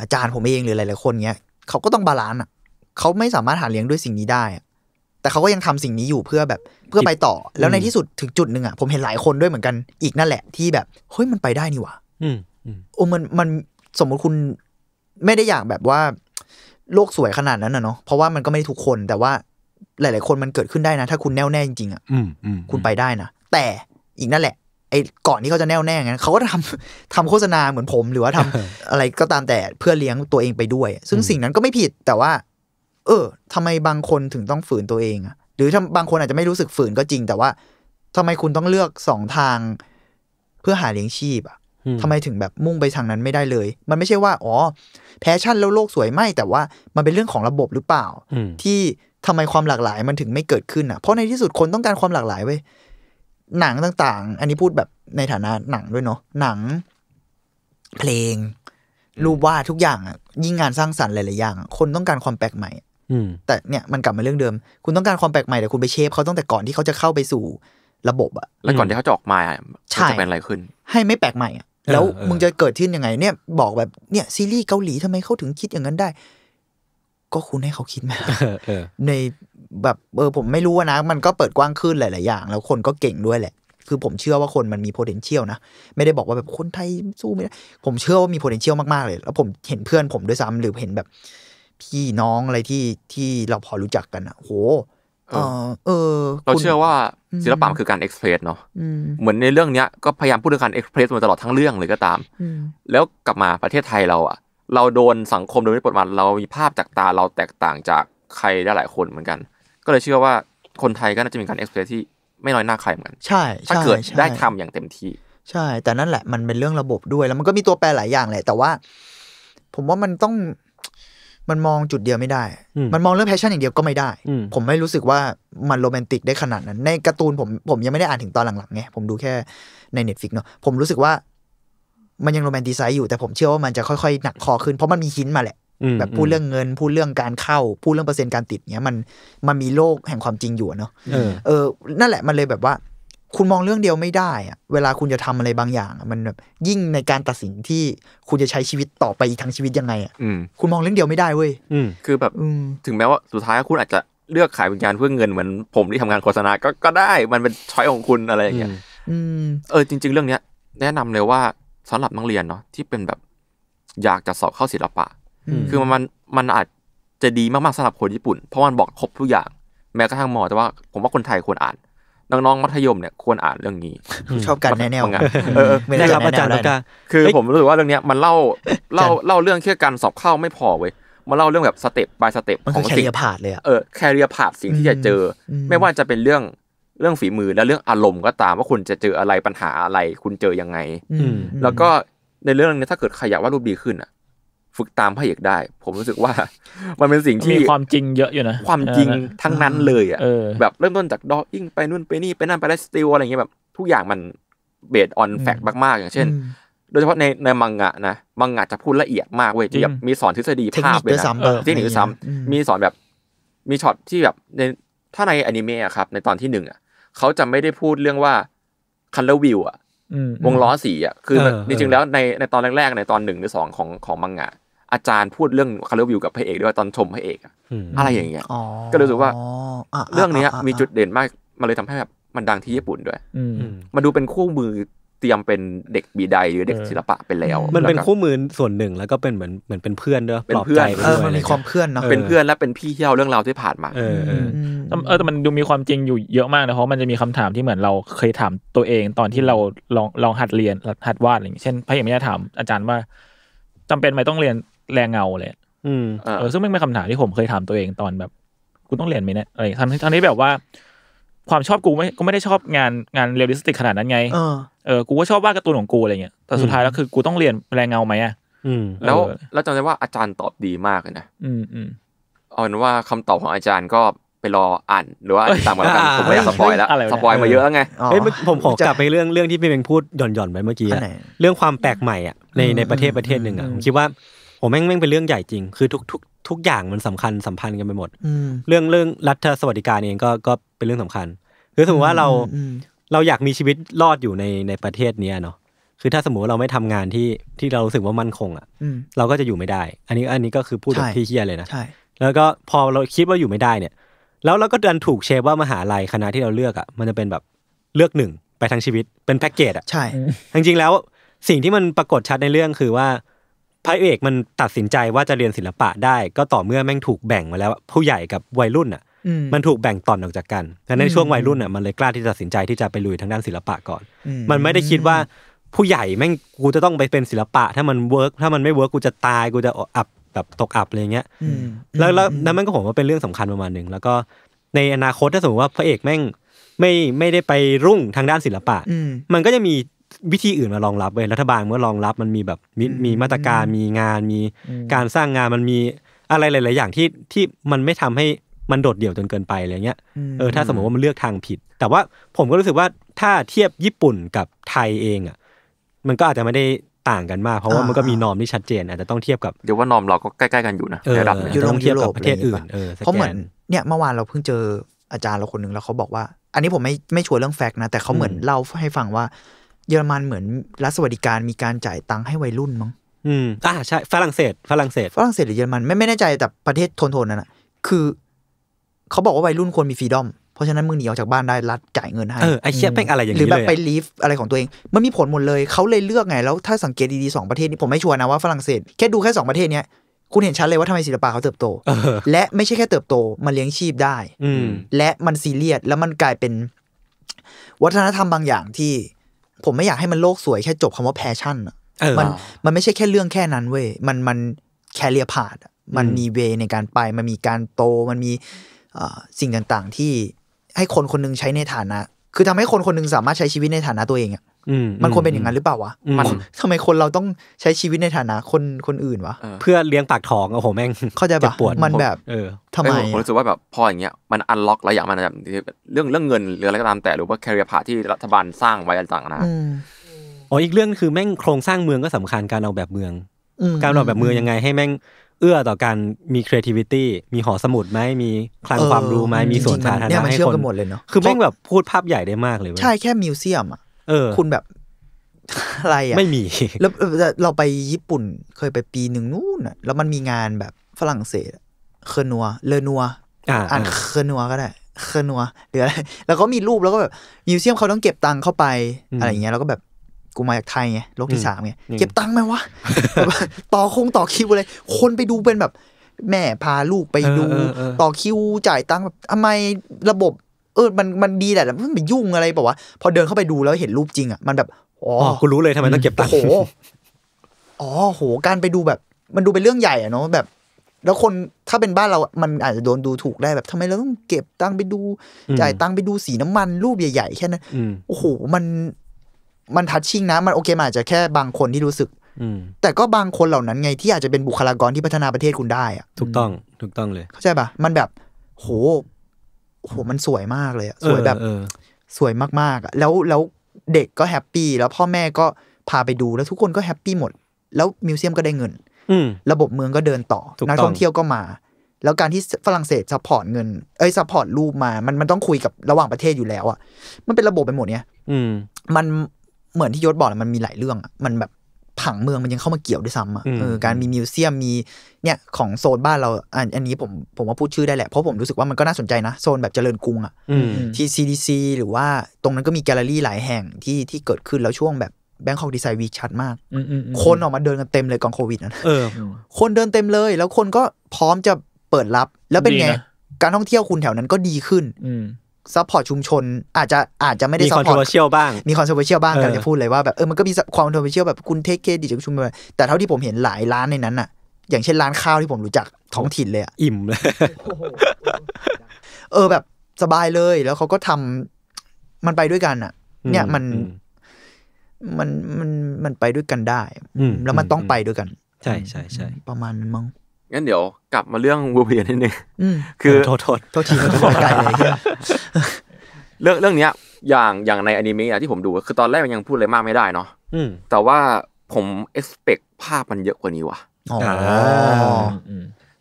อาจารย์ผมเอง หรือหลายๆ คนเนี้ยเขาก็ต้องบาลานซ์อ่ะเขาไม่สามารถหาเลี้ยงด้วยสิ่งนี้ได้ แต่เขาก็ยังทำสิ่งนี้อยู่เพื่อแบบ เพื่อไปต่อแล้วในที่สุดถึงจุดหนึ่งอ่ะผมเห็นหลายคนด้วยเหมือนกันอีกนั่นแหละ ที่แบบเฮ้ยมันไปได้นี่หว่าอืมโอ้มันมันสมมติคุณไม่ได้อยากแบบว่าโลกสวยขนาดนั้นนะเนาะ เพราะว่ามันก็ไม่ทุกคน แต่ว่าหลาย ๆ คนมันเกิดขึ้นได้นะ ถ้าคุณแน่วแน่จริง ๆ อ่ะ คุณไปได้นะ แต่อีกนั่นแหละ ไอ้ก่อนที่เขาจะแน่วแน่งั้นเขาก็ทำทำโฆษณาเหมือนผม หรือว่าทำอะไรก็ตามแต่เพื่อเลี้ยงตัวเองไปด้วย ซึ่งสิ่งนั้นก็ไม่ผิด แต่ว่า เออ ทำไมบางคนถึงต้องฝืนตัวเองอ่ะหรือถ้าบางคนอาจจะไม่รู้สึกฝืนก็จริง แต่ว่า ทำไมคุณต้องเลือกสองทาง เพื่อหาเลี้ยงชีพอ่ะทำไมถึงแบบมุ่งไปทางนั้นไม่ได้เลย มันไม่ใช่ว่า อ๋อแพชชั่นแล้วโลกสวยไม่ แต่ว่ามันเป็นเรื่องของระบบหรือเปล่าที่ทำไมความหลากหลายมันถึงไม่เกิดขึ้นอ่ะ เพราะในที่สุดคนต้องการความหลากหลายเว้ยหนังต่างๆ อันนี้พูดแบบในฐานะหนังด้วยเนาะหนัง เพลงรูปวาดทุกอย่างอ่ะยิ่งงานสร้างสรรค์หลายๆอย่าง คนต้องการความแปลกใหม่แต่เนี่ยมันกลับมาเรื่องเดิม คุณต้องการความแปลกใหม่แต่คุณไปเชฟเขาตั้งแต่ก่อนที่เขาจะเข้าไปสู่ ระบบอะแล้วก่อนที่เขาจะออกมาจะเป็นอะไรขึ้น ให้ไม่แปลกใหม่อะแล้วมึงจะเกิดขึ้นยังไงเนี่ย บอกแบบเนี่ยซีรีส์เกาหลีทำไมเขาถึงคิดอย่างนั้นได้ ก็คุณให้เขาคิดมาในแบบเออผมไม่รู้นะ มันก็เปิดกว้างขึ้นหลาย ๆ อย่าง แล้วคนก็เก่งด้วยแหละ คือผมเชื่อว่าคนมันมี potential นะไม่ได้บอกว่าแบบคนไทยสู้ไม่ได้ผมเชื่อว่ามี potential มาก ๆ เลย แล้วผมเห็นเพื่อนผมด้วยซ้ำหรือเห็นแบบพี่น้องอะไรที่ที่เราพอรู้จักกันอ่ะโหเออเออเราเชื่อว่าศิลปะคือการเอ็กเพรสเนาะเหมือนในเรื่องเนี้ยก็พยายามพูดถึงการเอ็กเพรสมาตลอดทั้งเรื่องเลยก็ตามแล้วกลับมาประเทศไทยเราอ่ะ เราโดนสังคมโดนไม่ปดมาเรามีภาพจากตาเราแตกต่างจากใครได้หลายคนเหมือนกัน ก็เลยเชื่อว่าคนไทยก็น่าจะมีการเอ็กเพรสที่ไม่น้อยหน้าใครเหมือนกัน ใช่ถ้าเกิดได้ทำอย่างเต็มที่ ใช่ แต่นั่นแหละมันเป็นเรื่องระบบด้วย แล้วมันก็มีตัวแปรหลายอย่างแหละแต่ว่า ผมว่ามันต้องมันมองจุดเดียวไม่ได้ มันมองเรื่องแพชชั่นอย่างเดียวก็ไม่ได้ ผมไม่รู้สึกว่ามันโรแมนติกได้ขนาดนั้น ในการ์ตูนผมผมยังไม่ได้อ่านถึงตอนหลังๆไง ผมดูแค่ในเน็ตฟิกเนาะ ผมรู้สึกว่า มันยังโรแมนติไซส์อยู่ แต่ผมเชื่อว่ามันจะค่อยๆ หนักคอขึ้น เพราะมันมีหินมาแหละแบบพูดเรื่องเงิน พูดเรื่องการเข้า พูดเรื่องเปอร์เซ็นต์การติดเนี้ยมันมันมีโลกแห่งความจริงอยู่เนาะ เออ นั่นแหละมันเลยแบบว่าคุณมองเรื่องเดียวไม่ได้อะเวลาคุณจะทำอะไรบางอย่างมันแบบยิ่งในการตัดสินที่คุณจะใช้ชีวิตต่อไปอีกทั้งชีวิตยังไงอ่ะคุณมองเรื่องเดียวไม่ได้ เว้ยคือแบบถึงแม้ว่าสุดท้ายคุณอาจจะเลือกขายวิญญาณเพื่อเงินเหมือนผมที่ทำงานโฆษณาก็ก็ได้ มันเป็นช้อยของคุณอะไรอย่างเงี้ยเออจริง ๆ เรื่องเนี้ย แนะนำเลยว่าสำหรับนักเรียนเนาะที่เป็นแบบ อยากจะสอบเข้าศิลปะ คือมันมันอาจจะดีมากๆสำหรับคนญี่ปุ่นเพราะมันบอกครบทุกอย่าง แม้กระทั่งหมอแต่ว่า ผมว่าคนไทยควรอ่านน้องๆมัธยมเนี่ยควรอ่านเรื่องนี้ชอบกันแนวเออไม่ได้ครับอาจารย์แล้วกันคือผมรู้สึกว่าเรื่องนี้มันเล่าเล่าเล่าเรื่องแค่การสอบเข้าไม่พอเว้ยมาเล่าเรื่องแบบสเต็ปายสเต็ป ของสิ่งผ่านเลยอะเออแคเรียผ่านสิ่งที่จะเจอ ไม่ว่าจะเป็นเรื่องเรื่องฝีมือและเรื่องอารมณ์ก็ตามว่าคุณจะเจออะไรปัญหาอะไรคุณเจอยังไงแล้วก็ในเรื่องนี้ถ้าเกิดขยกว่ารูปดีขึ้นอะฝึกตามพระเอกได้ ผมรู้สึกว่า มันเป็นสิ่งที่มีความจริงเยอะอยู่นะ ความจริงทั้งนั้นเลยอ่ะแบบเริ่มต้นจากดออิ่งไปนู่นไปนี่ ไปนั่นไปแล้วสติลอะไรเงี้ยแบบทุกอย่างมันเบสออนแฟกต์มากๆ อย่างเช่น โดยเฉพาะในในมังงะนะมังงะจะพูดละเอียดมากเว้ยแบบมีสอนทฤษฎีภาพเลยนะีทหนีคซ้ำมีสอนแบบมีช็อตที่แบบในถ้าในอนิเมะครับในตอนที่หนึ่งอ่ะเขาจะไม่ได้พูดเรื่องว่าคันเลวิวอ่ะวงล้อสีอ่ะคือจริงๆแล้วในในตอนแรกๆในตอนหนึ่งหรือสองของของมังงะอาจารย์พูดเรื่องคาร์ลวิว กับพระเอกด้วยตอนชมพระเอกอะไรอย่างเงี้ย ก็รู้สึกว่าเรื่องนี้มีจุดเด่นมากมันเลยทำให้แบบมันดังที่ญี่ปุ่นด้วยมาดูเป็นคู่มือเตรียมเป็นเด็กบีไดหรือเด็กศิลปะไปแล้ว มันเป็นคู่มือส่วนหนึ่งแล้วก็เป็นเหมือนเหมือน เป็นเพื่อนด้วยเป็นเพื่อนเออมันมีความเพื่อนเนาะ เป็นเพื่อนและเป็นพี่เที่ยวเรื่องราวที่ผ่านมาเออเออแต่มันดูมีความจริงอยู่เยอะมากนะเพราะมันจะมีคำถามที่เหมือนเราเคยถามตัวเองตอนที่เราลองลองหัดเรียนหัดวาดอะไรอย่างเช่นพระเอกไม่ได้ถามอาจารย์ว่าจำเป็นไหมต้องเรียนแรงเงาเลยอืมเออซึ่งไม่เป็นคำถามที่ผมเคยถามตัวเองตอนแบบ กูต้องเรียนไหมเนี่ยอะไรทั้งทั้งี่แบบว่าความชอบกูไม่ก็ไม่ได้ชอบงานงานเรียลลิสติกขนาดนั้นไงเออ กูก็ชอบวาดการ์ตูนของกูอะไรเงี้ยแต่สุดท้ายแล้วคือ กูต้องเรียนแรงเงาไหมอ่ะแล้วแล้วจำได้ว่าอาจารย์ตอบดีมากเลยนะอืมอืมเอาเป็นว่าคำตอบของอาจารย์ก็ไปรออ่าน หรือว่าตามกันแล้วกันผมไม่อยากสปอยแล้วสปอยมาเยอะแล้วไงเฮ้ยผมขอกลับไปเรื่องเรื่องที่พี่เมงพูดหย่อนหย่อนไปเมื่อกี้เรื่องความแปลกใหม่อ่ะในในประเทศประเทศหนึ่งอ่ะผมคิดว่าผมแม่งแม่งเป็นเรื่องใหญ่จริง คือทุกทุกทุกอย่างมันสำคัญสัมพันธ์กันไปหมด เรื่องเรื่องรัฐสวัสดิการเองก็ก็เป็นเรื่องสำคัญ คือสมมติว่าเราเราอยากมีชีวิตรอดอยู่ในในประเทศเนี้ยเนาะ คือถ้าสมมติเราไม่ทำงานที่ที่เรารู้สึกว่ามั่นคงอ่ะเราก็จะอยู่ไม่ได้ อันนี้อันนี้ก็คือพูดแบบที่เฮียเลยนะแล้วก็พอเราคิดว่าอยู่ไม่ได้เนี่ย แล้วเราก็ดันถูกเชฟว่ามหาลัยคณะที่เราเลือกอ่ะ มันจะเป็นแบบเลือกหนึ่งไปทั้งชีวิต เป็นแพ็กเกจอ่ะใช่จริงๆแล้วสิ่งที่มันปรากฏชัดในเรื่องคือว่าพระเอกมันตัดสินใจว่าจะเรียนศิลปะได้ก็ต่อเมื่อแม่งถูกแบ่งมาแล้วผู้ใหญ่กับวัยรุ่นอ่ะมันถูกแบ่งตอนออกจากกันดังนั้นช่วงวัยรุ่นอ่ะมันเลยกล้าที่จะตัดสินใจที่จะไปลุยทางด้านศิลปะก่อน มันไม่ได้คิดว่าผู้ใหญ่แม่งกูจะต้องไปเป็นศิลปะ ถ้ามันเวิร์กถ้ามันไม่เวิร์กกูจะตายกูจะอับแบบตกอับอะไรเงี้ยแล้วแล้วนั่นมันก็ผมว่าเป็นเรื่องสำคัญประมาณหนึ่งแล้วก็ในอนาคตถ้าสมมติว่าพระเอกแม่งไม่ไม่ได้ไปรุ่งทางด้านศิลปะ มันก็จะมีวิธีอื่นมารองรับเว้ยรัฐบาลเมื่อรองรับมันมีแบบมีมาตรการมีงานมีการสร้างงานมันมีอะไรหลายๆอย่างที่ที่มันไม่ทำให้มันโดดเดี่ยวจนเกินไปอะไรเงี้ยเออถ้าสมมติว่ามันเลือกทางผิด แต่ว่าผมก็รู้สึกว่าถ้าเทียบญี่ปุ่นกับไทยเองอ่ะมันก็อาจจะไม่ได้ต่างกันมาก เพราะว่ามันก็มีนอมที่ชัดเจนอาจจะต้องเทียบกับเดี๋ยวว่านอมเราก็ใกล้ๆกันอยู่นะระดับยุโรปเทียบกับประเทศอื่นเพราะเหมือนเนี่ยเมื่อวานเราเพิ่งเจออาจารย์เราคนหนึ่งแล้วเขาบอกว่า อันนี้ผมไม่ไม่ชัวร์เรื่องแฟกต์นะแต่เขาเหมือนเล่าให้ฟังว่าเยอรมันเหมือนรัฐสวัสดิการมีการจ่ายตังค์ให้วัยรุ่นมั้ง อืมอ่าใช่ ฝรั่งเศสฝรั่งเศสฝรั่งเศสหรือเยอรมันไม่ไม่แน่ใจแต่ประเทศโทนๆนั่นแหะคือ เขาบอกว่าวัยรุ่นควรมีฟรีดอม เพราะฉะนั้นมึงหนีออกจากบ้านได้รัฐจ่ายเงินให้เออไอเชี่ยเป็นอะไรอย่างนี้ยหรือแบบไปลีฟอะไรของตัวเอง มันมีผลหมดเลย เขาเลยเลือกไง แล้วถ้าสังเกตดีๆสองประเทศนี้ผมไม่ชัวร์นะ ว่าฝรั่งเศสแค่ดูแค่สองประเทศเนี้ยคุณเห็นชัดเลยว่าทำไมศิลปะเขาเติบโตและไม่ใช่แค่เติบโต มันเลี้ยงชีพได้ อืและมันซีเรียสแล้วมันกลายเป็น วัฒนธรรมบางอย่างที่ผมไม่อยากให้มันโลกสวยแค่จบคำว่าแพชชั่น มันมันไม่ใช่แค่เรื่องแค่นั้นเว้ยมันมันแคเรียพาด มันมีเวในการไป มันมีการโต มันมีสิ่งต่าง ๆ ที่ให้คนคนนึงใช้ในฐานะ คือทำให้คนคนนึงสามารถใช้ชีวิตในฐานะตัวเองอะมันควรเป็นอย่างนั้นหรือเปล่าวะมันทำไมคนเราต้องใช้ชีวิตในฐานะคนคนอื่นวะเพื่อเลี้ยงปากท้องโอ้โห แม่งเข้าใจปะมันแบบเออทำไมผมรู้สึกว่าแบบพออย่างเงี้ยมันอันล็อกหลายอย่างมันเรื่องเรื่องเงินหรืออะไรก็ตามแต่หรือว่าแคริเอร์พาที่รัฐบาลสร้างไว้ต่างๆนะอ๋ออีกเรื่องคือแม่งโครงสร้างเมืองก็สำคัญการออกแบบเมืองการออกแบบเมืองยังไงให้แม่ง เอื้อต่อการมี creativity มีหอสมุดไหมมีคลังความรู้ไหมมีสวนสาธารณะให้คนเนี่ยมันเชื่อมกันหมดเลยเนาะคือแม่งแบบพูดภาพใหญ่ได้มากเลยใช่แค่มิวเซียมอะเออคุณแบบอะไรอ่ะไม่มีแล้วเราไปญี่ปุ่น เคยไปปีหนึ่งนู่นอ่ะ แล้วมันมีงานแบบฝรั่งเศสเคอร์นัวเลนัวอ่านเคอร์นัวก็ได้เคอร์นัวหรืออะไรแล้วก็มีรูปแล้วก็แบบมิวเซียมเขาต้องเก็บตังค์เข้าไปอะไรอย่างเงี้ยแล้วก็แบบ กูมาจากไทยไง โลกที่สามไง เก็บตังค์ไหมวะ ต่อคงต่อคิวเลย คนไปดูเป็นแบบ แม่พาลูกไปดู ต่อคิวจ่ายตังค์แบบทำไมระบบเออ มัน มันดีแหละแต่มันไปยุ่งอะไรบอกว่าพอเดินเข้าไปดูแล้วเห็นรูปจริงอ่ะ มันแบบ อ๋อคุณรู้เลยทำไมต้องเก็บตังค์ โอ้โห การไปดูแบบ มันดูเป็นเรื่องใหญ่อ่ะเนาะ แบบ แล้วคน ถ้าเป็นบ้านเรา มันอาจจะโดนดูถูกได้แบบทำไมเราต้องเก็บตังค์ไปดู จ่ายตังค์ไปดูสีน้ำมันรูปใหญ่ๆแค่นั้นโอ้โห มัน มันทัชชิ่งนะ มันโอเคมันอาจจะแค่บางคนที่รู้สึก แต่ก็บางคนเหล่านั้นไงที่อาจจะเป็นบุคลากรที่พัฒนาประเทศคุณได้อะถูกต้อง ถูกต้องเลย เข้าใจปะมันแบบ โหโอ้โหมันสวยมากเลยอะสวยแบบสวยมากๆอ่ะแล้วแล้วเด็กก็แฮปปี้แล้วพ่อแม่ก็พาไปดูแล้วทุกคนก็แฮปปี้หมด แล้วมิวเซียมก็ได้เงินระบบเมืองก็เดินต่อ นักท่องเที่ยวก็มา แล้วการที่ฝรั่งเศสซัพพอร์ตเงิน เอ้ยซัพพอร์ตรูปมามันมันต้องคุยกับระหว่างประเทศอยู่แล้วอ่ะมันเป็นระบบไปหมดเนี้ยมันเหมือนที่ยศบอกมันมีหลายเรื่องมันแบบผังเมืองมันยังเข้ามาเกี่ยวด้วยซ้ำอ่ะการมีมิวเซียมมี เนี่ย ของโซนบ้านเรา อันอันนี้ผมผมว่าพูดชื่อได้แหละ เพราะผมรู้สึกว่ามันก็น่าสนใจนะ โซนแบบเจริญกรุงอ่ะที่ CDC หรือว่าตรงนั้นก็มีแกลเลอรี่หลายแห่งที่ที่เกิดขึ้นแล้วช่วงแบบแบงคอกดีไซน์วีชัดมาก คนออกมาเดินกันเต็มเลยก่อนโควิดนะคนเดินเต็มเลยแล้วคนก็พร้อมจะเปิดรับแล้วเป็นไงการท่องเที่ยวคุณแถวนั้นก็ดีขึ้นซัพพอร์ตชุมชน อาจจะอาจจะไม่ได้ซัพพอร์ตมีคอนเทน์เชียลบ้างมีคอนเทน์เชียลบ้างกันจะพูดเลยว่าแบบเออมันก็มีความคอนเทน์เชียลแบบคุณเทคเคตดิตจากชุมชนแต่เท่าที่ผมเห็นหลายร้านในนั้นอ่ะ อย่างเช่นร้านข้าวที่ผมรู้จักท้องถิ่นเลยอ่ะอิ่มเลยเออแบบสบายเลย แล้วเขาก็ทำมันไปด้วยกันอ่ะ เนี่ยมันมันมันมันไปด้วยกันได้ แล้วมันต้องไปด้วยกัน ใช่ใช่ใช่ประมาณนั้นมั้งงั้นเดี๋ยวกลับมาเรื่องวูเพียนิดนึง คือ โทษโทษโทษทีมันบอกไกลเลยเรื่องเรื่องเนี้ย อย่างอย่างในอนิเมะที่ผมดู คือตอนแรกมันยังพูดอะไรมากไม่ได้เนาะแต่ว่าผมเอ็กซ์เพคภาพมันเยอะกว่านี้ว่ะ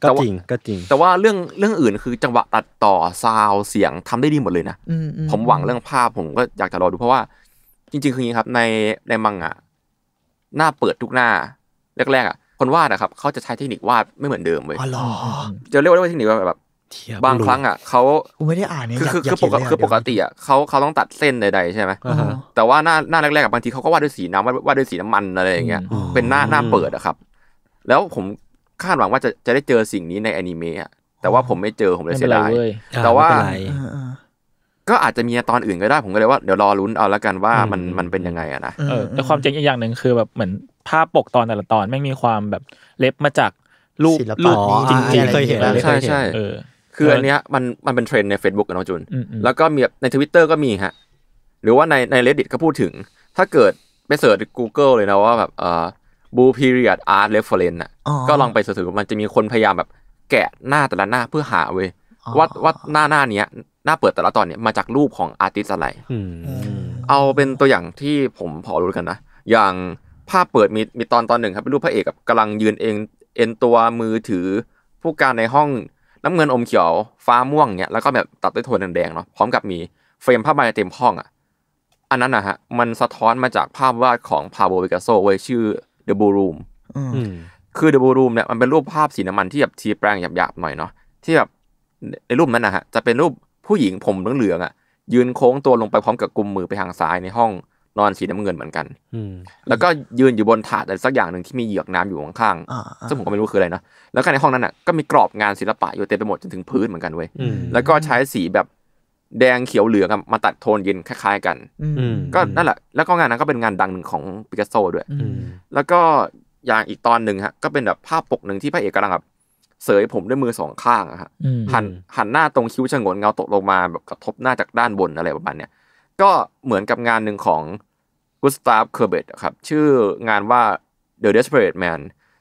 ก็จริง ก็จริง แต่ว่าเรื่องเรื่องอื่นคือ จังหวะตัดต่อซาวเสียงทำได้ดีหมดเลยนะผมหวังเรื่องภาพผมก็อยากจะรอดูเพราะว่า จริง ๆ คืออย่างนี้ครับ ในในมังอะหน้าเปิดทุกหน้า แรกๆอะคนวาดนะครับเขาจะใช้เทคนิควาดไม่เหมือนเดิมเว้ยจะเรียกว่าเทคนิคแบบบางครั้งอ่ะเขาไม่ได้อ่านคือคือปกติคือปกติอ่ะเขาเขาต้องตัดเส้นใดๆ ใช่ไหมแต่ว่าหน้าหน้าแรกๆบบางทีเขาก็วาดด้วยสีน้ำวาดด้วยสีน้ำมันอะไรอย่างเงี้ยเป็นหน้าหน้าเปิดอะครับ แล้วผมคาดหวังว่าจะจะได้เจอสิ่งนี้ในอนิเมะแต่ว่าผมไม่เจอผมเลยเสียดายแต่ว่าก็อาจจะมีตอนอื่นก็ได้ผมก็เลยว่าเดี๋ยวรอลุ้นเอาละกันว่ามันมันเป็นยังไงอะนะแต่ความเจ๋งอีกอย่างหนึ่งคือแบบเหมือนภาพปกตอนแต่ละตอนไม่มีความแบบเล็บมาจากรูปรูปริงจริงๆเคยเห็นใช่ใช่คืออันเนี้ย มันมันเป็นเทรนใน Facebook น้องจุนแล้วก็มีในทวิตเตอร์ก็มีฮะ หรือว่าในใน reddit ก็พูดถึง ถ้าเกิดไปเสิร์ช Google เลยนะว่าแบบเอ่อบูพีเรียดอาร์ตเลฟเฟรนอ่ะ ก็ลองไปเสิร์ชมันจะมีคนพยายามแบบแกะหน้าแต่ละหน้าเพื่อหาเว้ยว่าว่าหน้าหน้าเนี้ยหน้าเปิดแต่ละตอนเนี่ยมาจากรูปของอาร์ติสอะไรเอาเป็นตัวอย่างที่ผมพอรู้กันนะ อย่างภาพเปิดมีมีตอนตอนหนึ่งครับ เป็นรูปพระเอกกับกำลังยืนเองเอ็นตัวมือถือ ผู้การในห้องน้ำเงินอมเขียว ฟ้าม่วงเนี่ยแล้วก็แบบตัดด้วยโทนแดงๆเนาะพร้อมกับมีเฟรมภาพใบเต็มห้องอ่ะอันนั้นนะฮะ มันสะท้อนมาจากภาพวาดของพาโบวิกาโซไว้ชื่อ The Blue Room คือ The Blue Room เนี่ยมันเป็นรูปภาพสีน้ำมันที่แบบทีแปรงหยาบๆหน่อยเนาะที่แบบในรูปนั้นนะฮะจะเป็นรูปผู้หญิงผมเหลืองๆอ่ะ ยืนโค้งตัวลงไปพร้อมกับกุมมือไปทางซ้ายในห้องนอนสีน้ำเงินเหมือนกันแล้วก็ยืนอยู่บนถาดอะไรสักอย่างหนึ่งที่มีเหยือกน้ำอยู่ข้างๆซึ่งผมก็ไม่รู้คืออะไรนะแล้วก็ในห้องนั้นอ่ะก็มีกรอบงานศิลปะอยู่เต็มไปหมดจนถึงพื้นเหมือนกันเว้ยแล้วก็ใช้สีแบบแดงเขียวเหลืองมาตัดโทนเย็นคล้ายๆกันก็นั่นแหละแล้วก็งานนั้นก็เป็นงานดังหนึ่งของปิกัสโซด้วยแล้วก็อย่างอีกตอนหนึ่งฮะก็เป็นแบบภาพปกหนึ่งที่พระเอกกำลังแบบเสยผมด้วยมือสองข้างอะฮะหันหันหน้าตรงคิ้วชะงนเงาตกลงมาแบบกระทบหน้าจากด้านบนอะไรประมาณเนี้ยก็เหมือนกับงานหนึ่งของกุสตาฟเคอร์เบตครับ ชื่องานว่า The Desperate Man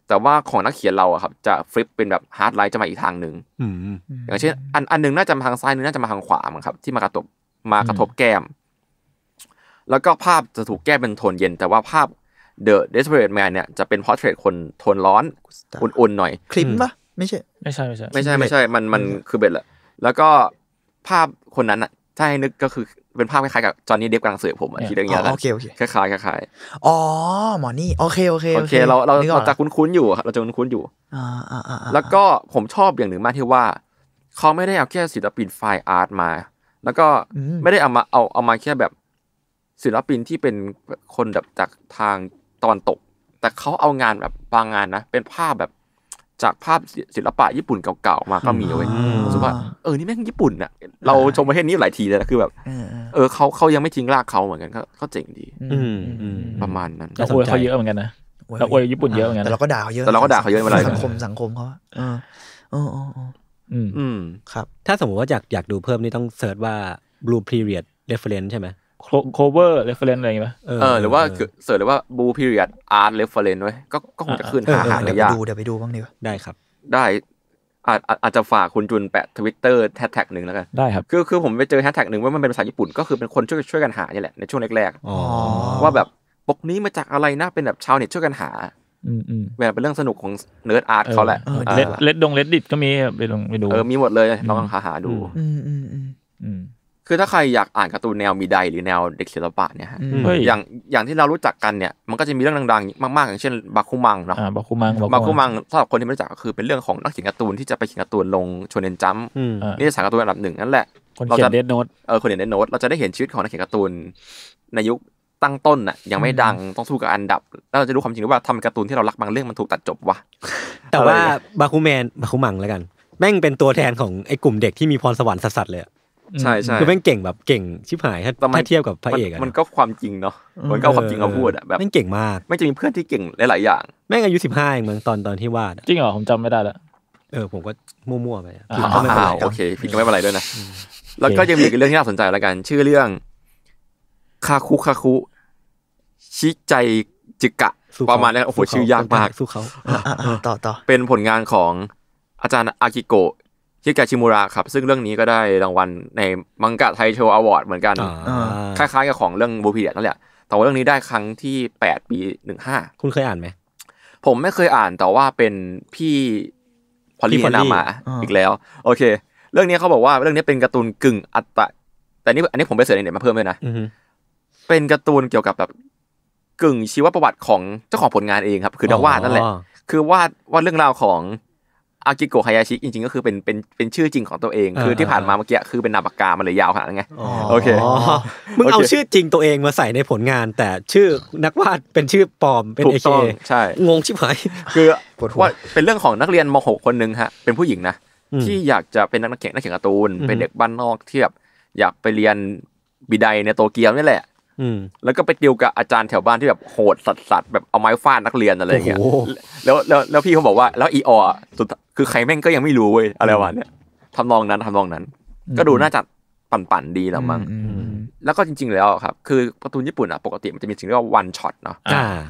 แต่ว่าของนักเขียนเราอะครับ จะ ฟลิปเป็นแบบฮาร์ดไลท์จะมาอีกทางหนึ่งอย่างเช่นอันอันนึงน่าจะมาทางซ้ายนึงน่าจะมาทางขวามครับที่มากระทบมากระทบแก้ม แล้วก็ภาพจะถูกแก้เป็นโทนเย็นแต่ว่าภาพ The Desperate Man เนี่ยจะเป็นพอร์เทรตคนโทนร้อนอุ่นๆหน่อยคลิปปะไม่ใช่ไม่ใช่ไม่ใช่ไม่ใช่ไม่ใช่ มันมันคือเบ็ดแหละ แล้วก็ภาพคนนั้นอ่ะ ถ้าให้นึกก็คือเป็นภาพคล้ายๆกับจอห์นนี่เดฟกลังเสือผมอ่ะที่เรื่องนี้และโอเคโอเคคล้ายๆคล้ายๆอ๋อหมอนี่โอเคโอเคโอเค เราเราเราจะคุ้นๆอยู่เราจะคุ้นๆอยู่อ่าอ่าแล้วก็ผมชอบอย่างหนึ่งมากที่ว่า เขาไม่ได้เอาแค่ศิลปินไฟอาร์ตมา แล้วก็ไม่ได้เอามาเอาเอามาแค่แบบ ศิลปินที่เป็นคนแบบจากทางตอนตก แต่เขาเอางานแบบบางงานนะเป็นภาพแบบจากภาพศิลปะญี่ปุ่นเก่าๆมา ก็มีเว้ย้สุกว่า เออ นี่แม่งญี่ปุ่นอ่ะเราชมประเทศนี้หลายทีเลยคือแบบเออเขาเขายังไม่ทิ้งรากเขาเหมือนกันก็เจ๋งดี อืประมาณนั้น เราอวยเขาเยอะเหมือนกันนะ เราอวยญี่ปุ่นเยอะเหมือนกันแต่เราก็ด่าเขาเยอะแต่เราก็ด่าเขาเยอะเวลาสังคมสังคมเขาอ่าอ๋ออืมครับ ถ้าสมมติว่าอยากอยากดูเพิ่มนี่ต้องเสิร์ชว่า blue period reference ใช่ไหมโคเวอร์เรฟเฟรนอะไรอย่างเงี้ยเออ หรือว่า เสิร์ชหรือว่าบูพิเรียดอาร์ตเรฟเฟรนไว้ ก็คงจะขึ้นหาหาเด๋ยดูเดี๋ยวไปดูบ้างดีกว่าได้ครับ ได้ อาจอาจจะฝากคุณจุนแปะทวิตเตอร์แฮชแท็กหนึ่งแล้วกัน ได้ครับ คือคือผมไปเจอแฮชแท็กหนึ่งว่ามันเป็นภาษาญี่ปุ่นก็คือเป็นคนช่วยช่วยกันหาเนี่ยแหละในช่วงแรกๆ ว่าแบบปกนี้มาจากอะไรนะเป็นแบบชาวเน็ตช่วยกันหาแบบเป็นเรื่องสนุกของเนิร์ดอาร์ตเขาแหละ เล็ดดงเล็ดดิบก็มีไปลองไปดู เออมีหมดเลยลองหาหาดูอืมอืมอืมคือถ้าใครอยากอ่านการ์ตูนแนวมีไดหรือแนวเด็กศิลปะเนี่ยฮะอย่างอย่างที่เรารู้จักกันเนี่ย มันก็จะมีเรื่องดังๆมากๆ อย่างเช่นบาคุมังเนาะบาคุมังบาคุมังสำหรับคนที่ไม่รู้จักก็คือเป็นเรื่องของนักเขียนการ์ตูนที่จะไปเขียนการ์ตูนลงชวนเ็นจัมป์่จะสารการ์ตูนอันดับหนึ่งนั่นแหละคนเราขียจะนเดนโนดตเออคนเขียนเดนโนตเราจะได้เห็นชีวิตของนักเขียนการ์ตูนในยุคตั้งต้นน่ะยังไม่ดังต้องสู้กับอันดับแล้วเราจะรู้ความจริงรว่าทำการ์ตูนที่เรารักบางเรื่องมันถูกตัดจบวะแต่ว่าบาคุแมนบาคมังแล้วกันแม่งเป็นตัวแทนของไอ้กลุ่มเด็กที่มีพรสวรรค์สัสๆเลยใช่ใช่คือแม่งเก่งแบบเก่งชิบหายถ้าเทียบกับพระเอกอะมันก็ความจริงเนาะมันก็ความจริงเขาพูดอะแบบแม่งเก่งมากแม่งจะมีเพื่อนที่เก่งหลายๆอย่าง แม่งอายุสิบห้าเองเมืองตอนตอนที่วาดจริงเหรอผมจำไม่ได้ละเออผมก็มั่วๆไปอิ่นโอเคผิดก็ไม่เป็นไรด้วยนะแล้วก็ยังมีอีกเรื่องที่น่าสนใจแล้วกัน ชื่อเรื่องคาคุคาคุชิใจจิกะประมาณนี้โอ้โหชื่อยากมาก สู้เขาต่อต่อเป็นผลงานของอาจารย์อากิโกะชิกาชิมูระครับซึ่งเรื่องนี้ก็ได้รางวัลในมังกะไทโชอวอร์ดเหมือนกันคล้ายๆกับของเรื่องบูพีเดียนั่นแหละ แต่ว่าเรื่องนี้ได้ครั้งที่ 8 ปีหหนึ่ง้าคุณเคยอ่านไหมผมไม่เคยอ่านแต่ว่าเป็นพี่ พอลลี่นามาอีกแล้ว โอเค เรื่องนี้เขาบอกว่าเรื่องนี้เป็นการ์ตูนกึ่งอัตตะ แต่นี่อันนี้ผมไปเสิร์ชในเน็ตมาเพิ่มด้วยนะเป็นการ์ตูนเกี่ยวกับแบบกึ่งชีวประวัติของเจ้าของผลงานเองครับ คือดาวาดนั่นแหละคือวาดวาดเรื่องราวของอากิโกะฮายาชิจริงๆก็คือเป็นเป็นเป็นชื่อจริงของตัวเองคือที่ผ่านมาเมื่อกี้คือเป็นนามปากกามันเลยยาวขนาดนั้นไงโอเคมึงเอาชื่อจริงตัวเองมาใส่ในผลงานแต่ชื่อนักวาดเป็นชื่อปลอมเป็นเอเคใช่งงชิบหายคือว่าเป็นเรื่องของนักเรียนม .6 คนหนึ่งฮะเป็นผู้หญิงนะที่อยากจะเป็นนักเขียนนักเขียนการ์ตูน เป็นเด็กบ้านนอกเทียบอยากไปเรียนบิดาในโตเกียวนี่แหละแล้วก็ไปเดยวกับอาจารย์แถวบ้านที่แบบโหดสัสสแบบเอาไม้ฟาดนักเรียนอะไรอย่างเงี้ย แล้วแล้วแล้วพี่เขาบอกว่า แล้วอีออสุดคือใครแม่งก็ยังไม่รู้เว้ยอะไรวะเนี่ยทำนองนั้นทำนองนั้น ก็ดูน่าจะปั่นปั่นดีแล้วมั้งแล้วก็จริงๆแล้วครับ คือการ์ตูนญี่ปุ่นอ่ะ ปกติมันจะมีสิ่งเรียกว่าวันช็อตเนาะ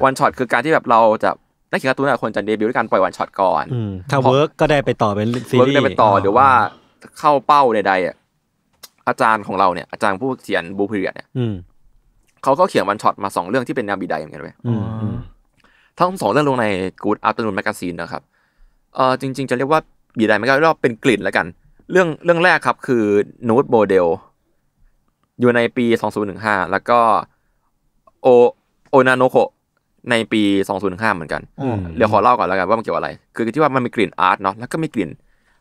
วันช็อตคือการที่แบบเราจะ นักเขียนการ์ตูนคนจะเดบิวต์ด้วยการปล่อยวันช็อตก่อนถ้าเวิร์กก็ได้ไปต่อเป็นซีรีส์ได้ไปต่อหรือว่าเข้าเป้าใดๆอ่ะอาจารย์ของเราเนี่ย อาจารย์ผู้เขียนบูพิเรียเนี่ยเขาก็เขียนวันช็อตมาสองเรื่องที่เป็นแนวบีดายเหมือนกันเว้ยทั้งสองเรื่องลงใน Good Afternoon Magazine นะครับเออจริงๆ จะเรียกว่าบีดายไม่ก็เรียกว่าเป็นกลิ่นแล้วกัน เรื่องเรื่องแรกครับ คือนูตโมเดล อยู่ในปี 2015 แล้วก็ โอโอนาโนโคในปี 2015 เหมือนกัน เดี๋ยวขอเล่าก่อนแล้วกันว่ามันเกี่ยวอะไร คือที่ว่ามันมีกลิ่นอาร์ตเนาะ แล้วก็มีกลิ่น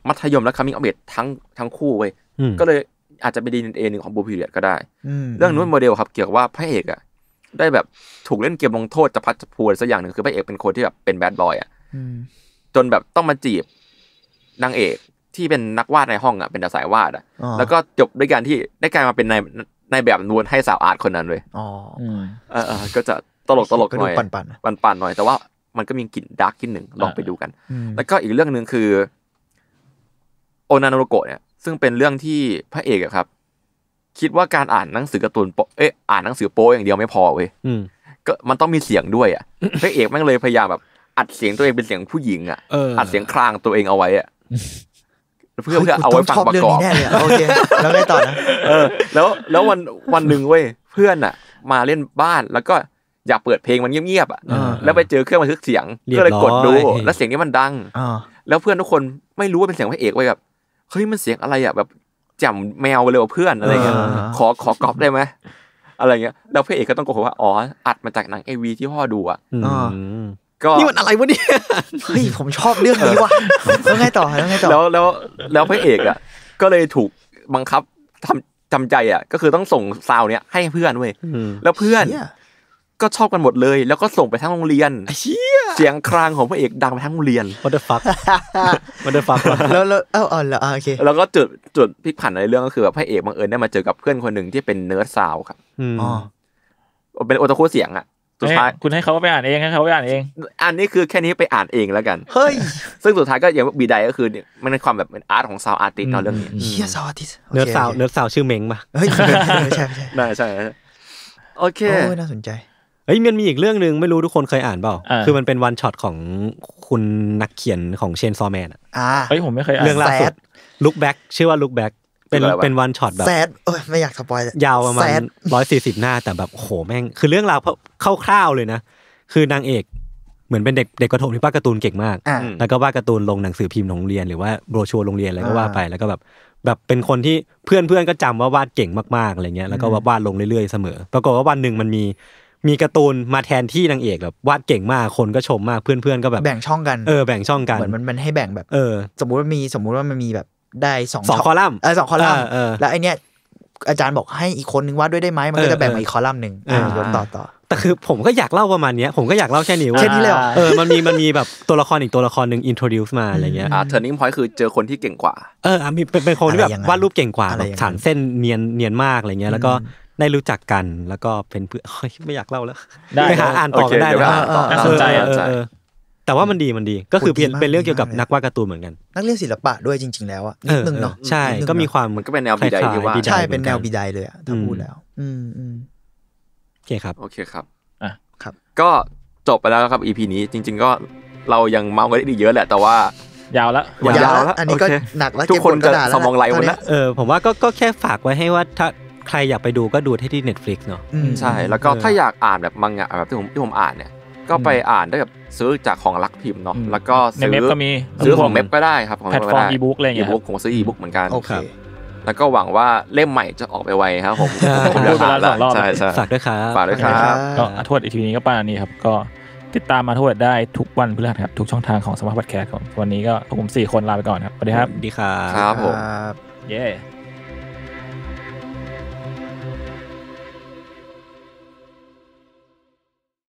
มัธยมและคัมมิ่งออฟเดทั้งทั้งคู่เว้ย ก็เลยอาจจะเป็นดีเอ็นเอหนึ่งของบูพีเรียก็ได้ เรื่องนู้นโมเดลครับเกี่ยวกับว่าพระเอกอะได้แบบถูกเล่นเกมลงโทษจะพัดจะพูดสักอย่างหนึ่งคือพระเอกเป็นคนที่แบบเป็นแบดบอยอะจนแบบต้องมาจีบนางเอกที่เป็นนักวาดในห้องอะเป็นสายวาดอะแล้วก็จบด้วยการที่ได้กลายมาเป็นนายนายแบบนวลให้สาวอาร์ตคนนั้นเลยอ๋อเออก็จะตลกตลกหน่อย ปันปันปันนหน่อย แต่ว่า มันก็มีกลิ่นดาร์กนิดหนึ่งลองไปดูกันแล้วก็อีกเรื่องหนึ่งคือ โอนาโนโกะเนี่ยซึ่งเป็นเรื่องที่พระเอกอะครับ คิดว่าการอ่านหนังสือการ์ตูนโปเอ๊ะอ่านหนังสือโป๊อย่างเดียวไม่พอเว้ยก็มันต้องมีเสียงด้วย อ่ะ พระเอกแม่งเลยพยายามแบบ อัดเสียงตัวเองเป็นเสียงผู้หญิงอ่ะอัดเสียงคลางตัวเองเอาไว้อ่ะเพื่อเพื่อเอาไว้ฟังประกอบโอเคแล้วได้ต่อนะเออ แล้วแล้ววันวันหนึ่งเว้ยเพื่อนอ่ะ มาเล่นบ้านแล้วก็อยากเปิดเพลงมันเงียบๆอ่ะแล้วไปเจอเครื่องบันทึกเสียงก็เลยกดดูแล้วเสียงนี้มันดังแล้วเพื่อนทุกคนไม่รู้ว่าเป็นเสียงพระเอกไว้แบบเฮ้ยมันเสียงอะไรอ่ะแบบจํมแมวเลยว่าเพื่อนอะไรเงี้ยขอขอกรอบได้ไหมอะไรเงี้ยแล้วพระเอกก็ต้องโกหกว่า อ๋อ อัดมาจากหนังเอวีที่พ่อดูอ่ะก็นี่มันอะไรวะเนี่ยเฮ้ยผมชอบเรื่องนี้ว่ะแล้วไงต่อแล้วไงต่อแล้วแล้วแล้วพระเอกอ่ะก็เลยถูกบังคับทำจำใจอ่ะก็คือต้องส่งซาวเนี้ยให้เพื่อนเว้ยแล้วเพื่อนก็ชอบกันหมดเลย แล้วก็ส่งไปทั้งโรงเรียนเสียงครางของพระเอกดังไปทั้งเรียนมันเดฟักมันเดฟักแล้วแล้วเออ๋อแล้วโอเค แล้วก็จุดจุดพลิกผันในเรื่องก็คือแบบพระเอกบังเอิญได้มาเจอกับเพื่อนคนหนึ่งที่เป็นเนิร์ดสาวครับอ๋อเป็นโอตาคุเสียงอ่ะสุดท้ายคุณให้เขาไปอ่านเองให้เขาไปอ่านเองอันนี้คือแค่นี้ไปอ่านเองแล้วกันเฮ้ย ซึ่งสุดท้ายก็อย่างบีไดก็คือมันเป็นความแบบเป็นอาร์ตของซาวอาร์ติสตอนเรื่องนี้เฮียซาวอาร์ติสเนื้อสาวเนื้อสาวชื่อเม้งป่ะเฮ้ยใช่ใช่ใช่โอเคน่าสนใจเอ้ยมันมีอีกเรื่องหนึ่งไม่รู้ทุกคนเคยอ่านเปล่า คือมันเป็นวันช็อตของคุณนักเขียนของเชนซอแมนอ่ะเฮ้ย ผมไม่เคยอ่าน เรื่องล่าสุดลุกแบ็กชื่อว่าลุกแบ็กเป็นเป็นวันช็อตแบบแซดเอ้ยไม่อยากสปอยยาวประมาณร้อยสี่สิบหน้าแต่แบบโหแม่ง คือเรื่องราวเาคร่าวๆเลยนะ คือนางเอกเหมือนเป็นเด็ก เด็กกระถมที่ป้าการ์ตูนเก่งมาก แล้วก็ว่าการ์ตูนลงหนังสือพิมพ์โรงเรียนหรือว่าโบรชัวร์โรงเรียนอะไรก็ว่าไป แล้วก็แบบแบบเป็นคนที่เพื่อนเพื่อนก็จำว่าวาดเก่งมากๆอะไรเงี้ย แล้วก็วาดลงเรื่อยๆเสมอปรากฏว่าวันหนึ่งมันมีมีการ์ตูนมาแทนที่นางเอกแบบวาดเก่งมากคนก็ชมมากเพื่อนๆก็แบบแบ่งช่องกันเออแบ่งช่องกันเหมือนมันมันให้แบ่งแบบเออสมมุติว่ามีสมมุติว่ามันมีแบบได้สองสองคอลัมน์เออสองคอลัมน์แล้วไอเนี้ย อาจารย์บอกให้อีกคนนึงวาดด้วยได้ไหมมันก็จะแบ่งมาอีกคอลัมน์หนึ่งอต่อต่อแต่คือผมก็อยากเล่าประมาณนี้ผมก็อยากเล่าแค่นี้ว่าแค่นี้เลยเออมันมีมันมีแบบตัวละครอีกตัวละครหนึ่ง introduce มาอะไรเงี้ยอ่า turning point คือเจอคนที่เก่งกว่าเออมีเป็นคนที่แบบวาดรูปเก่งกว่าแบบฐานเส้นเนียนเนียนมากอะไรเงี้ยแล้วก็ได้รู้จักกันแล้วก็เป็นเพื่อนเไม่อยากเล่าแล้วไปหาอ่านต่อก็ได้นะน่าสนใจแต่ว่ามันดีมันดี ก็คือเป็นเป็นเรื่องเกี่ยวกับนักวาดการ์ตูนเหมือนกัน นักเรียนศิลปะด้วยจริงๆ แล้วอ่ะนิดนึงเนาะใช่ก็มีความมันก็เป็นแนวบิดายว่าใช่เป็นแนวบดายเลยอ่ะถ้าพูดแล้ว อืมโอเคครับ โอเคครับอ่ะครับ ก็จบไปแล้วครับอีพีนี้จริง ๆ ก็เรายังเมาส์กันได้ดีเยอะแหละแต่ว่า ยาวแล้วยาวแล้วอันนี้ก็หนักแล้วทุกคนจะสมองไหลหมดแล้วเออผมว่าก็ก็แค่ฝากไว้ให้ว่าถ้าใครอยากไปดูก็ดูที่ที่ Netflix เนาะใช่แล้วก็ถ้าอยากอ่านแบบมังงะแบบที่ผมที่ผมอ่านเนี่ย ก็ไปอ่านได้แบบซื้อจากของรักพิมพ์เนาะแล้วก็ซื้อก็มีซื้อของเม็ก็ได้ครับของแพลตฟอร์มอีบุ๊กอะไรอย่างเงี้ยอีบุ๊กผมซื้ออีบุ๊กเหมือนกันโอเคแล้วก็หวังว่าเล่มใหม่จะออกไปไวครับ ผมพูดไปแล้วสองรอบฝากด้วยครับฝากด้วยครับ ก็อทวดอีทีนี้ก็ป้านี้ครับก็ติดตามมาทวดได้ทุกวันพฤหัสครับทุกช่องทางของสมาร์ทพอรแคสต์วันนี้ก็ผมสี่คนลาไปก่อนครับสวัสดีครับดีครับครับผมเย้